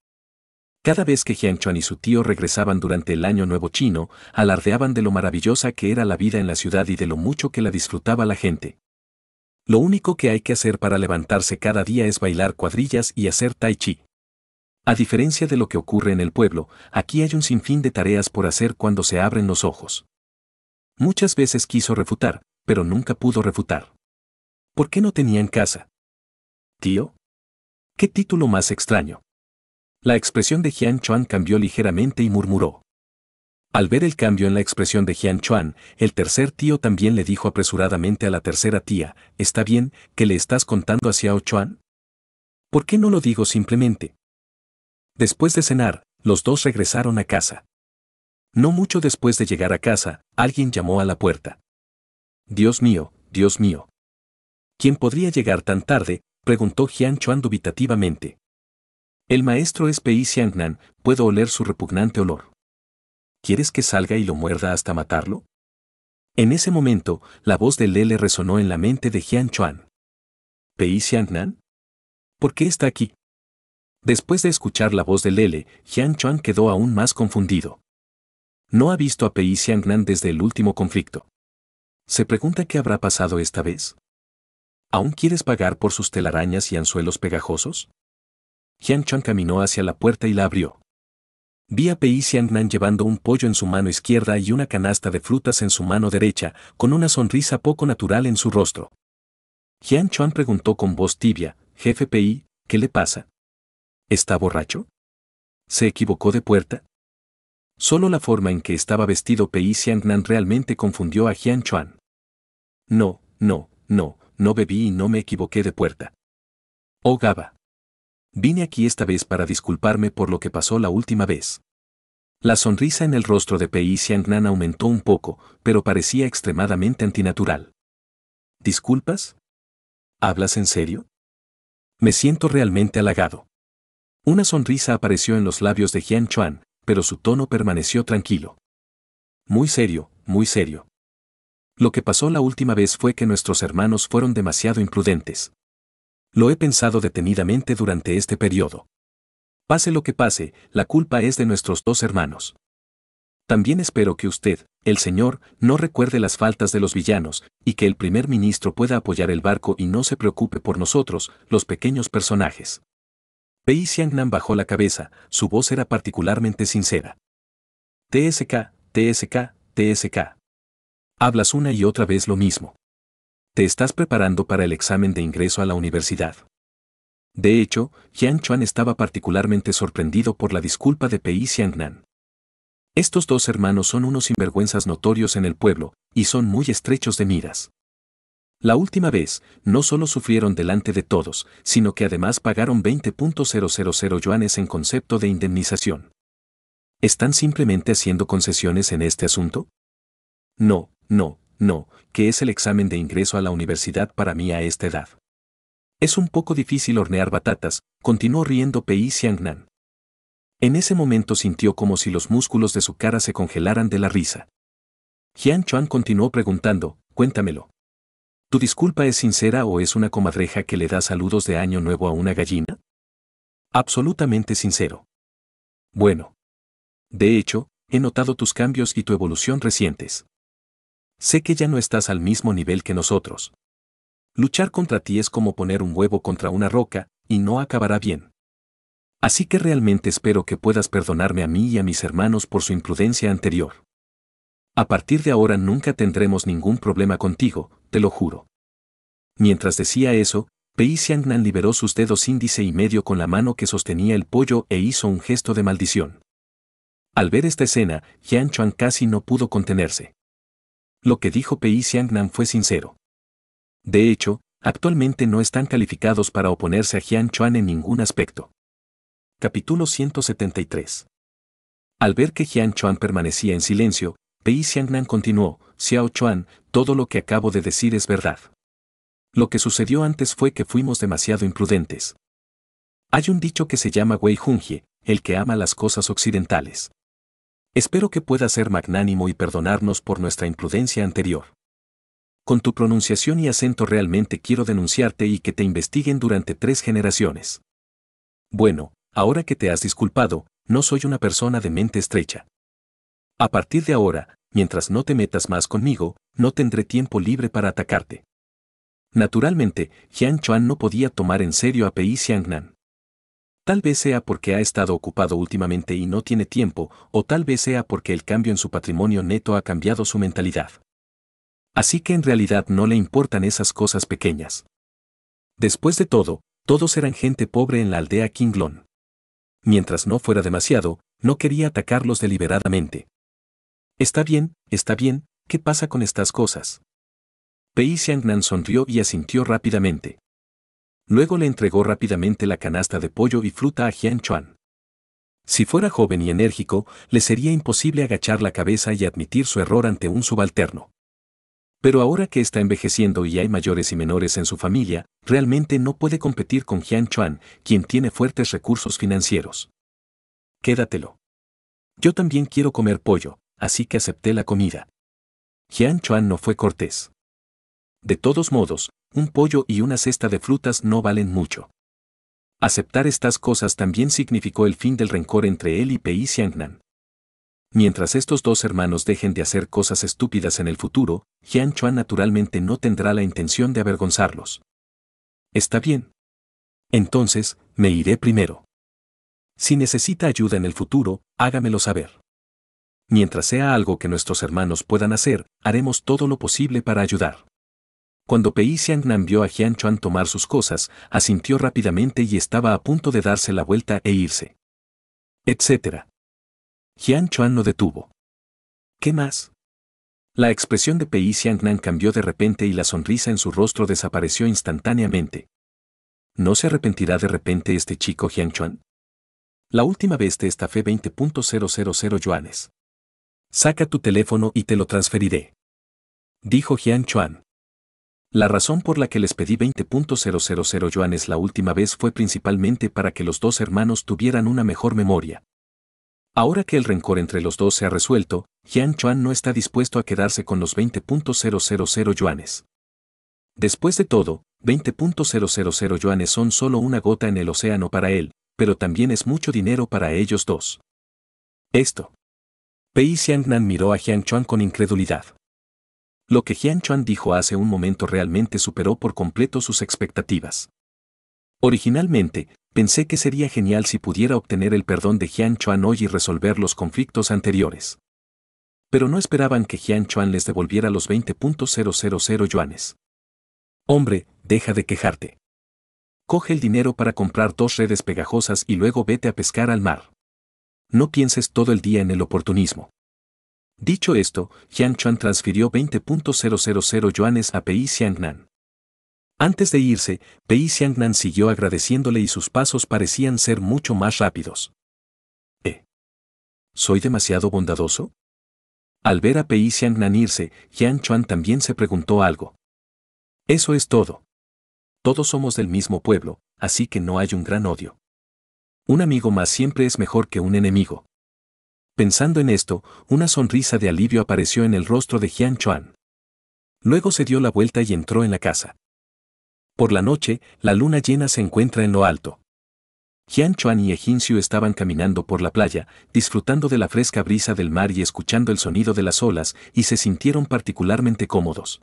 Speaker 1: Cada vez que Jiangchuan y su tío regresaban durante el año nuevo chino, alardeaban de lo maravillosa que era la vida en la ciudad y de lo mucho que la disfrutaba la gente. Lo único que hay que hacer para levantarse cada día es bailar cuadrillas y hacer tai chi. A diferencia de lo que ocurre en el pueblo, aquí hay un sinfín de tareas por hacer cuando se abren los ojos. Muchas veces quiso refutar, pero nunca pudo refutar. ¿Por qué no tenía en casa? ¿Tío? ¿Qué título más extraño? La expresión de Jian Chuan cambió ligeramente y murmuró. Al ver el cambio en la expresión de Jian Chuan, el tercer tío también le dijo apresuradamente a la tercera tía, ¿está bien que le estás contando a Xiao Chuan? ¿Por qué no lo digo simplemente? Después de cenar, los dos regresaron a casa. No mucho después de llegar a casa, alguien llamó a la puerta. Dios mío, Dios mío. ¿Quién podría llegar tan tarde? preguntó Jian Chuan dubitativamente. El maestro es Pei Xiangnan, puedo oler su repugnante olor. ¿Quieres que salga y lo muerda hasta matarlo? En ese momento, la voz de Lele resonó en la mente de Jian Chuan. ¿Pei Xiangnan? ¿Por qué está aquí? Después de escuchar la voz de Lele, Jian Chuan quedó aún más confundido. No ha visto a Pei Nan desde el último conflicto. Se pregunta qué habrá pasado esta vez. ¿Aún quieres pagar por sus telarañas y anzuelos pegajosos? Jian Chuan caminó hacia la puerta y la abrió. Vi a Pei Nan llevando un pollo en su mano izquierda y una canasta de frutas en su mano derecha, con una sonrisa poco natural en su rostro. Jian Chuan preguntó con voz tibia, Jefe Pei, ¿qué le pasa? ¿Está borracho? ¿Se equivocó de puerta? Solo la forma en que estaba vestido Pei Xiangnan realmente confundió a Jian Chuan. No, no, no, no bebí y no me equivoqué de puerta. Oh Gaba. Vine aquí esta vez para disculparme por lo que pasó la última vez. La sonrisa en el rostro de Pei Xiangnan aumentó un poco, pero parecía extremadamente antinatural. ¿Disculpas? ¿Hablas en serio? Me siento realmente halagado. Una sonrisa apareció en los labios de Jian Chuan, pero su tono permaneció tranquilo. Muy serio, muy serio. Lo que pasó la última vez fue que nuestros hermanos fueron demasiado imprudentes. Lo he pensado detenidamente durante este periodo. Pase lo que pase, la culpa es de nuestros dos hermanos. También espero que usted, el señor, no recuerde las faltas de los villanos, y que el primer ministro pueda apoyar el barco y no se preocupe por nosotros, los pequeños personajes. Pei Xiangnan bajó la cabeza, su voz era particularmente sincera. TSK, TSK, TSK. Hablas una y otra vez lo mismo. Te estás preparando para el examen de ingreso a la universidad. De hecho, Yang Chuan estaba particularmente sorprendido por la disculpa de Pei Xiangnan. Estos dos hermanos son unos sinvergüenzas notorios en el pueblo, y son muy estrechos de miras. La última vez, no solo sufrieron delante de todos, sino que además pagaron 20.000 yuanes en concepto de indemnización. ¿Están simplemente haciendo concesiones en este asunto? No, no, no, que es el examen de ingreso a la universidad para mí a esta edad. Es un poco difícil hornear batatas, continuó riendo Pei Xiangnan. En ese momento sintió como si los músculos de su cara se congelaran de la risa. Jian Chuan continuó preguntando, cuéntamelo. ¿Tu disculpa es sincera o es una comadreja que le da saludos de año nuevo a una gallina? Absolutamente sincero. Bueno. De hecho, he notado tus cambios y tu evolución recientes. Sé que ya no estás al mismo nivel que nosotros. Luchar contra ti es como poner un huevo contra una roca, y no acabará bien. Así que realmente espero que puedas perdonarme a mí y a mis hermanos por su imprudencia anterior. A partir de ahora nunca tendremos ningún problema contigo, te lo juro. Mientras decía eso, Pei Xiangnan liberó sus dedos índice y medio con la mano que sostenía el pollo e hizo un gesto de maldición. Al ver esta escena, Yan Chuan casi no pudo contenerse. Lo que dijo Pei Xiangnan fue sincero. De hecho, actualmente no están calificados para oponerse a Jiang Chuan en ningún aspecto. Capítulo 173 Al ver que Jiang Chuan permanecía en silencio, Pei Xiangnan continuó, Xiao Chuan, todo lo que acabo de decir es verdad. Lo que sucedió antes fue que fuimos demasiado imprudentes. Hay un dicho que se llama Wei Junjie, el que ama las cosas occidentales. Espero que pueda ser magnánimo y perdonarnos por nuestra imprudencia anterior. Con tu pronunciación y acento realmente quiero denunciarte y que te investiguen durante tres generaciones. Bueno, ahora que te has disculpado, no soy una persona de mente estrecha. A partir de ahora, mientras no te metas más conmigo, no tendré tiempo libre para atacarte. Naturalmente, Jiang Chuan no podía tomar en serio a Pei Xiangnan. Tal vez sea porque ha estado ocupado últimamente y no tiene tiempo, o tal vez sea porque el cambio en su patrimonio neto ha cambiado su mentalidad. Así que en realidad no le importan esas cosas pequeñas. Después de todo, todos eran gente pobre en la aldea Qinglong. Mientras no fuera demasiado, no quería atacarlos deliberadamente. Está bien, está bien, ¿qué pasa con estas cosas? Pei Xiangnan sonrió y asintió rápidamente. Luego le entregó rápidamente la canasta de pollo y fruta a Jian Chuan. Si fuera joven y enérgico, le sería imposible agachar la cabeza y admitir su error ante un subalterno. Pero ahora que está envejeciendo y hay mayores y menores en su familia, realmente no puede competir con Jian Chuan, quien tiene fuertes recursos financieros. Quédatelo. Yo también quiero comer pollo así que acepté la comida. Jian Chuan no fue cortés. De todos modos, un pollo y una cesta de frutas no valen mucho. Aceptar estas cosas también significó el fin del rencor entre él y Pei Xiangnan. Mientras estos dos hermanos dejen de hacer cosas estúpidas en el futuro, Jian Chuan naturalmente no tendrá la intención de avergonzarlos. Está bien. Entonces, me iré primero. Si necesita ayuda en el futuro, hágamelo saber. Mientras sea algo que nuestros hermanos puedan hacer, haremos todo lo posible para ayudar. Cuando Pei Xiangnan vio a Jian Chuan tomar sus cosas, asintió rápidamente y estaba a punto de darse la vuelta e irse. Etcétera. Jian Chuan lo detuvo. ¿Qué más? La expresión de Pei Xiangnan cambió de repente y la sonrisa en su rostro desapareció instantáneamente. ¿No se arrepentirá de repente este chico Jian Chuan? La última vez te fe 20.000 yuanes. Saca tu teléfono y te lo transferiré. Dijo Jian Chuan. La razón por la que les pedí 20.000 yuanes la última vez fue principalmente para que los dos hermanos tuvieran una mejor memoria. Ahora que el rencor entre los dos se ha resuelto, Jian Chuan no está dispuesto a quedarse con los 20.000 yuanes. Después de todo, 20.000 yuanes son solo una gota en el océano para él, pero también es mucho dinero para ellos dos. Esto Pei Xiangnan miró a Jiang Chuan con incredulidad. Lo que Jiang Chuan dijo hace un momento realmente superó por completo sus expectativas. Originalmente, pensé que sería genial si pudiera obtener el perdón de Jiang Chuan hoy y resolver los conflictos anteriores. Pero no esperaban que Jiang Chuan les devolviera los 20.000 yuanes. Hombre, deja de quejarte. Coge el dinero para comprar dos redes pegajosas y luego vete a pescar al mar no pienses todo el día en el oportunismo. Dicho esto, Jian Chuan transfirió 20.000 yuanes a Pei Xiangnan. Antes de irse, Pei Xiangnan siguió agradeciéndole y sus pasos parecían ser mucho más rápidos. ¿Eh? ¿Soy demasiado bondadoso? Al ver a Pei Xiangnan irse, Jian Chuan también se preguntó algo. Eso es todo. Todos somos del mismo pueblo, así que no hay un gran odio. Un amigo más siempre es mejor que un enemigo. Pensando en esto, una sonrisa de alivio apareció en el rostro de Jian Chuan. Luego se dio la vuelta y entró en la casa. Por la noche, la luna llena se encuentra en lo alto. Jian Chuan y Ejincio estaban caminando por la playa, disfrutando de la fresca brisa del mar y escuchando el sonido de las olas, y se sintieron particularmente cómodos.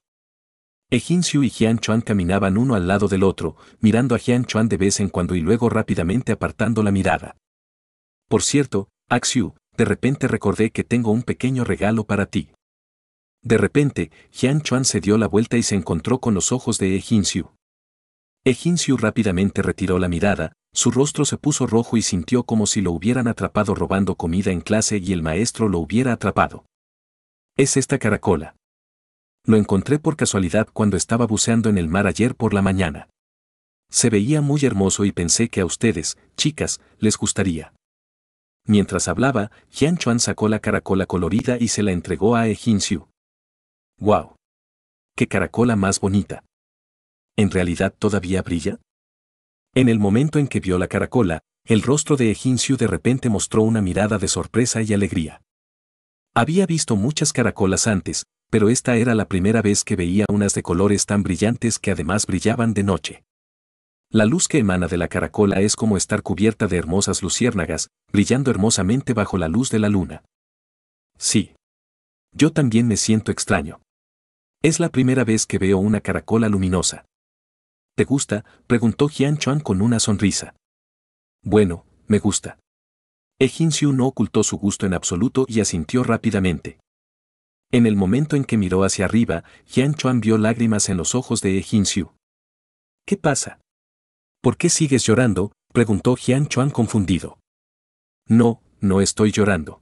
Speaker 1: E y Jian caminaban uno al lado del otro, mirando a Jian de vez en cuando y luego rápidamente apartando la mirada. Por cierto, Axiu, de repente recordé que tengo un pequeño regalo para ti. De repente, Jian Chuan se dio la vuelta y se encontró con los ojos de He Xiu. rápidamente retiró la mirada, su rostro se puso rojo y sintió como si lo hubieran atrapado robando comida en clase y el maestro lo hubiera atrapado. Es esta caracola. Lo encontré por casualidad cuando estaba buceando en el mar ayer por la mañana. Se veía muy hermoso y pensé que a ustedes, chicas, les gustaría. Mientras hablaba, Jian Chuan sacó la caracola colorida y se la entregó a Jin Xiu. ¡Wow! ¡Qué caracola más bonita! ¿En realidad todavía brilla? En el momento en que vio la caracola, el rostro de Xiu de repente mostró una mirada de sorpresa y alegría. Había visto muchas caracolas antes, pero esta era la primera vez que veía unas de colores tan brillantes que además brillaban de noche. La luz que emana de la caracola es como estar cubierta de hermosas luciérnagas, brillando hermosamente bajo la luz de la luna. Sí. Yo también me siento extraño. Es la primera vez que veo una caracola luminosa. ¿Te gusta? preguntó Jian Chuan con una sonrisa. Bueno, me gusta. Ejin no ocultó su gusto en absoluto y asintió rápidamente. En el momento en que miró hacia arriba, Jian Chuan vio lágrimas en los ojos de Jin ¿Qué pasa? ¿Por qué sigues llorando? preguntó Jian Chuan confundido. No, no estoy llorando.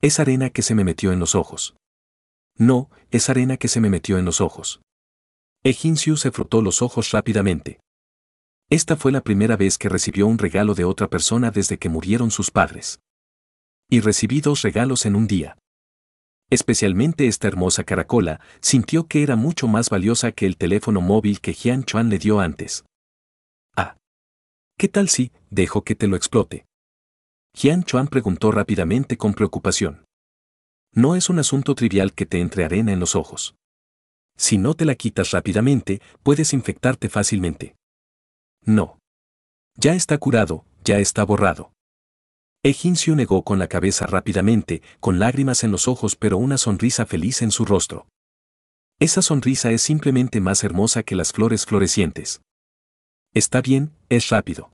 Speaker 1: Es arena que se me metió en los ojos. No, es arena que se me metió en los ojos. Ejinsiu se frotó los ojos rápidamente. Esta fue la primera vez que recibió un regalo de otra persona desde que murieron sus padres. Y recibí dos regalos en un día especialmente esta hermosa caracola, sintió que era mucho más valiosa que el teléfono móvil que Jian Chuan le dio antes. Ah. ¿Qué tal si dejo que te lo explote? Jian Chuan preguntó rápidamente con preocupación. No es un asunto trivial que te entre arena en los ojos. Si no te la quitas rápidamente, puedes infectarte fácilmente. No. Ya está curado, ya está borrado. Egincio negó con la cabeza rápidamente, con lágrimas en los ojos pero una sonrisa feliz en su rostro. Esa sonrisa es simplemente más hermosa que las flores florecientes. Está bien, es rápido.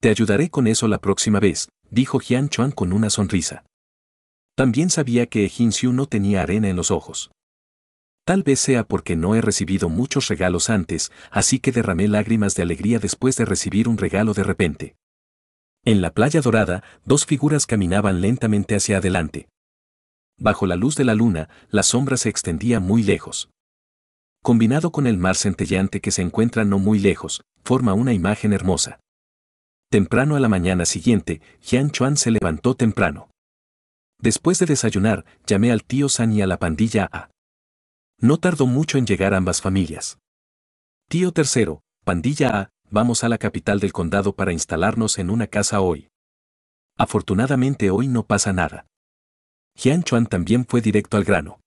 Speaker 1: Te ayudaré con eso la próxima vez, dijo Jian Chuan con una sonrisa. También sabía que Egincio no tenía arena en los ojos. Tal vez sea porque no he recibido muchos regalos antes, así que derramé lágrimas de alegría después de recibir un regalo de repente. En la playa dorada, dos figuras caminaban lentamente hacia adelante. Bajo la luz de la luna, la sombra se extendía muy lejos. Combinado con el mar centelleante que se encuentra no muy lejos, forma una imagen hermosa. Temprano a la mañana siguiente, Jian Chuan se levantó temprano. Después de desayunar, llamé al tío San y a la pandilla A. No tardó mucho en llegar ambas familias. Tío tercero, pandilla A, vamos a la capital del condado para instalarnos en una casa hoy. Afortunadamente hoy no pasa nada. Jian Chuan también fue directo al grano.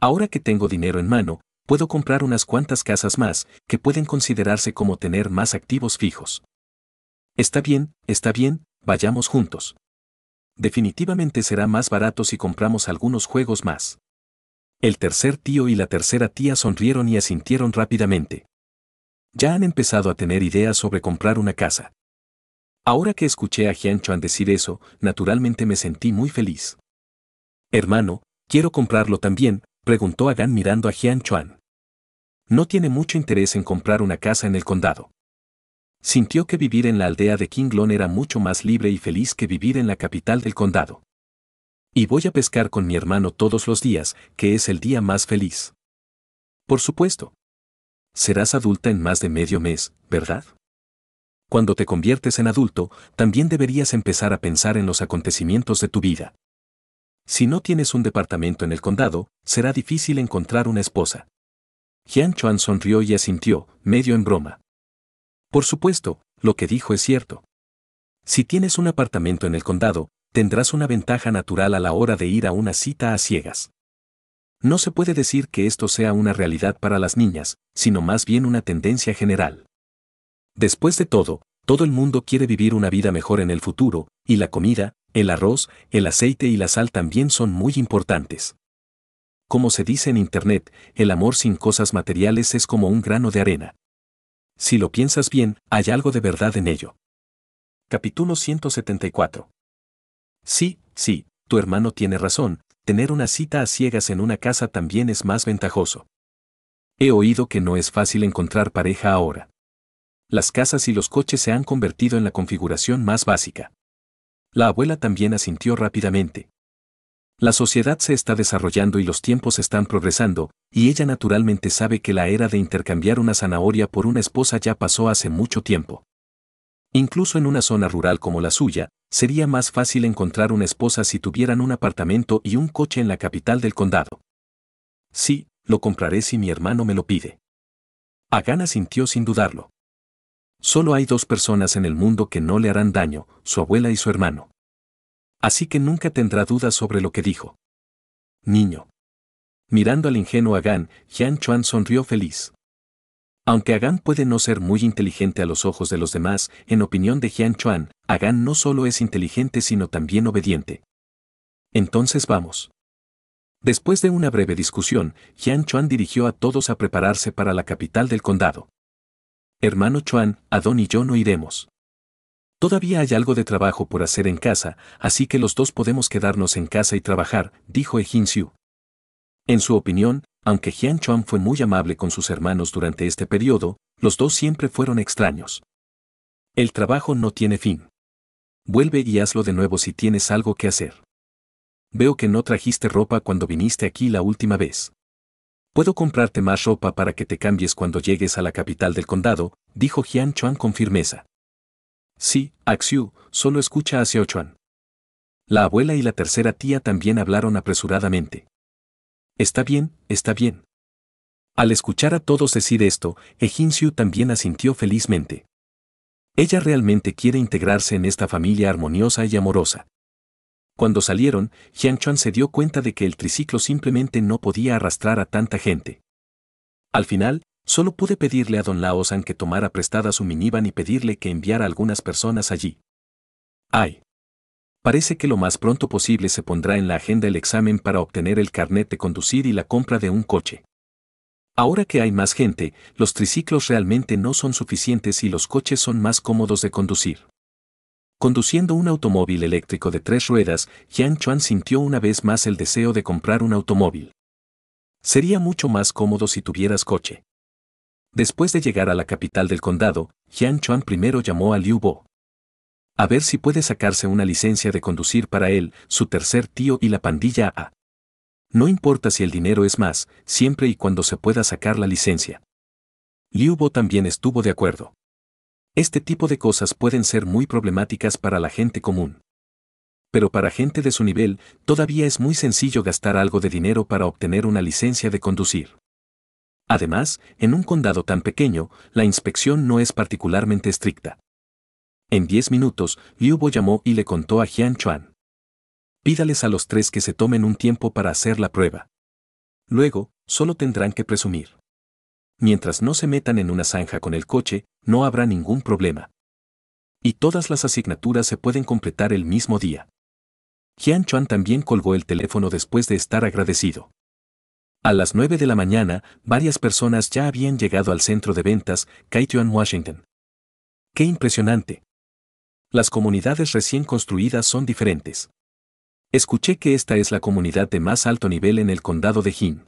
Speaker 1: Ahora que tengo dinero en mano, puedo comprar unas cuantas casas más, que pueden considerarse como tener más activos fijos. Está bien, está bien, vayamos juntos. Definitivamente será más barato si compramos algunos juegos más. El tercer tío y la tercera tía sonrieron y asintieron rápidamente ya han empezado a tener ideas sobre comprar una casa. Ahora que escuché a Chuan decir eso, naturalmente me sentí muy feliz. Hermano, quiero comprarlo también, preguntó Agan mirando a Chuan. No tiene mucho interés en comprar una casa en el condado. Sintió que vivir en la aldea de Qinglong era mucho más libre y feliz que vivir en la capital del condado. Y voy a pescar con mi hermano todos los días, que es el día más feliz. Por supuesto, serás adulta en más de medio mes, ¿verdad? Cuando te conviertes en adulto, también deberías empezar a pensar en los acontecimientos de tu vida. Si no tienes un departamento en el condado, será difícil encontrar una esposa. Jian Chuan sonrió y asintió, medio en broma. Por supuesto, lo que dijo es cierto. Si tienes un apartamento en el condado, tendrás una ventaja natural a la hora de ir a una cita a ciegas. No se puede decir que esto sea una realidad para las niñas, sino más bien una tendencia general. Después de todo, todo el mundo quiere vivir una vida mejor en el futuro, y la comida, el arroz, el aceite y la sal también son muy importantes. Como se dice en Internet, el amor sin cosas materiales es como un grano de arena. Si lo piensas bien, hay algo de verdad en ello. Capítulo 174. Sí, sí, tu hermano tiene razón, tener una cita a ciegas en una casa también es más ventajoso. He oído que no es fácil encontrar pareja ahora. Las casas y los coches se han convertido en la configuración más básica. La abuela también asintió rápidamente. La sociedad se está desarrollando y los tiempos están progresando, y ella naturalmente sabe que la era de intercambiar una zanahoria por una esposa ya pasó hace mucho tiempo. Incluso en una zona rural como la suya, Sería más fácil encontrar una esposa si tuvieran un apartamento y un coche en la capital del condado. Sí, lo compraré si mi hermano me lo pide. Agana sintió sin dudarlo. Solo hay dos personas en el mundo que no le harán daño, su abuela y su hermano. Así que nunca tendrá dudas sobre lo que dijo. Niño. Mirando al ingenuo Agan, Jian Chuan sonrió feliz. Aunque Hagan puede no ser muy inteligente a los ojos de los demás, en opinión de Jian Chuan, Hagan no solo es inteligente sino también obediente. Entonces vamos. Después de una breve discusión, Jian Chuan dirigió a todos a prepararse para la capital del condado. Hermano Chuan, Adón y yo no iremos. Todavía hay algo de trabajo por hacer en casa, así que los dos podemos quedarnos en casa y trabajar, dijo Ejin Xiu. En su opinión, aunque Jian Chuan fue muy amable con sus hermanos durante este periodo, los dos siempre fueron extraños. El trabajo no tiene fin. Vuelve y hazlo de nuevo si tienes algo que hacer. Veo que no trajiste ropa cuando viniste aquí la última vez. Puedo comprarte más ropa para que te cambies cuando llegues a la capital del condado, dijo Jian Chuan con firmeza. Sí, Axiu, solo escucha a Xiao Chuan. La abuela y la tercera tía también hablaron apresuradamente. Está bien, está bien. Al escuchar a todos decir esto, Ejinsu también asintió felizmente. Ella realmente quiere integrarse en esta familia armoniosa y amorosa. Cuando salieron, Jiang Chuan se dio cuenta de que el triciclo simplemente no podía arrastrar a tanta gente. Al final, solo pude pedirle a don Lao que tomara prestada su minivan y pedirle que enviara algunas personas allí. Ay parece que lo más pronto posible se pondrá en la agenda el examen para obtener el carnet de conducir y la compra de un coche. Ahora que hay más gente, los triciclos realmente no son suficientes y los coches son más cómodos de conducir. Conduciendo un automóvil eléctrico de tres ruedas, Yan Chuan sintió una vez más el deseo de comprar un automóvil. Sería mucho más cómodo si tuvieras coche. Después de llegar a la capital del condado, Yan Chuan primero llamó a Liu Bo a ver si puede sacarse una licencia de conducir para él, su tercer tío y la pandilla A. No importa si el dinero es más, siempre y cuando se pueda sacar la licencia. Liu Bo también estuvo de acuerdo. Este tipo de cosas pueden ser muy problemáticas para la gente común. Pero para gente de su nivel, todavía es muy sencillo gastar algo de dinero para obtener una licencia de conducir. Además, en un condado tan pequeño, la inspección no es particularmente estricta. En diez minutos, Liu Bo llamó y le contó a Jian Chuan. Pídales a los tres que se tomen un tiempo para hacer la prueba. Luego, solo tendrán que presumir. Mientras no se metan en una zanja con el coche, no habrá ningún problema. Y todas las asignaturas se pueden completar el mismo día. Jian Chuan también colgó el teléfono después de estar agradecido. A las nueve de la mañana, varias personas ya habían llegado al centro de ventas, Kaituan, Washington. ¡Qué impresionante! Las comunidades recién construidas son diferentes. Escuché que esta es la comunidad de más alto nivel en el condado de Jin.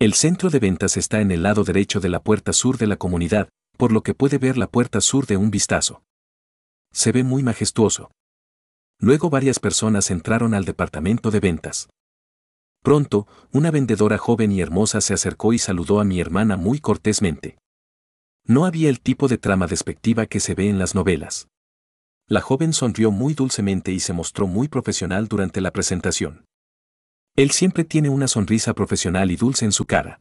Speaker 1: El centro de ventas está en el lado derecho de la puerta sur de la comunidad, por lo que puede ver la puerta sur de un vistazo. Se ve muy majestuoso. Luego varias personas entraron al departamento de ventas. Pronto, una vendedora joven y hermosa se acercó y saludó a mi hermana muy cortésmente. No había el tipo de trama despectiva que se ve en las novelas la joven sonrió muy dulcemente y se mostró muy profesional durante la presentación. Él siempre tiene una sonrisa profesional y dulce en su cara.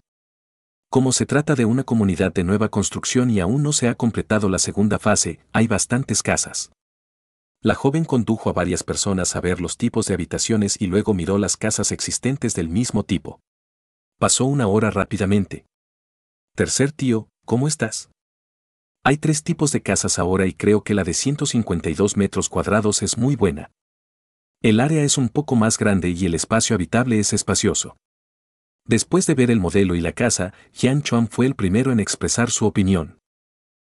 Speaker 1: Como se trata de una comunidad de nueva construcción y aún no se ha completado la segunda fase, hay bastantes casas. La joven condujo a varias personas a ver los tipos de habitaciones y luego miró las casas existentes del mismo tipo. Pasó una hora rápidamente. Tercer tío, ¿cómo estás? Hay tres tipos de casas ahora y creo que la de 152 metros cuadrados es muy buena. El área es un poco más grande y el espacio habitable es espacioso. Después de ver el modelo y la casa, Jian Chuan fue el primero en expresar su opinión.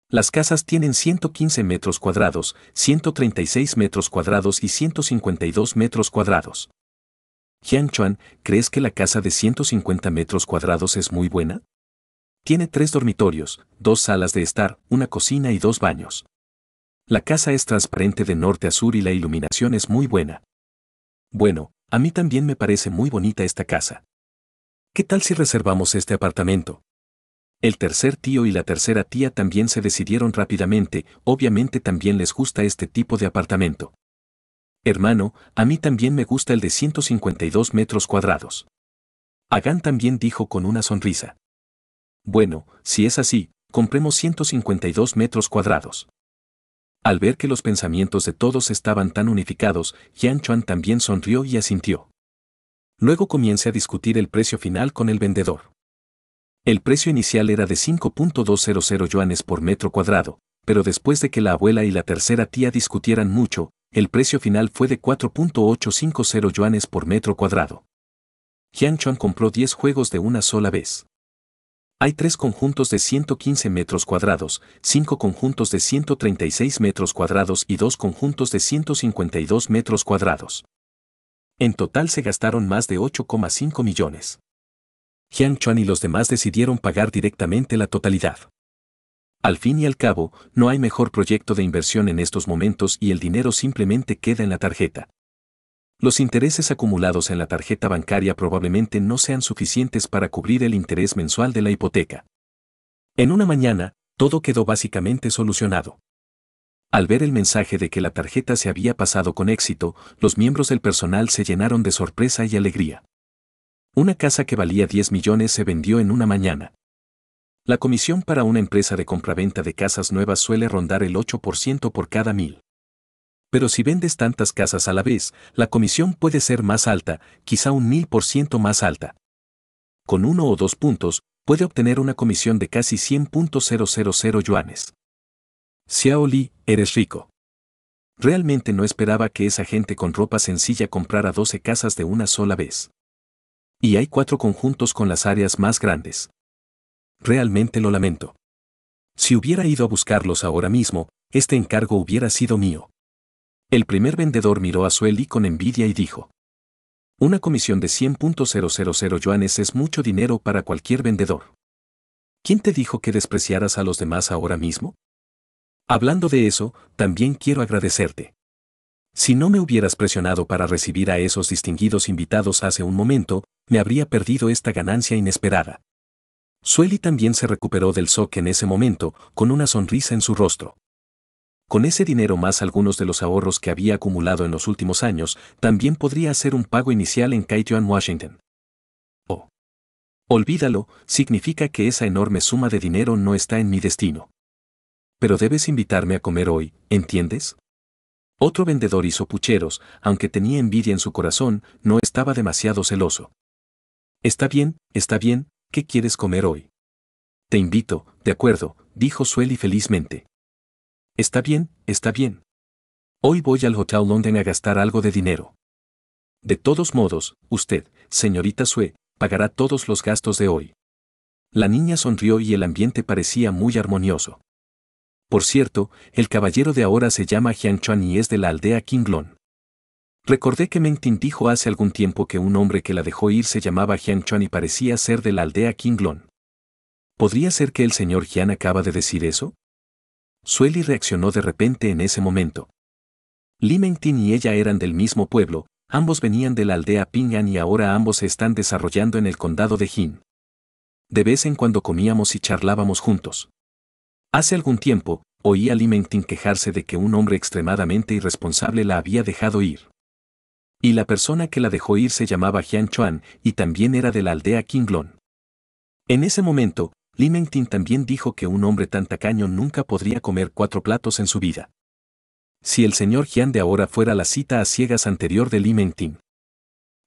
Speaker 1: Las casas tienen 115 metros cuadrados, 136 metros cuadrados y 152 metros cuadrados. Jianchuan, Chuan, ¿crees que la casa de 150 metros cuadrados es muy buena? Tiene tres dormitorios, dos salas de estar, una cocina y dos baños. La casa es transparente de norte a sur y la iluminación es muy buena. Bueno, a mí también me parece muy bonita esta casa. ¿Qué tal si reservamos este apartamento? El tercer tío y la tercera tía también se decidieron rápidamente, obviamente también les gusta este tipo de apartamento. Hermano, a mí también me gusta el de 152 metros cuadrados. Hagan también dijo con una sonrisa. Bueno, si es así, compremos 152 metros cuadrados. Al ver que los pensamientos de todos estaban tan unificados, Jianchuan Chuan también sonrió y asintió. Luego comience a discutir el precio final con el vendedor. El precio inicial era de 5.200 yuanes por metro cuadrado, pero después de que la abuela y la tercera tía discutieran mucho, el precio final fue de 4.850 yuanes por metro cuadrado. Jian Chuan compró 10 juegos de una sola vez. Hay tres conjuntos de 115 metros cuadrados, cinco conjuntos de 136 metros cuadrados y dos conjuntos de 152 metros cuadrados. En total se gastaron más de 8,5 millones. Jiang Chuan y los demás decidieron pagar directamente la totalidad. Al fin y al cabo, no hay mejor proyecto de inversión en estos momentos y el dinero simplemente queda en la tarjeta. Los intereses acumulados en la tarjeta bancaria probablemente no sean suficientes para cubrir el interés mensual de la hipoteca. En una mañana, todo quedó básicamente solucionado. Al ver el mensaje de que la tarjeta se había pasado con éxito, los miembros del personal se llenaron de sorpresa y alegría. Una casa que valía 10 millones se vendió en una mañana. La comisión para una empresa de compraventa de casas nuevas suele rondar el 8% por cada mil pero si vendes tantas casas a la vez, la comisión puede ser más alta, quizá un mil por ciento más alta. Con uno o dos puntos, puede obtener una comisión de casi 100.000 yuanes. Xiaoli, eres rico. Realmente no esperaba que esa gente con ropa sencilla comprara 12 casas de una sola vez. Y hay cuatro conjuntos con las áreas más grandes. Realmente lo lamento. Si hubiera ido a buscarlos ahora mismo, este encargo hubiera sido mío. El primer vendedor miró a Sueli con envidia y dijo. Una comisión de 100.000 yuanes es mucho dinero para cualquier vendedor. ¿Quién te dijo que despreciaras a los demás ahora mismo? Hablando de eso, también quiero agradecerte. Si no me hubieras presionado para recibir a esos distinguidos invitados hace un momento, me habría perdido esta ganancia inesperada. Sueli también se recuperó del shock en ese momento, con una sonrisa en su rostro. Con ese dinero más algunos de los ahorros que había acumulado en los últimos años, también podría hacer un pago inicial en Kaijuan, Washington. Oh. Olvídalo, significa que esa enorme suma de dinero no está en mi destino. Pero debes invitarme a comer hoy, ¿entiendes? Otro vendedor hizo pucheros, aunque tenía envidia en su corazón, no estaba demasiado celoso. Está bien, está bien, ¿qué quieres comer hoy? Te invito, de acuerdo, dijo Sueli felizmente. Está bien, está bien. Hoy voy al Hotel London a gastar algo de dinero. De todos modos, usted, señorita Sue, pagará todos los gastos de hoy. La niña sonrió y el ambiente parecía muy armonioso. Por cierto, el caballero de ahora se llama Jian Chuan y es de la aldea Kinglon. Recordé que Tin dijo hace algún tiempo que un hombre que la dejó ir se llamaba Jian Chuan y parecía ser de la aldea Kinglon. ¿Podría ser que el señor Jian acaba de decir eso? Sueli reaccionó de repente en ese momento. Li y ella eran del mismo pueblo, ambos venían de la aldea Pingan y ahora ambos se están desarrollando en el condado de Jin. De vez en cuando comíamos y charlábamos juntos. Hace algún tiempo, oí a Li quejarse de que un hombre extremadamente irresponsable la había dejado ir. Y la persona que la dejó ir se llamaba Jian Chuan y también era de la aldea Qinglong. En ese momento, Tin también dijo que un hombre tan tacaño nunca podría comer cuatro platos en su vida. Si el señor Jian de ahora fuera la cita a ciegas anterior de Mengtin.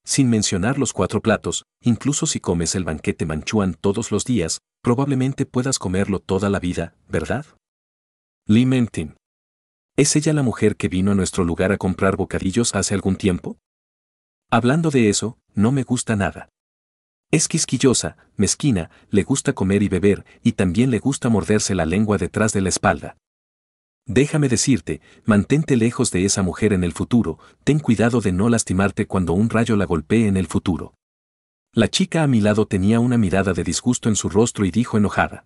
Speaker 1: Sin mencionar los cuatro platos, incluso si comes el banquete manchúan todos los días, probablemente puedas comerlo toda la vida, ¿verdad? Mengtin. ¿Es ella la mujer que vino a nuestro lugar a comprar bocadillos hace algún tiempo? Hablando de eso, no me gusta nada. Es quisquillosa, mezquina, le gusta comer y beber, y también le gusta morderse la lengua detrás de la espalda. Déjame decirte, mantente lejos de esa mujer en el futuro, ten cuidado de no lastimarte cuando un rayo la golpee en el futuro. La chica a mi lado tenía una mirada de disgusto en su rostro y dijo enojada.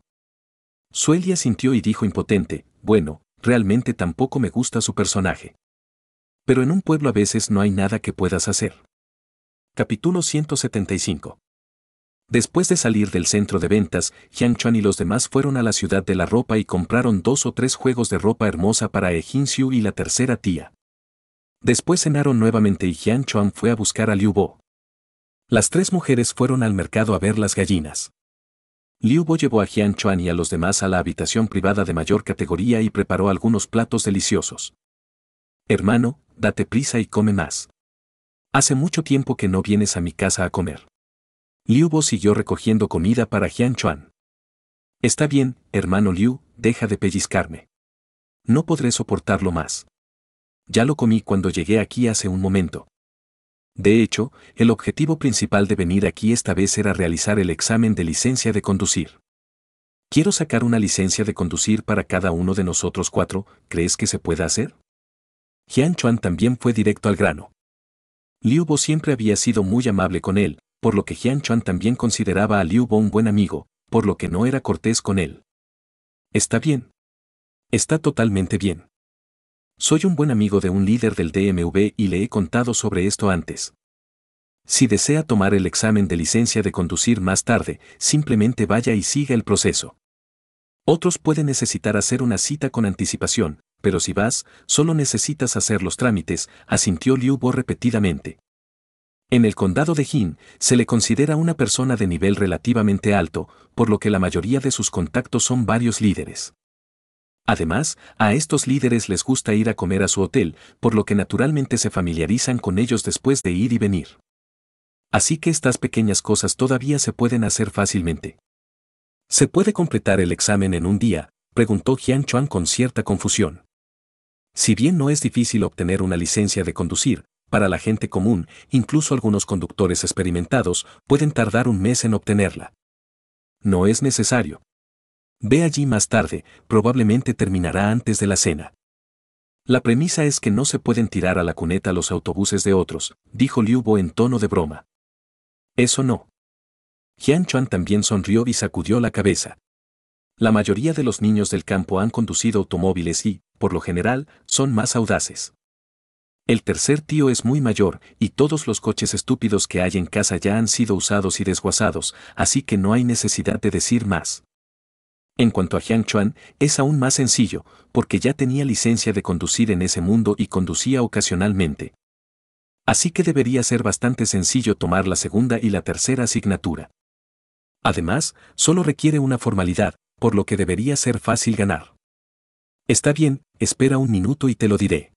Speaker 1: Suelia sintió y dijo impotente, bueno, realmente tampoco me gusta su personaje. Pero en un pueblo a veces no hay nada que puedas hacer. Capítulo 175 Después de salir del centro de ventas, Jiang Chuan y los demás fueron a la ciudad de la ropa y compraron dos o tres juegos de ropa hermosa para Ejin Xiu y la tercera tía. Después cenaron nuevamente y Jiang Chuan fue a buscar a Liu Bo. Las tres mujeres fueron al mercado a ver las gallinas. Liu Bo llevó a Jian Chuan y a los demás a la habitación privada de mayor categoría y preparó algunos platos deliciosos. Hermano, date prisa y come más. Hace mucho tiempo que no vienes a mi casa a comer. Liu Bo siguió recogiendo comida para Jian Chuan. Está bien, hermano Liu, deja de pellizcarme. No podré soportarlo más. Ya lo comí cuando llegué aquí hace un momento. De hecho, el objetivo principal de venir aquí esta vez era realizar el examen de licencia de conducir. Quiero sacar una licencia de conducir para cada uno de nosotros cuatro, ¿crees que se pueda hacer? Jian Chuan también fue directo al grano. Liu Bo siempre había sido muy amable con él, por lo que Jian Chuan también consideraba a Liu Bo un buen amigo, por lo que no era cortés con él. Está bien. Está totalmente bien. Soy un buen amigo de un líder del DMV y le he contado sobre esto antes. Si desea tomar el examen de licencia de conducir más tarde, simplemente vaya y siga el proceso. Otros pueden necesitar hacer una cita con anticipación, pero si vas, solo necesitas hacer los trámites, asintió Liu Bo repetidamente. En el condado de Jin, se le considera una persona de nivel relativamente alto, por lo que la mayoría de sus contactos son varios líderes. Además, a estos líderes les gusta ir a comer a su hotel, por lo que naturalmente se familiarizan con ellos después de ir y venir. Así que estas pequeñas cosas todavía se pueden hacer fácilmente. ¿Se puede completar el examen en un día? preguntó Jian Chuan con cierta confusión. Si bien no es difícil obtener una licencia de conducir, para la gente común, incluso algunos conductores experimentados pueden tardar un mes en obtenerla. No es necesario. Ve allí más tarde, probablemente terminará antes de la cena. La premisa es que no se pueden tirar a la cuneta los autobuses de otros, dijo Liubo en tono de broma. Eso no. Jian Chuan también sonrió y sacudió la cabeza. La mayoría de los niños del campo han conducido automóviles y, por lo general, son más audaces. El tercer tío es muy mayor, y todos los coches estúpidos que hay en casa ya han sido usados y desguazados, así que no hay necesidad de decir más. En cuanto a Jiang Chuan, es aún más sencillo, porque ya tenía licencia de conducir en ese mundo y conducía ocasionalmente. Así que debería ser bastante sencillo tomar la segunda y la tercera asignatura. Además, solo requiere una formalidad, por lo que debería ser fácil ganar. Está bien, espera un minuto y te lo diré.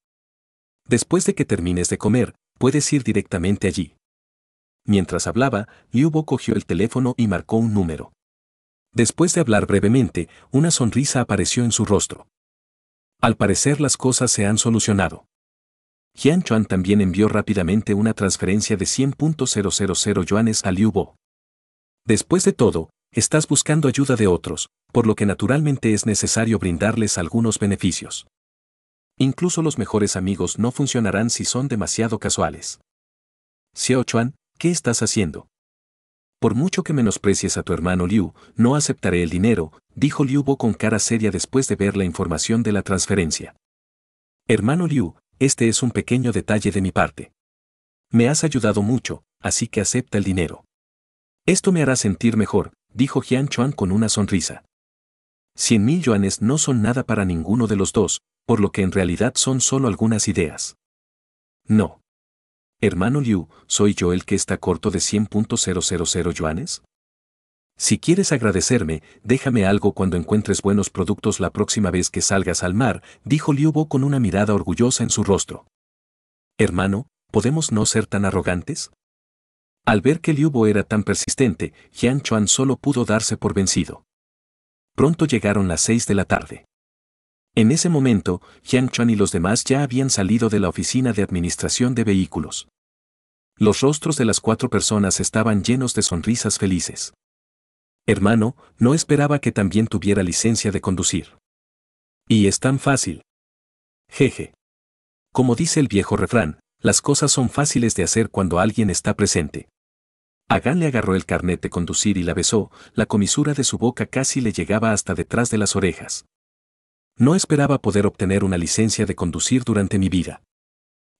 Speaker 1: Después de que termines de comer, puedes ir directamente allí. Mientras hablaba, Bo cogió el teléfono y marcó un número. Después de hablar brevemente, una sonrisa apareció en su rostro. Al parecer las cosas se han solucionado. Jian Chuan también envió rápidamente una transferencia de 100.000 yuanes a Liu Bo. Después de todo, estás buscando ayuda de otros, por lo que naturalmente es necesario brindarles algunos beneficios. Incluso los mejores amigos no funcionarán si son demasiado casuales. Xiao Chuan, ¿qué estás haciendo? Por mucho que menosprecies a tu hermano Liu, no aceptaré el dinero, dijo Liu Bo con cara seria después de ver la información de la transferencia. Hermano Liu, este es un pequeño detalle de mi parte. Me has ayudado mucho, así que acepta el dinero. Esto me hará sentir mejor, dijo Jian Chuan con una sonrisa. Cien mil yuanes no son nada para ninguno de los dos, por lo que en realidad son solo algunas ideas. No. Hermano Liu, ¿soy yo el que está corto de 100.000 yuanes? Si quieres agradecerme, déjame algo cuando encuentres buenos productos la próxima vez que salgas al mar, dijo Liu Bo con una mirada orgullosa en su rostro. Hermano, ¿podemos no ser tan arrogantes? Al ver que Liu Bo era tan persistente, Jian Chuan solo pudo darse por vencido. Pronto llegaron las seis de la tarde. En ese momento, Yang Chuan y los demás ya habían salido de la oficina de administración de vehículos. Los rostros de las cuatro personas estaban llenos de sonrisas felices. Hermano, no esperaba que también tuviera licencia de conducir. Y es tan fácil. Jeje. Como dice el viejo refrán, las cosas son fáciles de hacer cuando alguien está presente. agán le agarró el carnet de conducir y la besó, la comisura de su boca casi le llegaba hasta detrás de las orejas. No esperaba poder obtener una licencia de conducir durante mi vida.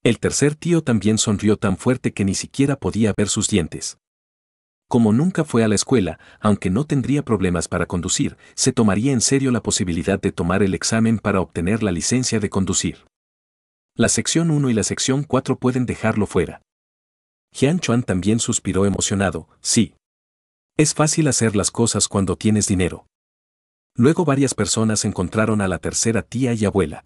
Speaker 1: El tercer tío también sonrió tan fuerte que ni siquiera podía ver sus dientes. Como nunca fue a la escuela, aunque no tendría problemas para conducir, se tomaría en serio la posibilidad de tomar el examen para obtener la licencia de conducir. La sección 1 y la sección 4 pueden dejarlo fuera. Jian Chuan también suspiró emocionado, sí. Es fácil hacer las cosas cuando tienes dinero. Luego varias personas encontraron a la tercera tía y abuela.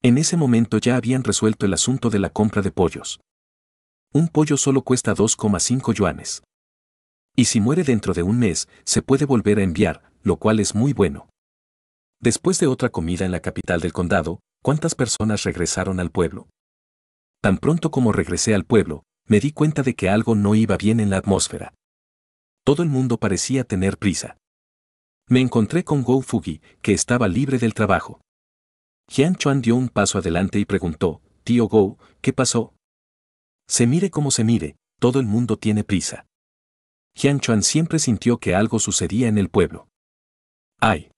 Speaker 1: En ese momento ya habían resuelto el asunto de la compra de pollos. Un pollo solo cuesta 2,5 yuanes. Y si muere dentro de un mes, se puede volver a enviar, lo cual es muy bueno. Después de otra comida en la capital del condado, ¿cuántas personas regresaron al pueblo? Tan pronto como regresé al pueblo, me di cuenta de que algo no iba bien en la atmósfera. Todo el mundo parecía tener prisa. Me encontré con Go Fugi, que estaba libre del trabajo. Jian Chuan dio un paso adelante y preguntó, Tío Go, ¿qué pasó? Se mire como se mire, todo el mundo tiene prisa. Jian Chuan siempre sintió que algo sucedía en el pueblo. ¡Ay!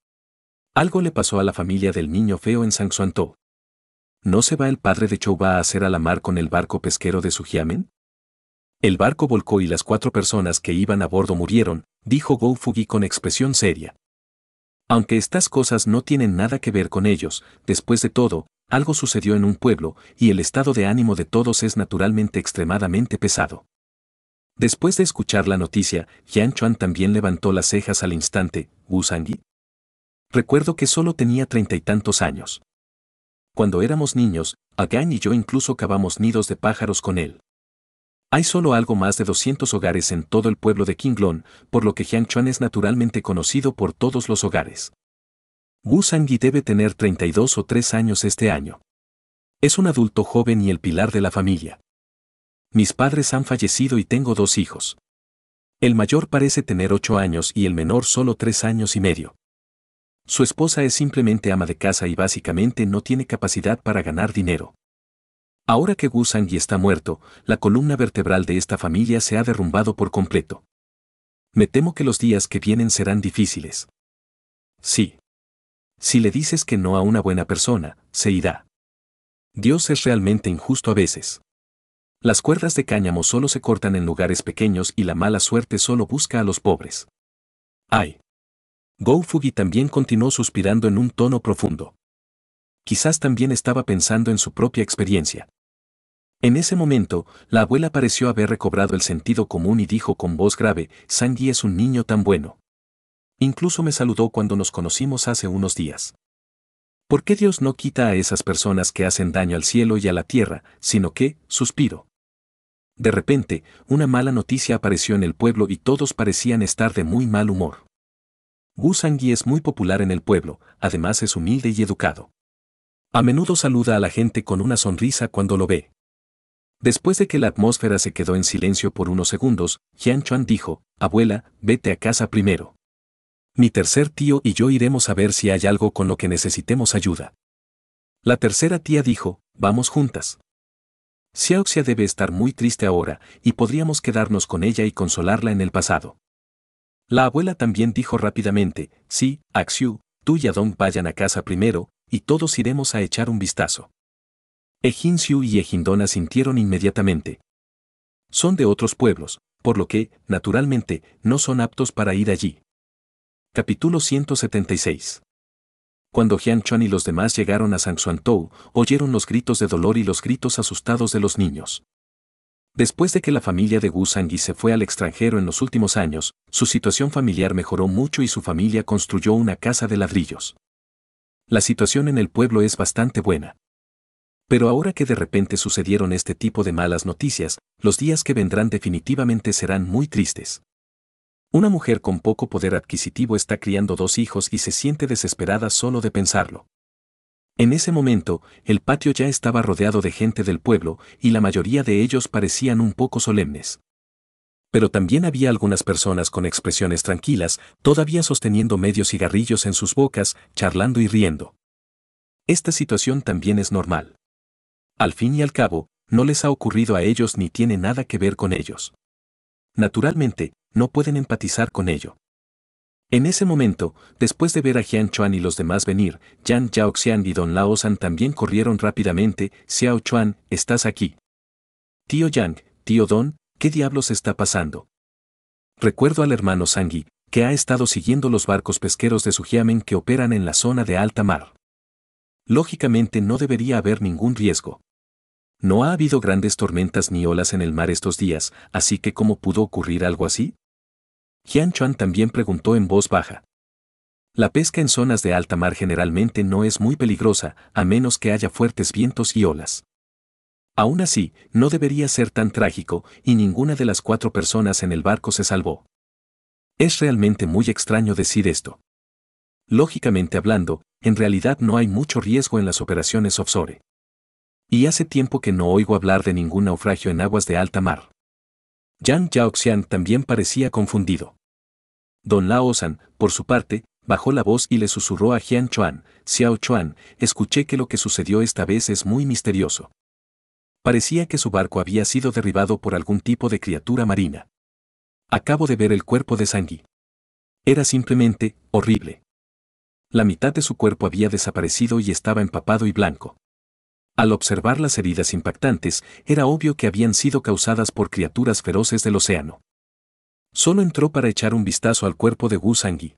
Speaker 1: Algo le pasó a la familia del niño feo en Sangsuantou. ¿No se va el padre de Chouba a hacer a la mar con el barco pesquero de su jiamen? El barco volcó y las cuatro personas que iban a bordo murieron, dijo Go Fugi con expresión seria. Aunque estas cosas no tienen nada que ver con ellos, después de todo, algo sucedió en un pueblo, y el estado de ánimo de todos es naturalmente extremadamente pesado. Después de escuchar la noticia, Yan Chuan también levantó las cejas al instante, Wu Sangyi. Recuerdo que solo tenía treinta y tantos años. Cuando éramos niños, Agan y yo incluso cavamos nidos de pájaros con él. Hay solo algo más de 200 hogares en todo el pueblo de Qinglong, por lo que Jiangchuan es naturalmente conocido por todos los hogares. Wu Sangyi debe tener 32 o 3 años este año. Es un adulto joven y el pilar de la familia. Mis padres han fallecido y tengo dos hijos. El mayor parece tener 8 años y el menor solo 3 años y medio. Su esposa es simplemente ama de casa y básicamente no tiene capacidad para ganar dinero. Ahora que Gusangi y está muerto, la columna vertebral de esta familia se ha derrumbado por completo. Me temo que los días que vienen serán difíciles. Sí. Si le dices que no a una buena persona, se irá. Dios es realmente injusto a veces. Las cuerdas de cáñamo solo se cortan en lugares pequeños y la mala suerte solo busca a los pobres. Ay. Go también continuó suspirando en un tono profundo. Quizás también estaba pensando en su propia experiencia. En ese momento, la abuela pareció haber recobrado el sentido común y dijo con voz grave, Sangui es un niño tan bueno. Incluso me saludó cuando nos conocimos hace unos días. ¿Por qué Dios no quita a esas personas que hacen daño al cielo y a la tierra, sino que, suspiro? De repente, una mala noticia apareció en el pueblo y todos parecían estar de muy mal humor. Wu Sangui es muy popular en el pueblo, además es humilde y educado. A menudo saluda a la gente con una sonrisa cuando lo ve. Después de que la atmósfera se quedó en silencio por unos segundos, Jian Chuan dijo, Abuela, vete a casa primero. Mi tercer tío y yo iremos a ver si hay algo con lo que necesitemos ayuda. La tercera tía dijo, vamos juntas. Xiaoxia debe estar muy triste ahora, y podríamos quedarnos con ella y consolarla en el pasado. La abuela también dijo rápidamente, sí, Axiu, tú y Adong vayan a casa primero, y todos iremos a echar un vistazo. Ejin y Ejindona sintieron inmediatamente. Son de otros pueblos, por lo que, naturalmente, no son aptos para ir allí. Capítulo 176 Cuando Jian Chuan y los demás llegaron a Sanxuantou, oyeron los gritos de dolor y los gritos asustados de los niños. Después de que la familia de Gu se fue al extranjero en los últimos años, su situación familiar mejoró mucho y su familia construyó una casa de ladrillos. La situación en el pueblo es bastante buena. Pero ahora que de repente sucedieron este tipo de malas noticias, los días que vendrán definitivamente serán muy tristes. Una mujer con poco poder adquisitivo está criando dos hijos y se siente desesperada solo de pensarlo. En ese momento, el patio ya estaba rodeado de gente del pueblo y la mayoría de ellos parecían un poco solemnes. Pero también había algunas personas con expresiones tranquilas, todavía sosteniendo medios cigarrillos en sus bocas, charlando y riendo. Esta situación también es normal. Al fin y al cabo, no les ha ocurrido a ellos ni tiene nada que ver con ellos. Naturalmente, no pueden empatizar con ello. En ese momento, después de ver a Jian Chuan y los demás venir, Yan Xian y Don Lao San también corrieron rápidamente. Xiao Chuan, estás aquí. Tío Yang, tío Don, ¿qué diablos está pasando? Recuerdo al hermano Sangui, que ha estado siguiendo los barcos pesqueros de Sujiamen que operan en la zona de alta mar. Lógicamente no debería haber ningún riesgo. No ha habido grandes tormentas ni olas en el mar estos días, así que ¿cómo pudo ocurrir algo así? Jian Chuan también preguntó en voz baja. La pesca en zonas de alta mar generalmente no es muy peligrosa, a menos que haya fuertes vientos y olas. Aún así, no debería ser tan trágico, y ninguna de las cuatro personas en el barco se salvó. Es realmente muy extraño decir esto. Lógicamente hablando, en realidad no hay mucho riesgo en las operaciones offshore y hace tiempo que no oigo hablar de ningún naufragio en aguas de alta mar. Yang Yaoxian también parecía confundido. Don Lao San, por su parte, bajó la voz y le susurró a Jian Chuan, Xiao Chuan, escuché que lo que sucedió esta vez es muy misterioso. Parecía que su barco había sido derribado por algún tipo de criatura marina. Acabo de ver el cuerpo de Sangui. Era simplemente horrible. La mitad de su cuerpo había desaparecido y estaba empapado y blanco. Al observar las heridas impactantes, era obvio que habían sido causadas por criaturas feroces del océano. Solo entró para echar un vistazo al cuerpo de Wu Sangui.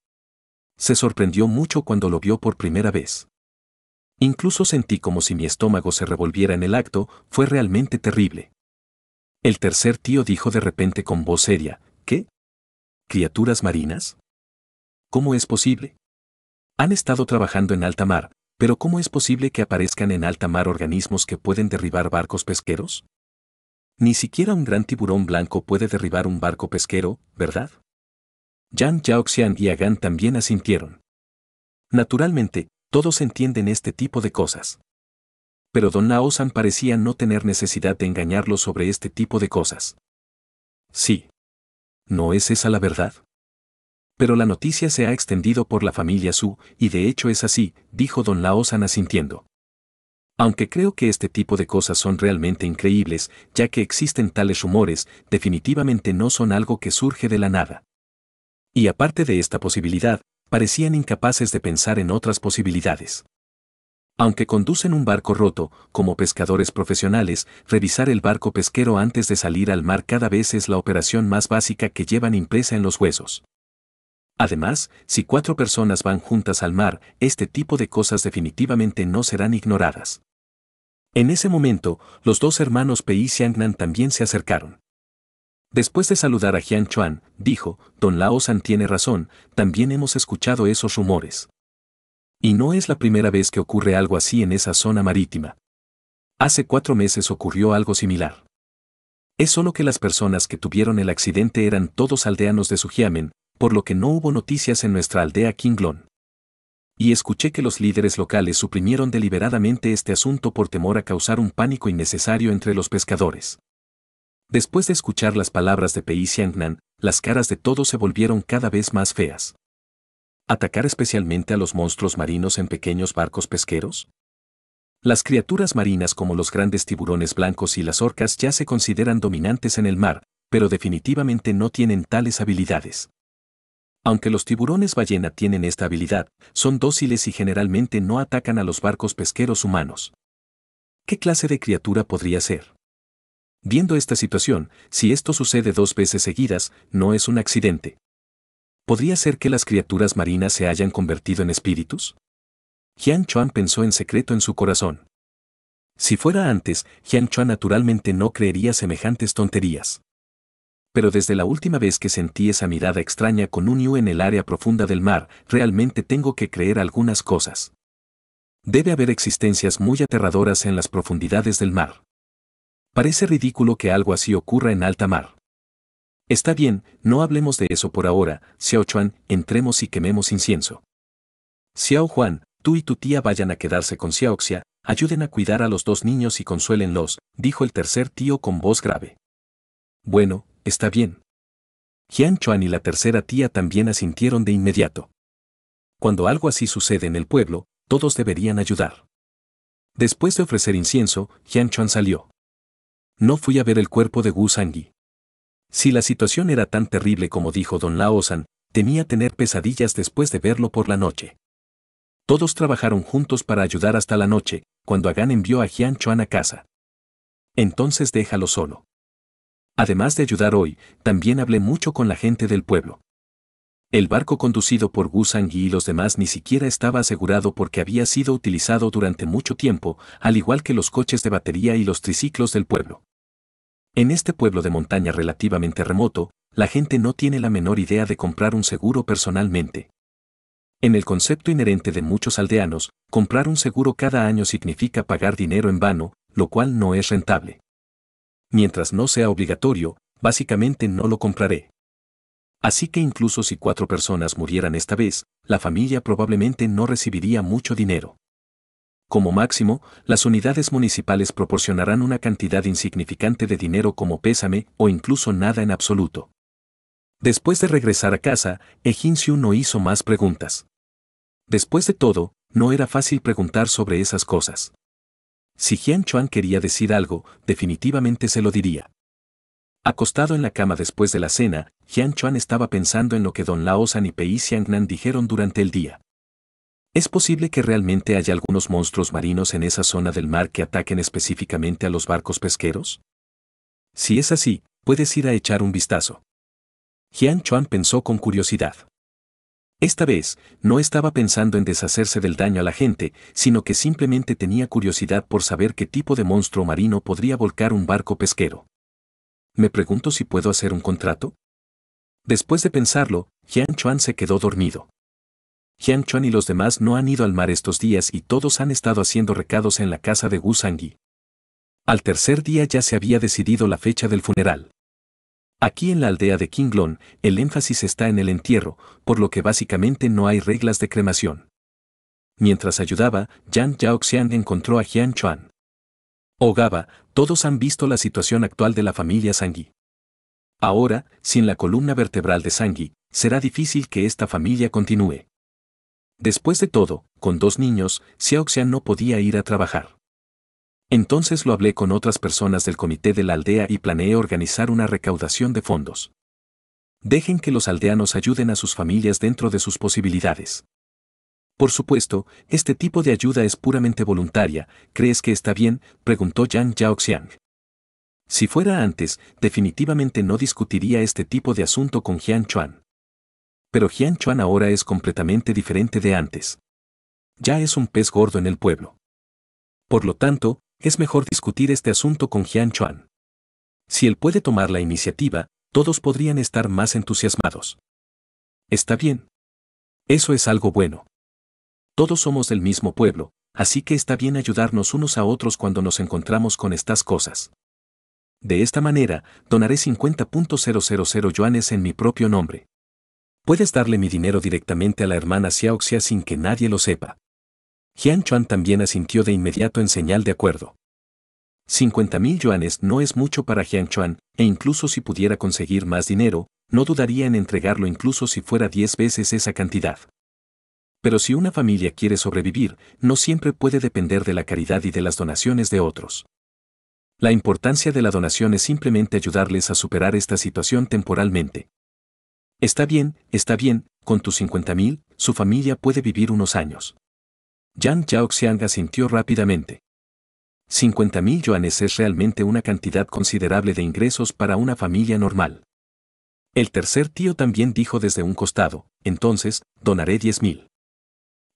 Speaker 1: Se sorprendió mucho cuando lo vio por primera vez. Incluso sentí como si mi estómago se revolviera en el acto, fue realmente terrible. El tercer tío dijo de repente con voz seria, ¿qué? ¿Criaturas marinas? ¿Cómo es posible? Han estado trabajando en alta mar, pero ¿cómo es posible que aparezcan en alta mar organismos que pueden derribar barcos pesqueros? Ni siquiera un gran tiburón blanco puede derribar un barco pesquero, ¿verdad? Jan, Yaoxian y Agan también asintieron. Naturalmente, todos entienden este tipo de cosas. Pero Don Naosan parecía no tener necesidad de engañarlo sobre este tipo de cosas. Sí. ¿No es esa la verdad? pero la noticia se ha extendido por la familia Su, y de hecho es así, dijo don Laosana asintiendo. Aunque creo que este tipo de cosas son realmente increíbles, ya que existen tales rumores, definitivamente no son algo que surge de la nada. Y aparte de esta posibilidad, parecían incapaces de pensar en otras posibilidades. Aunque conducen un barco roto, como pescadores profesionales, revisar el barco pesquero antes de salir al mar cada vez es la operación más básica que llevan impresa en los huesos. Además, si cuatro personas van juntas al mar, este tipo de cosas definitivamente no serán ignoradas. En ese momento, los dos hermanos Pei y Xiangnan también se acercaron. Después de saludar a Jian Chuan, dijo, Don Lao San tiene razón, también hemos escuchado esos rumores. Y no es la primera vez que ocurre algo así en esa zona marítima. Hace cuatro meses ocurrió algo similar. Es solo que las personas que tuvieron el accidente eran todos aldeanos de Sujiamen, por lo que no hubo noticias en nuestra aldea Kinglon. Y escuché que los líderes locales suprimieron deliberadamente este asunto por temor a causar un pánico innecesario entre los pescadores. Después de escuchar las palabras de Pei Xiangnan, las caras de todos se volvieron cada vez más feas. ¿Atacar especialmente a los monstruos marinos en pequeños barcos pesqueros? Las criaturas marinas como los grandes tiburones blancos y las orcas ya se consideran dominantes en el mar, pero definitivamente no tienen tales habilidades. Aunque los tiburones ballena tienen esta habilidad, son dóciles y generalmente no atacan a los barcos pesqueros humanos. ¿Qué clase de criatura podría ser? Viendo esta situación, si esto sucede dos veces seguidas, no es un accidente. ¿Podría ser que las criaturas marinas se hayan convertido en espíritus? Jian Chuan pensó en secreto en su corazón. Si fuera antes, Jian Chuan naturalmente no creería semejantes tonterías pero desde la última vez que sentí esa mirada extraña con un yu en el área profunda del mar, realmente tengo que creer algunas cosas. Debe haber existencias muy aterradoras en las profundidades del mar. Parece ridículo que algo así ocurra en alta mar. Está bien, no hablemos de eso por ahora, Xiao Chuan, entremos y quememos incienso. Xiao Juan, tú y tu tía vayan a quedarse con Xiaoxia, ayuden a cuidar a los dos niños y consuélenlos, dijo el tercer tío con voz grave. Bueno, está bien. Jian Chuan y la tercera tía también asintieron de inmediato. Cuando algo así sucede en el pueblo, todos deberían ayudar. Después de ofrecer incienso, Jian Chuan salió. No fui a ver el cuerpo de Wu Sangui. Si la situación era tan terrible como dijo don Laosan, temía tener pesadillas después de verlo por la noche. Todos trabajaron juntos para ayudar hasta la noche, cuando Agan envió a Jian Chuan a casa. Entonces déjalo solo. Además de ayudar hoy, también hablé mucho con la gente del pueblo. El barco conducido por Gusangi y los demás ni siquiera estaba asegurado porque había sido utilizado durante mucho tiempo, al igual que los coches de batería y los triciclos del pueblo. En este pueblo de montaña relativamente remoto, la gente no tiene la menor idea de comprar un seguro personalmente. En el concepto inherente de muchos aldeanos, comprar un seguro cada año significa pagar dinero en vano, lo cual no es rentable mientras no sea obligatorio, básicamente no lo compraré. Así que incluso si cuatro personas murieran esta vez, la familia probablemente no recibiría mucho dinero. Como máximo, las unidades municipales proporcionarán una cantidad insignificante de dinero como pésame o incluso nada en absoluto. Después de regresar a casa, Ejinsu no hizo más preguntas. Después de todo, no era fácil preguntar sobre esas cosas. Si Jian Chuan quería decir algo, definitivamente se lo diría. Acostado en la cama después de la cena, Jian Chuan estaba pensando en lo que Don Lao San y Pei Xiangnan dijeron durante el día. Es posible que realmente haya algunos monstruos marinos en esa zona del mar que ataquen específicamente a los barcos pesqueros? Si es así, puedes ir a echar un vistazo. Jian Chuan pensó con curiosidad. Esta vez, no estaba pensando en deshacerse del daño a la gente, sino que simplemente tenía curiosidad por saber qué tipo de monstruo marino podría volcar un barco pesquero. Me pregunto si puedo hacer un contrato. Después de pensarlo, Jian Chuan se quedó dormido. Jian Chuan y los demás no han ido al mar estos días y todos han estado haciendo recados en la casa de Gu Sangui. Al tercer día ya se había decidido la fecha del funeral. Aquí en la aldea de Qinglong, el énfasis está en el entierro, por lo que básicamente no hay reglas de cremación. Mientras ayudaba, Yan Jiaoxian encontró a Jian Chuan. Oh Gaba, todos han visto la situación actual de la familia Sangui. Ahora, sin la columna vertebral de Sangui, será difícil que esta familia continúe. Después de todo, con dos niños, Xiaoxian no podía ir a trabajar. Entonces lo hablé con otras personas del comité de la aldea y planeé organizar una recaudación de fondos. Dejen que los aldeanos ayuden a sus familias dentro de sus posibilidades. Por supuesto, este tipo de ayuda es puramente voluntaria, ¿crees que está bien? preguntó Yang Yaoxiang. Si fuera antes, definitivamente no discutiría este tipo de asunto con Jian Chuan. Pero Jian Chuan ahora es completamente diferente de antes. Ya es un pez gordo en el pueblo. Por lo tanto, es mejor discutir este asunto con Jian Chuan. Si él puede tomar la iniciativa, todos podrían estar más entusiasmados. Está bien. Eso es algo bueno. Todos somos del mismo pueblo, así que está bien ayudarnos unos a otros cuando nos encontramos con estas cosas. De esta manera, donaré 50.000 yuanes en mi propio nombre. Puedes darle mi dinero directamente a la hermana Xiaoxia sin que nadie lo sepa. Jiang Chuan también asintió de inmediato en señal de acuerdo. 50.000 yuanes no es mucho para Jiang Chuan, e incluso si pudiera conseguir más dinero, no dudaría en entregarlo incluso si fuera 10 veces esa cantidad. Pero si una familia quiere sobrevivir, no siempre puede depender de la caridad y de las donaciones de otros. La importancia de la donación es simplemente ayudarles a superar esta situación temporalmente. Está bien, está bien, con tus 50.000, su familia puede vivir unos años. Yan Xiang asintió rápidamente. 50.000 yuanes es realmente una cantidad considerable de ingresos para una familia normal. El tercer tío también dijo desde un costado, entonces, donaré 10.000.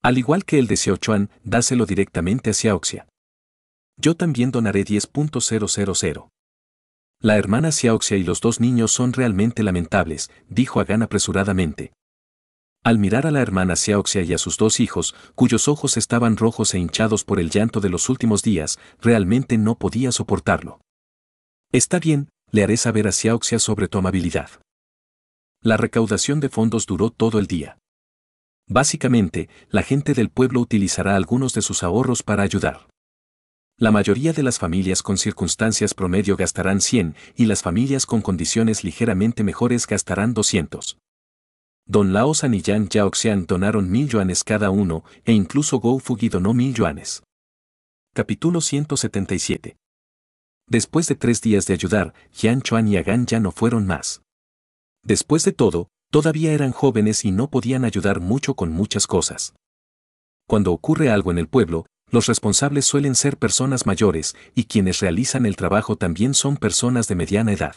Speaker 1: Al igual que el de Xiaochuan, dáselo directamente a Xiaoxia. Yo también donaré 10.000. La hermana Xiaoxia y los dos niños son realmente lamentables, dijo Agan apresuradamente, al mirar a la hermana Xiaoxia y a sus dos hijos, cuyos ojos estaban rojos e hinchados por el llanto de los últimos días, realmente no podía soportarlo. Está bien, le haré saber a Xiaoxia sobre tu amabilidad. La recaudación de fondos duró todo el día. Básicamente, la gente del pueblo utilizará algunos de sus ahorros para ayudar. La mayoría de las familias con circunstancias promedio gastarán 100 y las familias con condiciones ligeramente mejores gastarán 200. Don Lao San y Yan Yao donaron mil yuanes cada uno, e incluso Gou Fugui donó mil yuanes. Capítulo 177 Después de tres días de ayudar, Yan Chuan y Agan ya no fueron más. Después de todo, todavía eran jóvenes y no podían ayudar mucho con muchas cosas. Cuando ocurre algo en el pueblo, los responsables suelen ser personas mayores y quienes realizan el trabajo también son personas de mediana edad.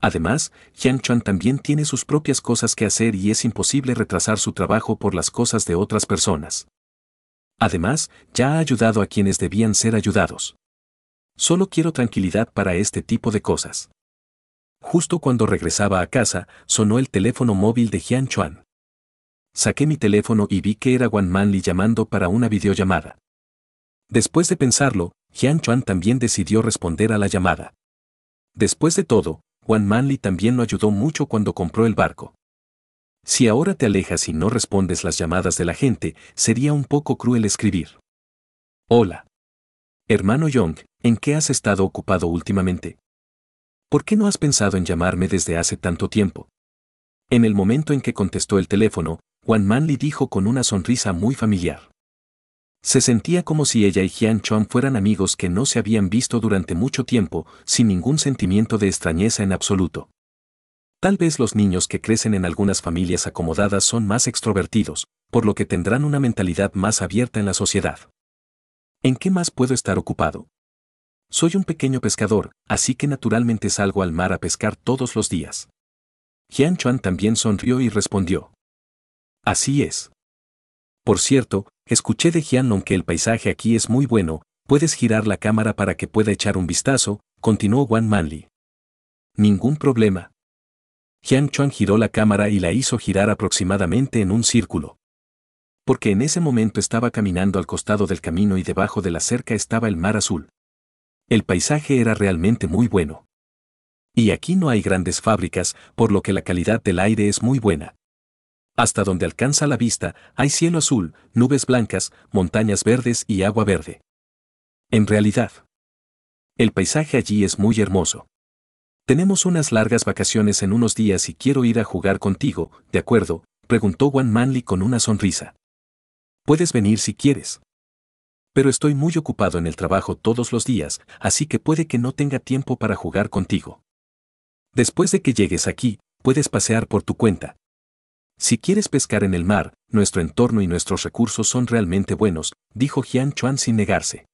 Speaker 1: Además, Hian Chuan también tiene sus propias cosas que hacer y es imposible retrasar su trabajo por las cosas de otras personas. Además, ya ha ayudado a quienes debían ser ayudados. Solo quiero tranquilidad para este tipo de cosas. Justo cuando regresaba a casa, sonó el teléfono móvil de Jian Chuan. Saqué mi teléfono y vi que era Wan Manli llamando para una videollamada. Después de pensarlo, Jian Chuan también decidió responder a la llamada. Después de todo, Juan Manly también lo ayudó mucho cuando compró el barco. Si ahora te alejas y no respondes las llamadas de la gente, sería un poco cruel escribir. Hola. Hermano Young, ¿en qué has estado ocupado últimamente? ¿Por qué no has pensado en llamarme desde hace tanto tiempo? En el momento en que contestó el teléfono, Juan Manly dijo con una sonrisa muy familiar. Se sentía como si ella y Jian Chuan fueran amigos que no se habían visto durante mucho tiempo, sin ningún sentimiento de extrañeza en absoluto. Tal vez los niños que crecen en algunas familias acomodadas son más extrovertidos, por lo que tendrán una mentalidad más abierta en la sociedad. ¿En qué más puedo estar ocupado? Soy un pequeño pescador, así que naturalmente salgo al mar a pescar todos los días. Jian Chuan también sonrió y respondió. Así es. Por cierto, Escuché de Jian que el paisaje aquí es muy bueno, puedes girar la cámara para que pueda echar un vistazo, continuó Wan Manli. Ningún problema. Jian Chuan giró la cámara y la hizo girar aproximadamente en un círculo. Porque en ese momento estaba caminando al costado del camino y debajo de la cerca estaba el mar azul. El paisaje era realmente muy bueno. Y aquí no hay grandes fábricas, por lo que la calidad del aire es muy buena. Hasta donde alcanza la vista hay cielo azul, nubes blancas, montañas verdes y agua verde. En realidad, el paisaje allí es muy hermoso. Tenemos unas largas vacaciones en unos días y quiero ir a jugar contigo, ¿de acuerdo? preguntó Juan Manly con una sonrisa. Puedes venir si quieres. Pero estoy muy ocupado en el trabajo todos los días, así que puede que no tenga tiempo para jugar contigo. Después de que llegues aquí, puedes pasear por tu cuenta, si quieres pescar en el mar, nuestro entorno y nuestros recursos son realmente buenos, dijo Jian Chuan sin negarse.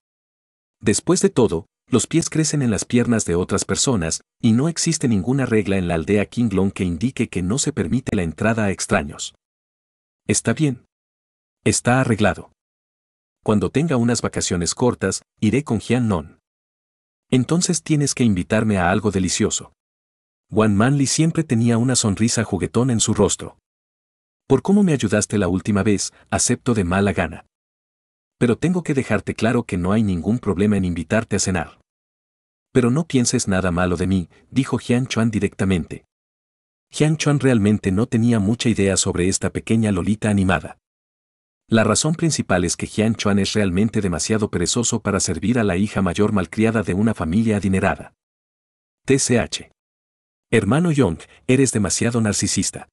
Speaker 1: Después de todo, los pies crecen en las piernas de otras personas, y no existe ninguna regla en la aldea Qinglong que indique que no se permite la entrada a extraños. Está bien. Está arreglado. Cuando tenga unas vacaciones cortas, iré con Jian Non. Entonces tienes que invitarme a algo delicioso. Wan Manli siempre tenía una sonrisa juguetón en su rostro. Por cómo me ayudaste la última vez, acepto de mala gana. Pero tengo que dejarte claro que no hay ningún problema en invitarte a cenar. Pero no pienses nada malo de mí, dijo Jian Chuan directamente. Jian Chuan realmente no tenía mucha idea sobre esta pequeña lolita animada. La razón principal es que Jian Chuan es realmente demasiado perezoso para servir a la hija mayor malcriada de una familia adinerada. TCH. Hermano Yong, eres demasiado narcisista.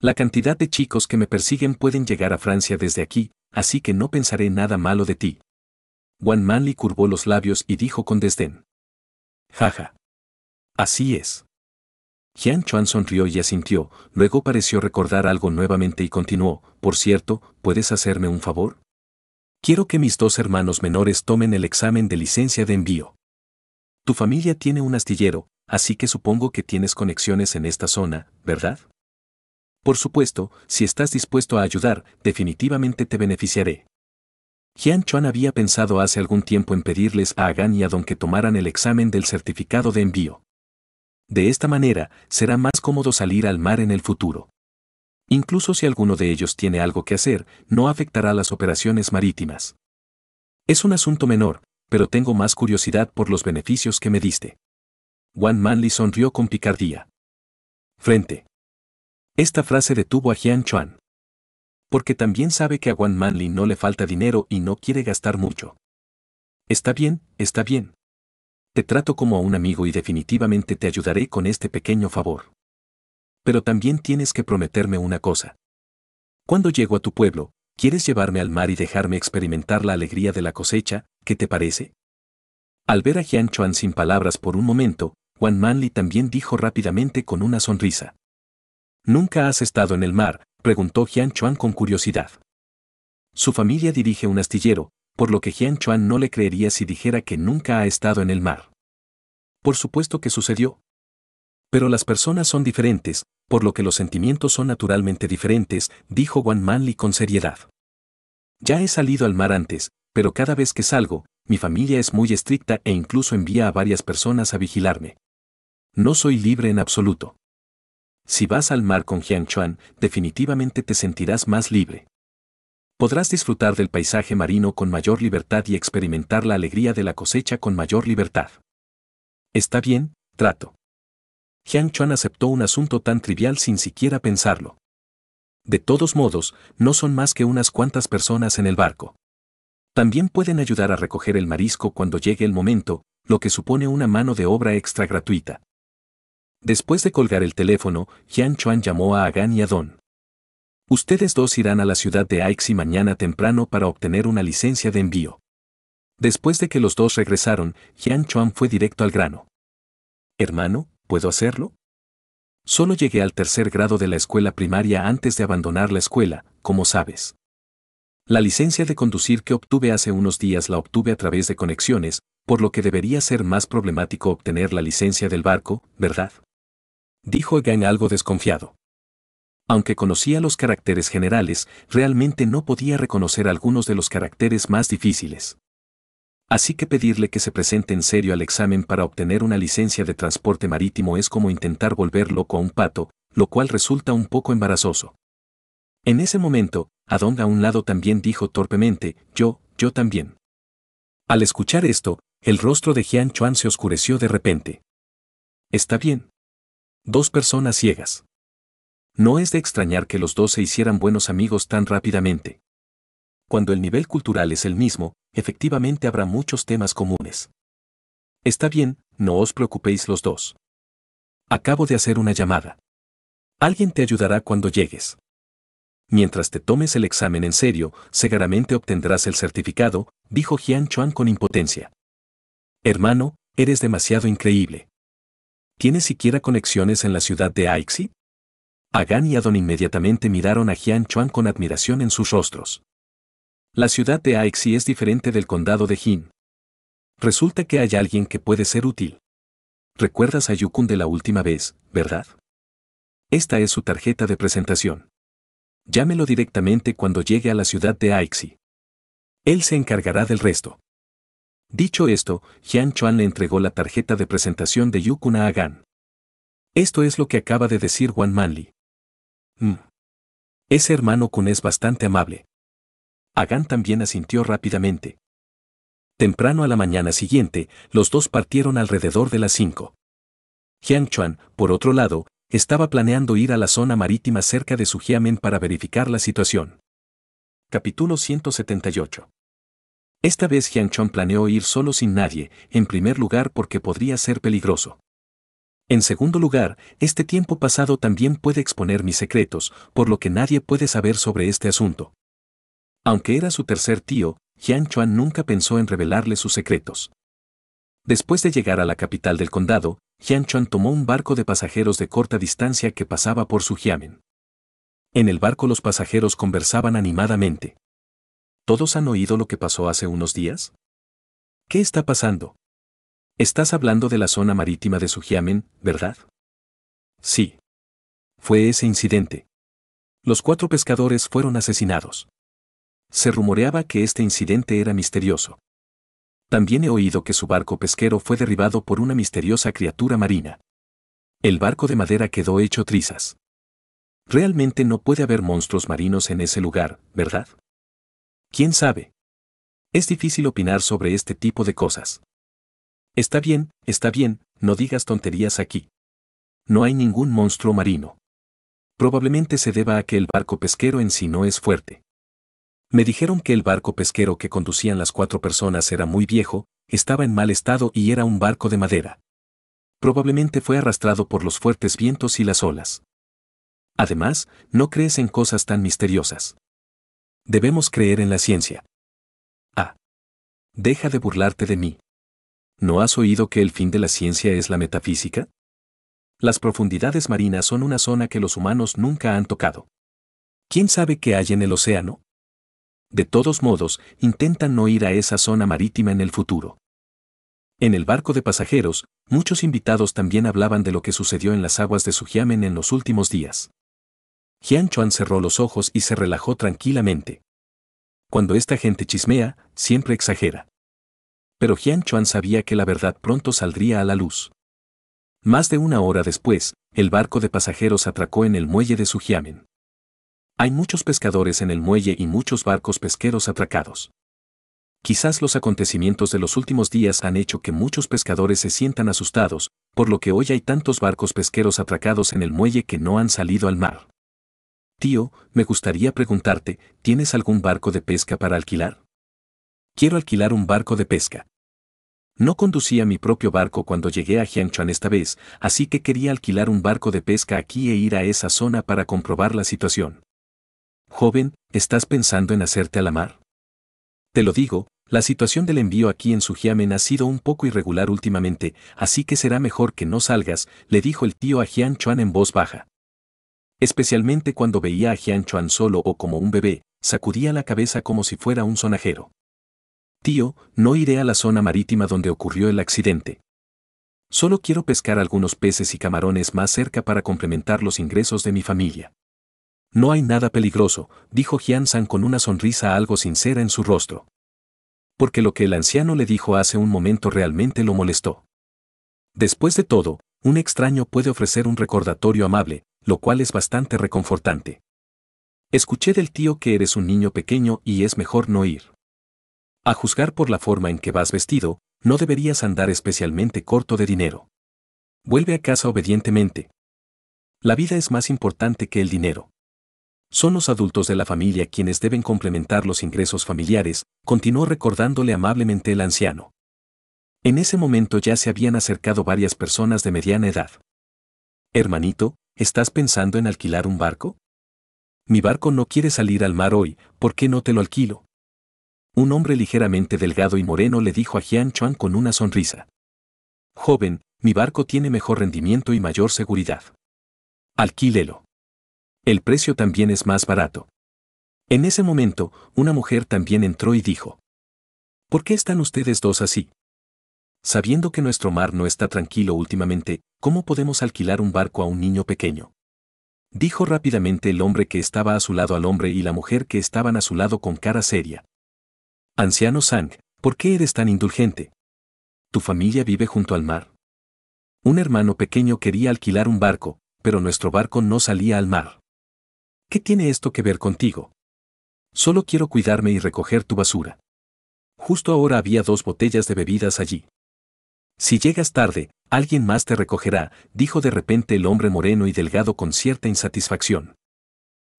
Speaker 1: La cantidad de chicos que me persiguen pueden llegar a Francia desde aquí, así que no pensaré nada malo de ti. Juan Manly curvó los labios y dijo con desdén. Jaja. Así es. Jian Chuan sonrió y asintió, luego pareció recordar algo nuevamente y continuó, por cierto, ¿puedes hacerme un favor? Quiero que mis dos hermanos menores tomen el examen de licencia de envío. Tu familia tiene un astillero, así que supongo que tienes conexiones en esta zona, ¿verdad? Por supuesto, si estás dispuesto a ayudar, definitivamente te beneficiaré. Jian Chuan había pensado hace algún tiempo en pedirles a Agan y a Don que tomaran el examen del certificado de envío. De esta manera, será más cómodo salir al mar en el futuro. Incluso si alguno de ellos tiene algo que hacer, no afectará las operaciones marítimas. Es un asunto menor, pero tengo más curiosidad por los beneficios que me diste. Juan Manley sonrió con picardía. Frente. Esta frase detuvo a Jian Chuan. Porque también sabe que a Wan Manli no le falta dinero y no quiere gastar mucho. Está bien, está bien. Te trato como a un amigo y definitivamente te ayudaré con este pequeño favor. Pero también tienes que prometerme una cosa. Cuando llego a tu pueblo, ¿quieres llevarme al mar y dejarme experimentar la alegría de la cosecha? ¿Qué te parece? Al ver a Jian Chuan sin palabras por un momento, Wan Manli también dijo rápidamente con una sonrisa. ¿Nunca has estado en el mar? preguntó Jian Chuan con curiosidad. Su familia dirige un astillero, por lo que Jian Chuan no le creería si dijera que nunca ha estado en el mar. Por supuesto que sucedió. Pero las personas son diferentes, por lo que los sentimientos son naturalmente diferentes, dijo Wan Manli con seriedad. Ya he salido al mar antes, pero cada vez que salgo, mi familia es muy estricta e incluso envía a varias personas a vigilarme. No soy libre en absoluto. Si vas al mar con Chuan, definitivamente te sentirás más libre. Podrás disfrutar del paisaje marino con mayor libertad y experimentar la alegría de la cosecha con mayor libertad. Está bien, trato. Chuan aceptó un asunto tan trivial sin siquiera pensarlo. De todos modos, no son más que unas cuantas personas en el barco. También pueden ayudar a recoger el marisco cuando llegue el momento, lo que supone una mano de obra extra gratuita. Después de colgar el teléfono, Jian Chuan llamó a Agan y a Don. Ustedes dos irán a la ciudad de Aixi mañana temprano para obtener una licencia de envío. Después de que los dos regresaron, Jian Chuan fue directo al grano. Hermano, ¿puedo hacerlo? Solo llegué al tercer grado de la escuela primaria antes de abandonar la escuela, como sabes. La licencia de conducir que obtuve hace unos días la obtuve a través de conexiones, por lo que debería ser más problemático obtener la licencia del barco, ¿verdad? dijo Egan algo desconfiado. Aunque conocía los caracteres generales, realmente no podía reconocer algunos de los caracteres más difíciles. Así que pedirle que se presente en serio al examen para obtener una licencia de transporte marítimo es como intentar volver loco a un pato, lo cual resulta un poco embarazoso. En ese momento, Adong a un lado también dijo torpemente, yo, yo también. Al escuchar esto, el rostro de Jian Chuan se oscureció de repente. Está bien, Dos personas ciegas. No es de extrañar que los dos se hicieran buenos amigos tan rápidamente. Cuando el nivel cultural es el mismo, efectivamente habrá muchos temas comunes. Está bien, no os preocupéis los dos. Acabo de hacer una llamada. Alguien te ayudará cuando llegues. Mientras te tomes el examen en serio, seguramente obtendrás el certificado, dijo Jian Chuan con impotencia. Hermano, eres demasiado increíble. ¿Tiene siquiera conexiones en la ciudad de Aixi? Agan y Adon inmediatamente miraron a Jian Chuan con admiración en sus rostros. La ciudad de Aixi es diferente del condado de Jin. Resulta que hay alguien que puede ser útil. Recuerdas a Yukun de la última vez, ¿verdad? Esta es su tarjeta de presentación. Llámelo directamente cuando llegue a la ciudad de Aixi. Él se encargará del resto. Dicho esto, Jian Chuan le entregó la tarjeta de presentación de Yukuna a Gan. Esto es lo que acaba de decir Wan Manli. Mm. Ese hermano Kun es bastante amable. Agan también asintió rápidamente. Temprano a la mañana siguiente, los dos partieron alrededor de las 5. Jiang Chuan, por otro lado, estaba planeando ir a la zona marítima cerca de Sujiamen para verificar la situación. Capítulo 178 esta vez hyang Chuan planeó ir solo sin nadie, en primer lugar porque podría ser peligroso. En segundo lugar, este tiempo pasado también puede exponer mis secretos, por lo que nadie puede saber sobre este asunto. Aunque era su tercer tío, Jian Chuan nunca pensó en revelarle sus secretos. Después de llegar a la capital del condado, Jian Chuan tomó un barco de pasajeros de corta distancia que pasaba por su Jiamen. En el barco los pasajeros conversaban animadamente. ¿Todos han oído lo que pasó hace unos días? ¿Qué está pasando? Estás hablando de la zona marítima de Sujiamen, ¿verdad? Sí. Fue ese incidente. Los cuatro pescadores fueron asesinados. Se rumoreaba que este incidente era misterioso. También he oído que su barco pesquero fue derribado por una misteriosa criatura marina. El barco de madera quedó hecho trizas. Realmente no puede haber monstruos marinos en ese lugar, ¿verdad? ¿Quién sabe? Es difícil opinar sobre este tipo de cosas. Está bien, está bien, no digas tonterías aquí. No hay ningún monstruo marino. Probablemente se deba a que el barco pesquero en sí no es fuerte. Me dijeron que el barco pesquero que conducían las cuatro personas era muy viejo, estaba en mal estado y era un barco de madera. Probablemente fue arrastrado por los fuertes vientos y las olas. Además, no crees en cosas tan misteriosas. Debemos creer en la ciencia. Ah, Deja de burlarte de mí. ¿No has oído que el fin de la ciencia es la metafísica? Las profundidades marinas son una zona que los humanos nunca han tocado. ¿Quién sabe qué hay en el océano? De todos modos, intentan no ir a esa zona marítima en el futuro. En el barco de pasajeros, muchos invitados también hablaban de lo que sucedió en las aguas de Sujiamen en los últimos días. Jian Chuan cerró los ojos y se relajó tranquilamente. Cuando esta gente chismea, siempre exagera. Pero Jian Chuan sabía que la verdad pronto saldría a la luz. Más de una hora después, el barco de pasajeros atracó en el muelle de Sujiamen. Hay muchos pescadores en el muelle y muchos barcos pesqueros atracados. Quizás los acontecimientos de los últimos días han hecho que muchos pescadores se sientan asustados, por lo que hoy hay tantos barcos pesqueros atracados en el muelle que no han salido al mar. Tío, me gustaría preguntarte, ¿tienes algún barco de pesca para alquilar? Quiero alquilar un barco de pesca. No conducía mi propio barco cuando llegué a Jiangchuan esta vez, así que quería alquilar un barco de pesca aquí e ir a esa zona para comprobar la situación. Joven, ¿estás pensando en hacerte a la mar? Te lo digo, la situación del envío aquí en Sujiamen ha sido un poco irregular últimamente, así que será mejor que no salgas, le dijo el tío a Jiang en voz baja especialmente cuando veía a Jian Chuan solo o como un bebé, sacudía la cabeza como si fuera un sonajero. Tío, no iré a la zona marítima donde ocurrió el accidente. Solo quiero pescar algunos peces y camarones más cerca para complementar los ingresos de mi familia. No hay nada peligroso, dijo Jian San con una sonrisa algo sincera en su rostro. Porque lo que el anciano le dijo hace un momento realmente lo molestó. Después de todo, un extraño puede ofrecer un recordatorio amable, lo cual es bastante reconfortante. Escuché del tío que eres un niño pequeño y es mejor no ir. A juzgar por la forma en que vas vestido, no deberías andar especialmente corto de dinero. Vuelve a casa obedientemente. La vida es más importante que el dinero. Son los adultos de la familia quienes deben complementar los ingresos familiares, continuó recordándole amablemente el anciano. En ese momento ya se habían acercado varias personas de mediana edad. Hermanito, ¿Estás pensando en alquilar un barco? Mi barco no quiere salir al mar hoy, ¿por qué no te lo alquilo? Un hombre ligeramente delgado y moreno le dijo a Jian Chuan con una sonrisa. Joven, mi barco tiene mejor rendimiento y mayor seguridad. Alquílelo. El precio también es más barato. En ese momento, una mujer también entró y dijo. ¿Por qué están ustedes dos así? Sabiendo que nuestro mar no está tranquilo últimamente, ¿cómo podemos alquilar un barco a un niño pequeño? Dijo rápidamente el hombre que estaba a su lado al hombre y la mujer que estaban a su lado con cara seria. Anciano Sang, ¿por qué eres tan indulgente? Tu familia vive junto al mar. Un hermano pequeño quería alquilar un barco, pero nuestro barco no salía al mar. ¿Qué tiene esto que ver contigo? Solo quiero cuidarme y recoger tu basura. Justo ahora había dos botellas de bebidas allí. Si llegas tarde, alguien más te recogerá, dijo de repente el hombre moreno y delgado con cierta insatisfacción.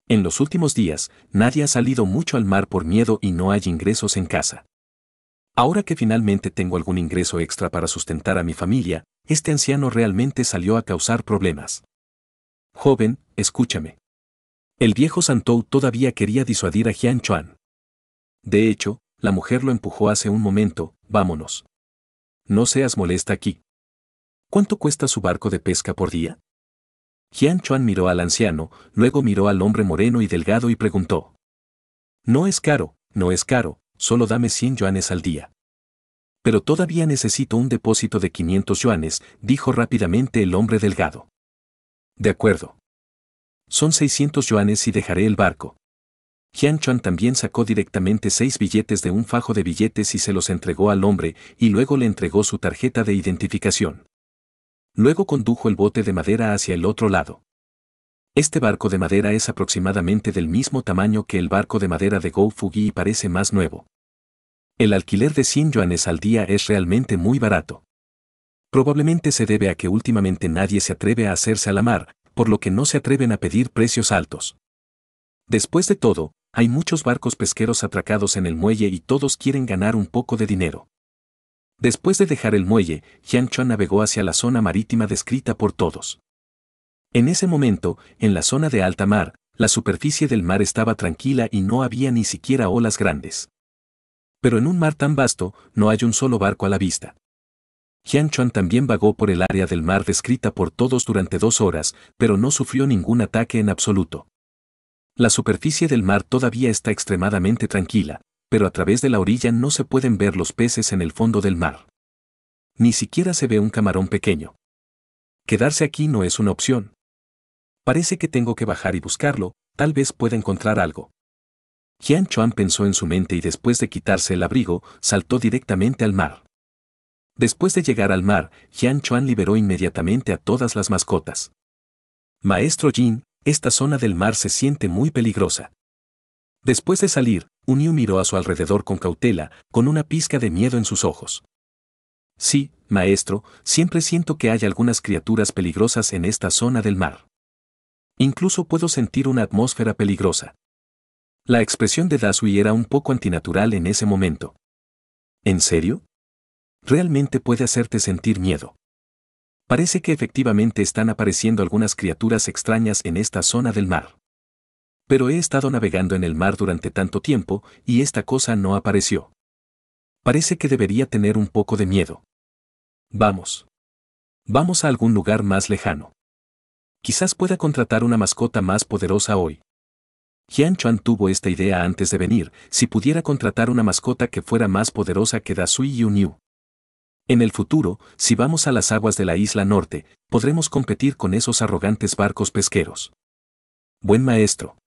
Speaker 1: En los últimos días, nadie ha salido mucho al mar por miedo y no hay ingresos en casa. Ahora que finalmente tengo algún ingreso extra para sustentar a mi familia, este anciano realmente salió a causar problemas. Joven, escúchame. El viejo Santou todavía quería disuadir a Jian Chuan. De hecho, la mujer lo empujó hace un momento, vámonos. No seas molesta aquí. ¿Cuánto cuesta su barco de pesca por día? Jian Chuan miró al anciano, luego miró al hombre moreno y delgado y preguntó. No es caro, no es caro, solo dame 100 yuanes al día. Pero todavía necesito un depósito de 500 yuanes, dijo rápidamente el hombre delgado. De acuerdo. Son 600 yuanes y dejaré el barco, Jian Chuan también sacó directamente seis billetes de un fajo de billetes y se los entregó al hombre, y luego le entregó su tarjeta de identificación. Luego condujo el bote de madera hacia el otro lado. Este barco de madera es aproximadamente del mismo tamaño que el barco de madera de Go y parece más nuevo. El alquiler de 100 yuanes al día es realmente muy barato. Probablemente se debe a que últimamente nadie se atreve a hacerse a la mar, por lo que no se atreven a pedir precios altos. Después de todo, hay muchos barcos pesqueros atracados en el muelle y todos quieren ganar un poco de dinero. Después de dejar el muelle, Jiang Chuan navegó hacia la zona marítima descrita por todos. En ese momento, en la zona de alta mar, la superficie del mar estaba tranquila y no había ni siquiera olas grandes. Pero en un mar tan vasto, no hay un solo barco a la vista. Jiang Chuan también vagó por el área del mar descrita por todos durante dos horas, pero no sufrió ningún ataque en absoluto. La superficie del mar todavía está extremadamente tranquila, pero a través de la orilla no se pueden ver los peces en el fondo del mar. Ni siquiera se ve un camarón pequeño. Quedarse aquí no es una opción. Parece que tengo que bajar y buscarlo, tal vez pueda encontrar algo. Jian Chuan pensó en su mente y después de quitarse el abrigo, saltó directamente al mar. Después de llegar al mar, Jian Chuan liberó inmediatamente a todas las mascotas. Maestro Jin, esta zona del mar se siente muy peligrosa. Después de salir, Uniu miró a su alrededor con cautela, con una pizca de miedo en sus ojos. Sí, maestro, siempre siento que hay algunas criaturas peligrosas en esta zona del mar. Incluso puedo sentir una atmósfera peligrosa. La expresión de Dasui era un poco antinatural en ese momento. ¿En serio? Realmente puede hacerte sentir miedo. Parece que efectivamente están apareciendo algunas criaturas extrañas en esta zona del mar. Pero he estado navegando en el mar durante tanto tiempo y esta cosa no apareció. Parece que debería tener un poco de miedo. Vamos. Vamos a algún lugar más lejano. Quizás pueda contratar una mascota más poderosa hoy. Jian Chuan tuvo esta idea antes de venir, si pudiera contratar una mascota que fuera más poderosa que Da Dasui Yunyu. En el futuro, si vamos a las aguas de la isla norte, podremos competir con esos arrogantes barcos pesqueros. Buen maestro.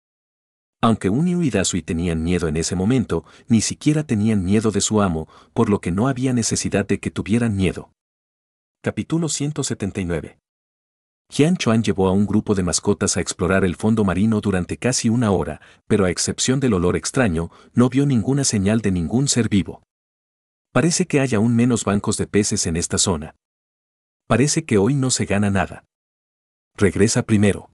Speaker 1: Aunque Uniu y Dasui tenían miedo en ese momento, ni siquiera tenían miedo de su amo, por lo que no había necesidad de que tuvieran miedo. Capítulo 179. Jian Chuan llevó a un grupo de mascotas a explorar el fondo marino durante casi una hora, pero a excepción del olor extraño, no vio ninguna señal de ningún ser vivo. Parece que hay aún menos bancos de peces en esta zona. Parece que hoy no se gana nada. Regresa primero.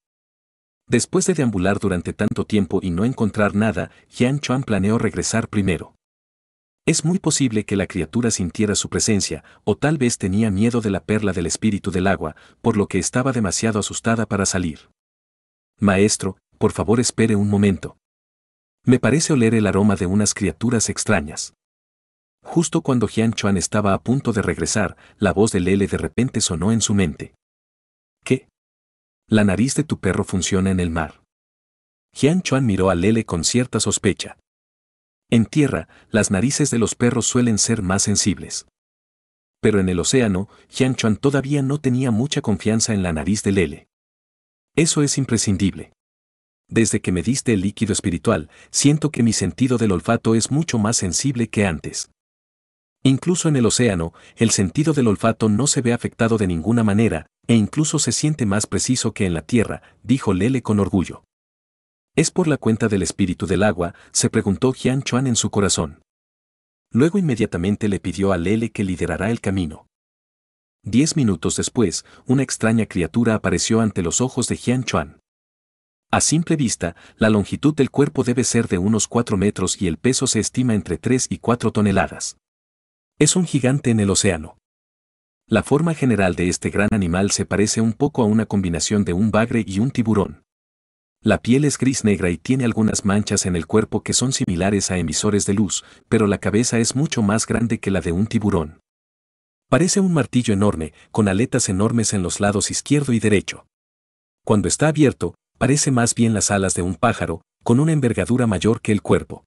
Speaker 1: Después de deambular durante tanto tiempo y no encontrar nada, Jian Chuan planeó regresar primero. Es muy posible que la criatura sintiera su presencia, o tal vez tenía miedo de la perla del espíritu del agua, por lo que estaba demasiado asustada para salir. Maestro, por favor espere un momento. Me parece oler el aroma de unas criaturas extrañas. Justo cuando Jian Chuan estaba a punto de regresar, la voz de Lele de repente sonó en su mente. ¿Qué? La nariz de tu perro funciona en el mar. Jian Chuan miró a Lele con cierta sospecha. En tierra, las narices de los perros suelen ser más sensibles. Pero en el océano, Jian Chuan todavía no tenía mucha confianza en la nariz de Lele. Eso es imprescindible. Desde que me diste el líquido espiritual, siento que mi sentido del olfato es mucho más sensible que antes. Incluso en el océano, el sentido del olfato no se ve afectado de ninguna manera, e incluso se siente más preciso que en la Tierra, dijo Lele con orgullo. ¿Es por la cuenta del espíritu del agua? se preguntó Jian Chuan en su corazón. Luego inmediatamente le pidió a Lele que liderará el camino. Diez minutos después, una extraña criatura apareció ante los ojos de Jian Chuan. A simple vista, la longitud del cuerpo debe ser de unos cuatro metros y el peso se estima entre 3 y 4 toneladas. Es un gigante en el océano. La forma general de este gran animal se parece un poco a una combinación de un bagre y un tiburón. La piel es gris negra y tiene algunas manchas en el cuerpo que son similares a emisores de luz, pero la cabeza es mucho más grande que la de un tiburón. Parece un martillo enorme, con aletas enormes en los lados izquierdo y derecho. Cuando está abierto, parece más bien las alas de un pájaro, con una envergadura mayor que el cuerpo.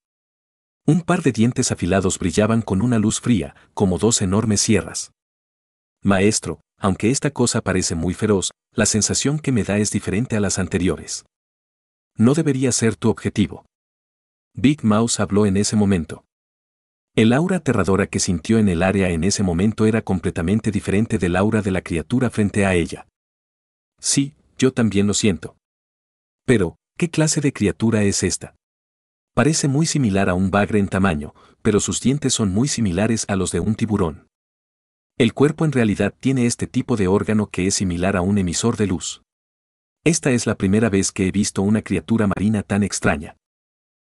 Speaker 1: Un par de dientes afilados brillaban con una luz fría, como dos enormes sierras. Maestro, aunque esta cosa parece muy feroz, la sensación que me da es diferente a las anteriores. No debería ser tu objetivo. Big Mouse habló en ese momento. El aura aterradora que sintió en el área en ese momento era completamente diferente del aura de la criatura frente a ella. Sí, yo también lo siento. Pero, ¿qué clase de criatura es esta? Parece muy similar a un bagre en tamaño, pero sus dientes son muy similares a los de un tiburón. El cuerpo en realidad tiene este tipo de órgano que es similar a un emisor de luz. Esta es la primera vez que he visto una criatura marina tan extraña.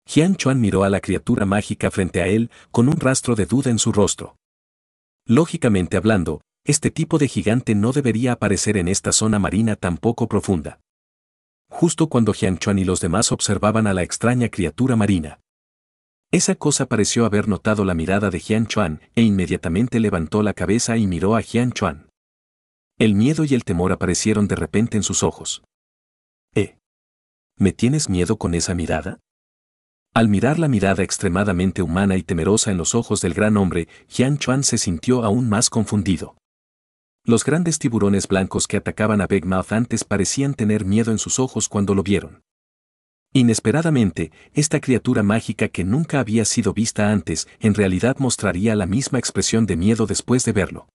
Speaker 1: Jian Chuan miró a la criatura mágica frente a él, con un rastro de duda en su rostro. Lógicamente hablando, este tipo de gigante no debería aparecer en esta zona marina tan poco profunda justo cuando Chuan y los demás observaban a la extraña criatura marina. Esa cosa pareció haber notado la mirada de Chuan e inmediatamente levantó la cabeza y miró a Chuan. El miedo y el temor aparecieron de repente en sus ojos. ¿Eh? ¿Me tienes miedo con esa mirada? Al mirar la mirada extremadamente humana y temerosa en los ojos del gran hombre, Hian Chuan se sintió aún más confundido. Los grandes tiburones blancos que atacaban a Mouth antes parecían tener miedo en sus ojos cuando lo vieron. Inesperadamente, esta criatura mágica que nunca había sido vista antes en realidad mostraría la misma expresión de miedo después de verlo.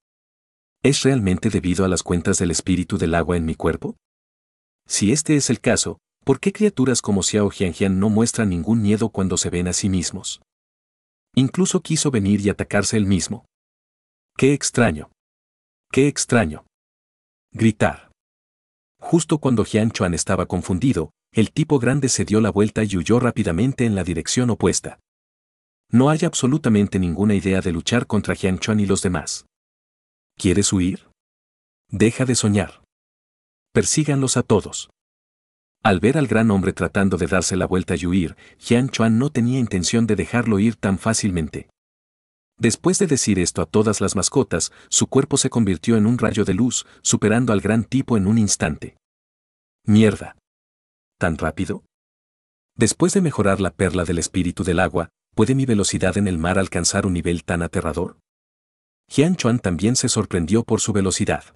Speaker 1: ¿Es realmente debido a las cuentas del espíritu del agua en mi cuerpo? Si este es el caso, ¿por qué criaturas como Xiao Jianjian no muestran ningún miedo cuando se ven a sí mismos? Incluso quiso venir y atacarse él mismo. ¡Qué extraño! ¡Qué extraño! Gritar. Justo cuando Jian Chuan estaba confundido, el tipo grande se dio la vuelta y huyó rápidamente en la dirección opuesta. No hay absolutamente ninguna idea de luchar contra Jian Chuan y los demás. ¿Quieres huir? Deja de soñar. Persíganlos a todos. Al ver al gran hombre tratando de darse la vuelta y huir, Jian Chuan no tenía intención de dejarlo ir tan fácilmente. Después de decir esto a todas las mascotas, su cuerpo se convirtió en un rayo de luz, superando al gran tipo en un instante. Mierda. ¿Tan rápido? Después de mejorar la perla del espíritu del agua, ¿puede mi velocidad en el mar alcanzar un nivel tan aterrador? Jian Chuan también se sorprendió por su velocidad.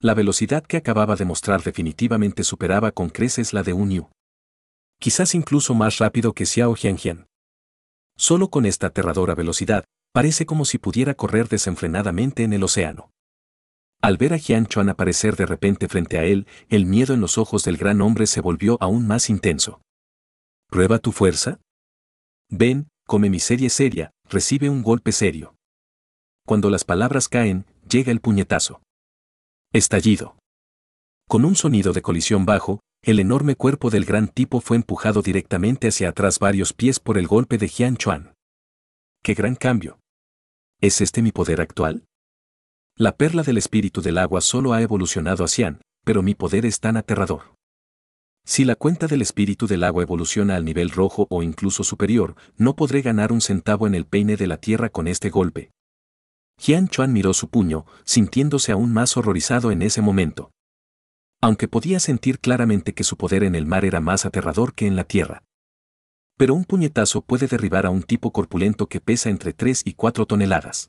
Speaker 1: La velocidad que acababa de mostrar definitivamente superaba con creces la de un Yu. Quizás incluso más rápido que Xiao Jianjian. Solo con esta aterradora velocidad, parece como si pudiera correr desenfrenadamente en el océano. Al ver a Jian Chuan aparecer de repente frente a él, el miedo en los ojos del gran hombre se volvió aún más intenso. ¿Prueba tu fuerza? Ven, come mi serie seria, recibe un golpe serio. Cuando las palabras caen, llega el puñetazo. Estallido. Con un sonido de colisión bajo, el enorme cuerpo del gran tipo fue empujado directamente hacia atrás varios pies por el golpe de Jian Chuan. ¡Qué gran cambio! ¿Es este mi poder actual? La perla del espíritu del agua solo ha evolucionado a Cian, pero mi poder es tan aterrador. Si la cuenta del espíritu del agua evoluciona al nivel rojo o incluso superior, no podré ganar un centavo en el peine de la tierra con este golpe. Jian Chuan miró su puño, sintiéndose aún más horrorizado en ese momento. Aunque podía sentir claramente que su poder en el mar era más aterrador que en la tierra pero un puñetazo puede derribar a un tipo corpulento que pesa entre 3 y 4 toneladas.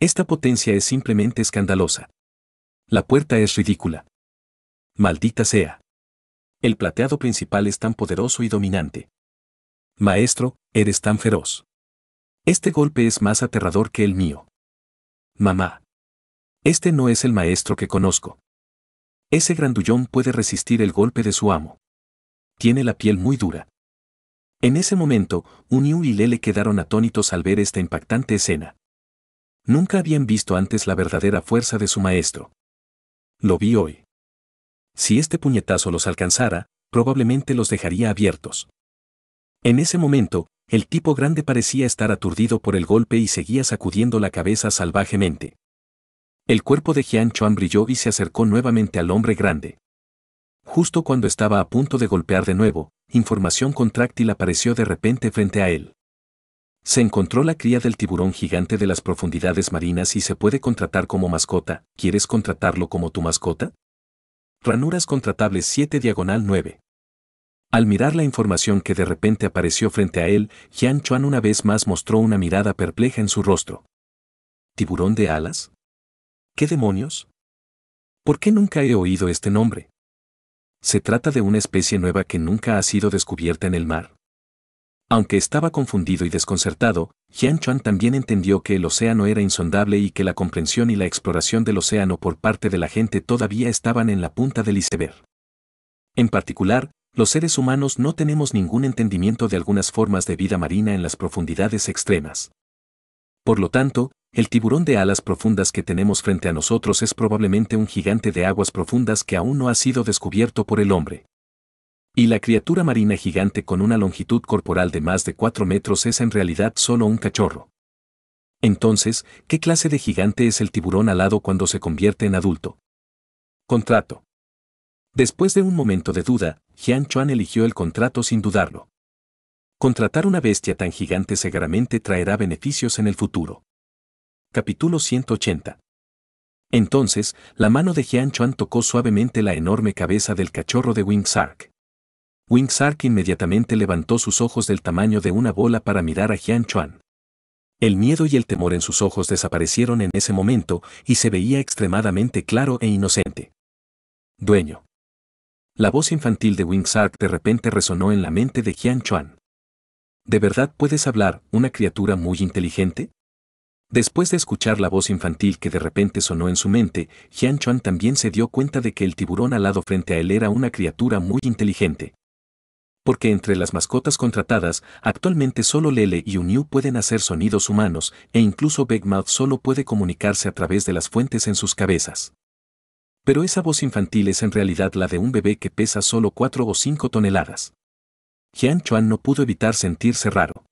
Speaker 1: Esta potencia es simplemente escandalosa. La puerta es ridícula. Maldita sea. El plateado principal es tan poderoso y dominante. Maestro, eres tan feroz. Este golpe es más aterrador que el mío. Mamá. Este no es el maestro que conozco. Ese grandullón puede resistir el golpe de su amo. Tiene la piel muy dura. En ese momento, Uniu y Lele quedaron atónitos al ver esta impactante escena. Nunca habían visto antes la verdadera fuerza de su maestro. Lo vi hoy. Si este puñetazo los alcanzara, probablemente los dejaría abiertos. En ese momento, el tipo grande parecía estar aturdido por el golpe y seguía sacudiendo la cabeza salvajemente. El cuerpo de Jian Chuan brilló y se acercó nuevamente al hombre grande. Justo cuando estaba a punto de golpear de nuevo, información contráctil apareció de repente frente a él. Se encontró la cría del tiburón gigante de las profundidades marinas y se puede contratar como mascota. ¿Quieres contratarlo como tu mascota? Ranuras contratables 7 diagonal 9. Al mirar la información que de repente apareció frente a él, Jian Chuan una vez más mostró una mirada perpleja en su rostro. ¿Tiburón de alas? ¿Qué demonios? ¿Por qué nunca he oído este nombre? se trata de una especie nueva que nunca ha sido descubierta en el mar. Aunque estaba confundido y desconcertado, Jian Chuan también entendió que el océano era insondable y que la comprensión y la exploración del océano por parte de la gente todavía estaban en la punta del iceberg. En particular, los seres humanos no tenemos ningún entendimiento de algunas formas de vida marina en las profundidades extremas. Por lo tanto, el tiburón de alas profundas que tenemos frente a nosotros es probablemente un gigante de aguas profundas que aún no ha sido descubierto por el hombre. Y la criatura marina gigante con una longitud corporal de más de 4 metros es en realidad solo un cachorro. Entonces, ¿qué clase de gigante es el tiburón alado cuando se convierte en adulto? Contrato. Después de un momento de duda, Jian Chuan eligió el contrato sin dudarlo. Contratar una bestia tan gigante seguramente traerá beneficios en el futuro. Capítulo 180. Entonces, la mano de Jian Chuan tocó suavemente la enorme cabeza del cachorro de Wing Sark. Wing Sark inmediatamente levantó sus ojos del tamaño de una bola para mirar a Jian Chuan. El miedo y el temor en sus ojos desaparecieron en ese momento y se veía extremadamente claro e inocente. Dueño. La voz infantil de Wing Sark de repente resonó en la mente de Jian Chuan. ¿De verdad puedes hablar, una criatura muy inteligente? Después de escuchar la voz infantil que de repente sonó en su mente, Jian Chuan también se dio cuenta de que el tiburón alado frente a él era una criatura muy inteligente. Porque entre las mascotas contratadas, actualmente solo Lele y Uniu pueden hacer sonidos humanos, e incluso Mouth solo puede comunicarse a través de las fuentes en sus cabezas. Pero esa voz infantil es en realidad la de un bebé que pesa solo 4 o 5 toneladas. Jian Chuan no pudo evitar sentirse raro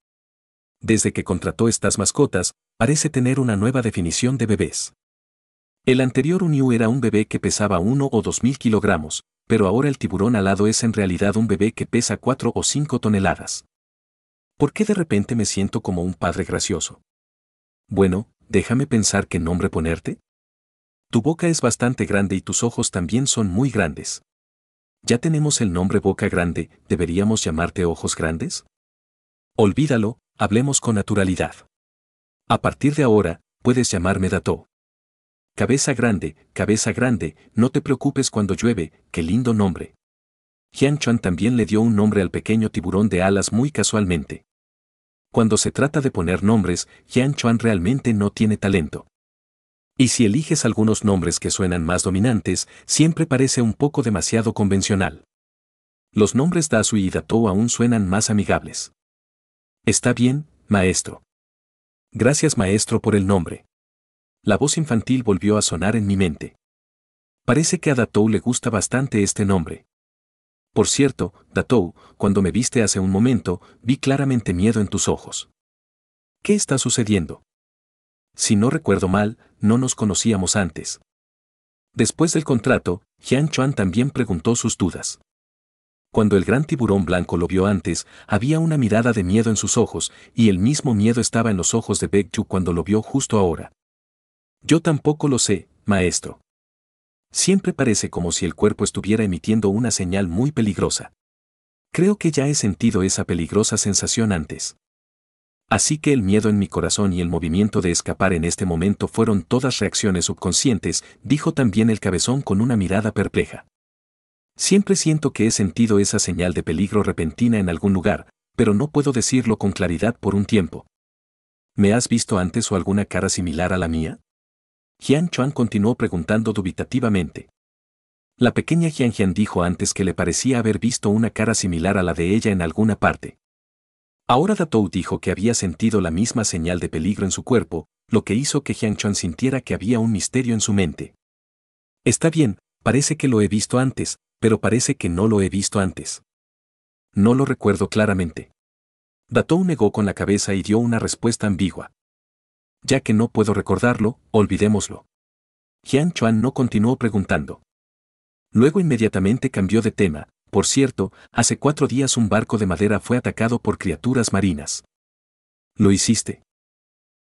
Speaker 1: desde que contrató estas mascotas, parece tener una nueva definición de bebés. El anterior Uniu era un bebé que pesaba 1 o 2 mil kilogramos, pero ahora el tiburón alado es en realidad un bebé que pesa 4 o 5 toneladas. ¿Por qué de repente me siento como un padre gracioso? Bueno, déjame pensar qué nombre ponerte. Tu boca es bastante grande y tus ojos también son muy grandes. Ya tenemos el nombre boca grande, ¿deberíamos llamarte ojos grandes? Olvídalo, hablemos con naturalidad. A partir de ahora, puedes llamarme Dato. Cabeza grande, cabeza grande, no te preocupes cuando llueve, qué lindo nombre. Jian Chuan también le dio un nombre al pequeño tiburón de alas muy casualmente. Cuando se trata de poner nombres, Jian Chuan realmente no tiene talento. Y si eliges algunos nombres que suenan más dominantes, siempre parece un poco demasiado convencional. Los nombres Dasui y Dato aún suenan más amigables. Está bien, maestro. Gracias maestro por el nombre. La voz infantil volvió a sonar en mi mente. Parece que a Datou le gusta bastante este nombre. Por cierto, Datou, cuando me viste hace un momento, vi claramente miedo en tus ojos. ¿Qué está sucediendo? Si no recuerdo mal, no nos conocíamos antes. Después del contrato, Jian Chuan también preguntó sus dudas. Cuando el gran tiburón blanco lo vio antes, había una mirada de miedo en sus ojos, y el mismo miedo estaba en los ojos de Bekju cuando lo vio justo ahora. Yo tampoco lo sé, maestro. Siempre parece como si el cuerpo estuviera emitiendo una señal muy peligrosa. Creo que ya he sentido esa peligrosa sensación antes. Así que el miedo en mi corazón y el movimiento de escapar en este momento fueron todas reacciones subconscientes, dijo también el cabezón con una mirada perpleja. Siempre siento que he sentido esa señal de peligro repentina en algún lugar, pero no puedo decirlo con claridad por un tiempo. ¿Me has visto antes o alguna cara similar a la mía? Jian Chuan continuó preguntando dubitativamente. La pequeña Jian Jian dijo antes que le parecía haber visto una cara similar a la de ella en alguna parte. Ahora Datou dijo que había sentido la misma señal de peligro en su cuerpo, lo que hizo que Jian Chuan sintiera que había un misterio en su mente. Está bien, parece que lo he visto antes, pero parece que no lo he visto antes. No lo recuerdo claramente. Datou negó con la cabeza y dio una respuesta ambigua. Ya que no puedo recordarlo, olvidémoslo. Jian Chuan no continuó preguntando. Luego inmediatamente cambió de tema. Por cierto, hace cuatro días un barco de madera fue atacado por criaturas marinas. Lo hiciste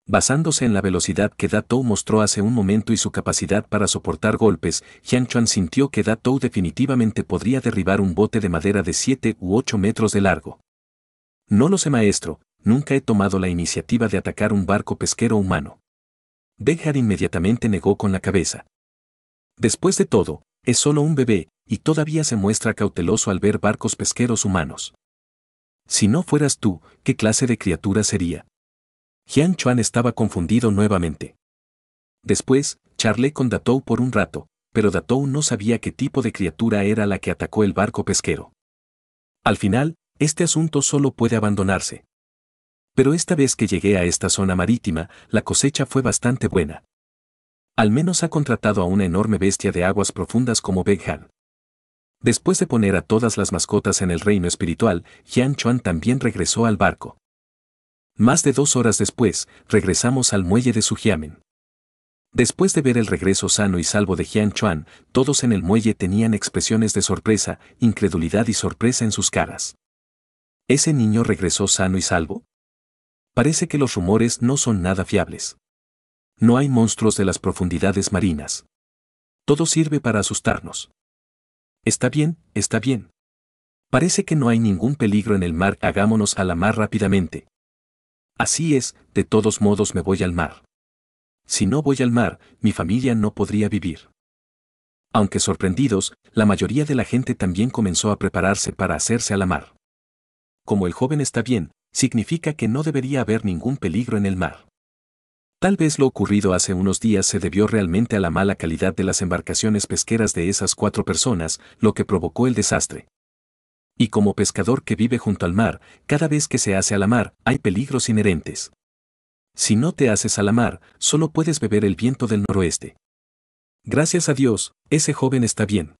Speaker 1: basándose en la velocidad que Datou mostró hace un momento y su capacidad para soportar golpes, Jiang Chuan sintió que Datou definitivamente podría derribar un bote de madera de 7 u 8 metros de largo. No lo sé maestro, nunca he tomado la iniciativa de atacar un barco pesquero humano. Dejar inmediatamente negó con la cabeza. Después de todo, es solo un bebé, y todavía se muestra cauteloso al ver barcos pesqueros humanos. Si no fueras tú, ¿qué clase de criatura sería? Jian Chuan estaba confundido nuevamente. Después, charlé con Datou por un rato, pero Datou no sabía qué tipo de criatura era la que atacó el barco pesquero. Al final, este asunto solo puede abandonarse. Pero esta vez que llegué a esta zona marítima, la cosecha fue bastante buena. Al menos ha contratado a una enorme bestia de aguas profundas como Han. Después de poner a todas las mascotas en el reino espiritual, Jian Chuan también regresó al barco. Más de dos horas después, regresamos al muelle de Sujiamen. Después de ver el regreso sano y salvo de Jian Chuan, todos en el muelle tenían expresiones de sorpresa, incredulidad y sorpresa en sus caras. ¿Ese niño regresó sano y salvo? Parece que los rumores no son nada fiables. No hay monstruos de las profundidades marinas. Todo sirve para asustarnos. Está bien, está bien. Parece que no hay ningún peligro en el mar, hagámonos a la mar rápidamente, Así es, de todos modos me voy al mar. Si no voy al mar, mi familia no podría vivir. Aunque sorprendidos, la mayoría de la gente también comenzó a prepararse para hacerse a la mar. Como el joven está bien, significa que no debería haber ningún peligro en el mar. Tal vez lo ocurrido hace unos días se debió realmente a la mala calidad de las embarcaciones pesqueras de esas cuatro personas, lo que provocó el desastre y como pescador que vive junto al mar, cada vez que se hace a la mar, hay peligros inherentes. Si no te haces a la mar, solo puedes beber el viento del noroeste. Gracias a Dios, ese joven está bien.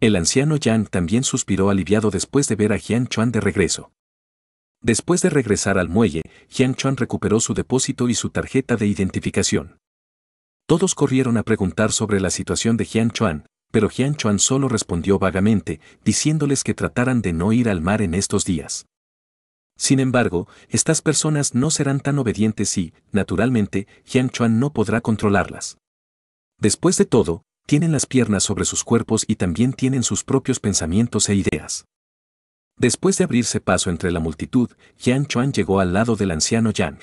Speaker 1: El anciano Yang también suspiró aliviado después de ver a Jian Chuan de regreso. Después de regresar al muelle, Jian Chuan recuperó su depósito y su tarjeta de identificación. Todos corrieron a preguntar sobre la situación de Jian Chuan, pero Jian Chuan solo respondió vagamente, diciéndoles que trataran de no ir al mar en estos días. Sin embargo, estas personas no serán tan obedientes y, naturalmente, Jian Chuan no podrá controlarlas. Después de todo, tienen las piernas sobre sus cuerpos y también tienen sus propios pensamientos e ideas. Después de abrirse paso entre la multitud, Jian Chuan llegó al lado del anciano Yang.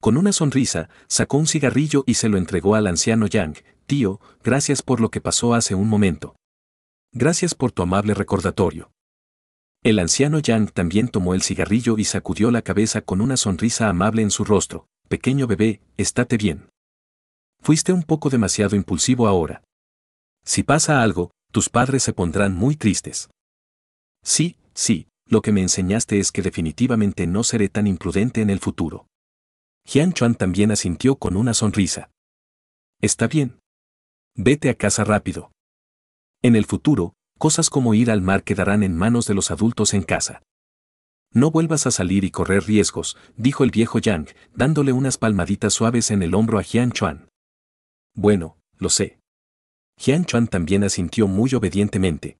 Speaker 1: Con una sonrisa, sacó un cigarrillo y se lo entregó al anciano Yang, Tío, gracias por lo que pasó hace un momento. Gracias por tu amable recordatorio. El anciano Yang también tomó el cigarrillo y sacudió la cabeza con una sonrisa amable en su rostro. Pequeño bebé, estate bien. Fuiste un poco demasiado impulsivo ahora. Si pasa algo, tus padres se pondrán muy tristes. Sí, sí, lo que me enseñaste es que definitivamente no seré tan imprudente en el futuro. Jian Chuan también asintió con una sonrisa. Está bien, Vete a casa rápido. En el futuro, cosas como ir al mar quedarán en manos de los adultos en casa. No vuelvas a salir y correr riesgos, dijo el viejo Yang, dándole unas palmaditas suaves en el hombro a Jian Chuan. Bueno, lo sé. Jian Chuan también asintió muy obedientemente.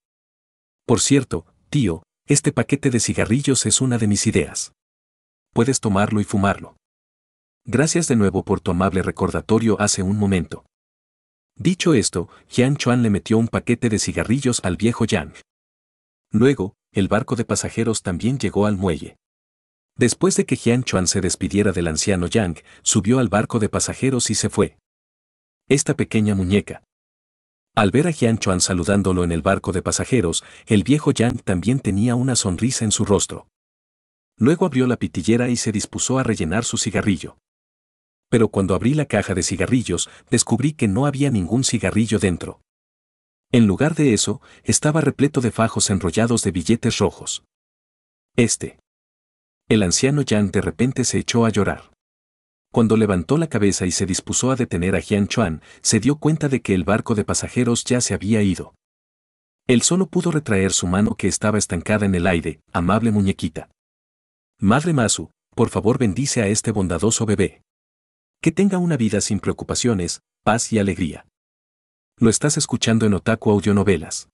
Speaker 1: Por cierto, tío, este paquete de cigarrillos es una de mis ideas. Puedes tomarlo y fumarlo. Gracias de nuevo por tu amable recordatorio hace un momento. Dicho esto, Jian Chuan le metió un paquete de cigarrillos al viejo Yang. Luego, el barco de pasajeros también llegó al muelle. Después de que Jian Chuan se despidiera del anciano Yang, subió al barco de pasajeros y se fue. Esta pequeña muñeca. Al ver a Jian Chuan saludándolo en el barco de pasajeros, el viejo Yang también tenía una sonrisa en su rostro. Luego abrió la pitillera y se dispuso a rellenar su cigarrillo pero cuando abrí la caja de cigarrillos, descubrí que no había ningún cigarrillo dentro. En lugar de eso, estaba repleto de fajos enrollados de billetes rojos. Este. El anciano Yang de repente se echó a llorar. Cuando levantó la cabeza y se dispuso a detener a Jian Chuan, se dio cuenta de que el barco de pasajeros ya se había ido. Él solo pudo retraer su mano que estaba estancada en el aire, amable muñequita. Madre Masu, por favor bendice a este bondadoso bebé. Que tenga una vida sin preocupaciones, paz y alegría. Lo estás escuchando en Otaku Audionovelas.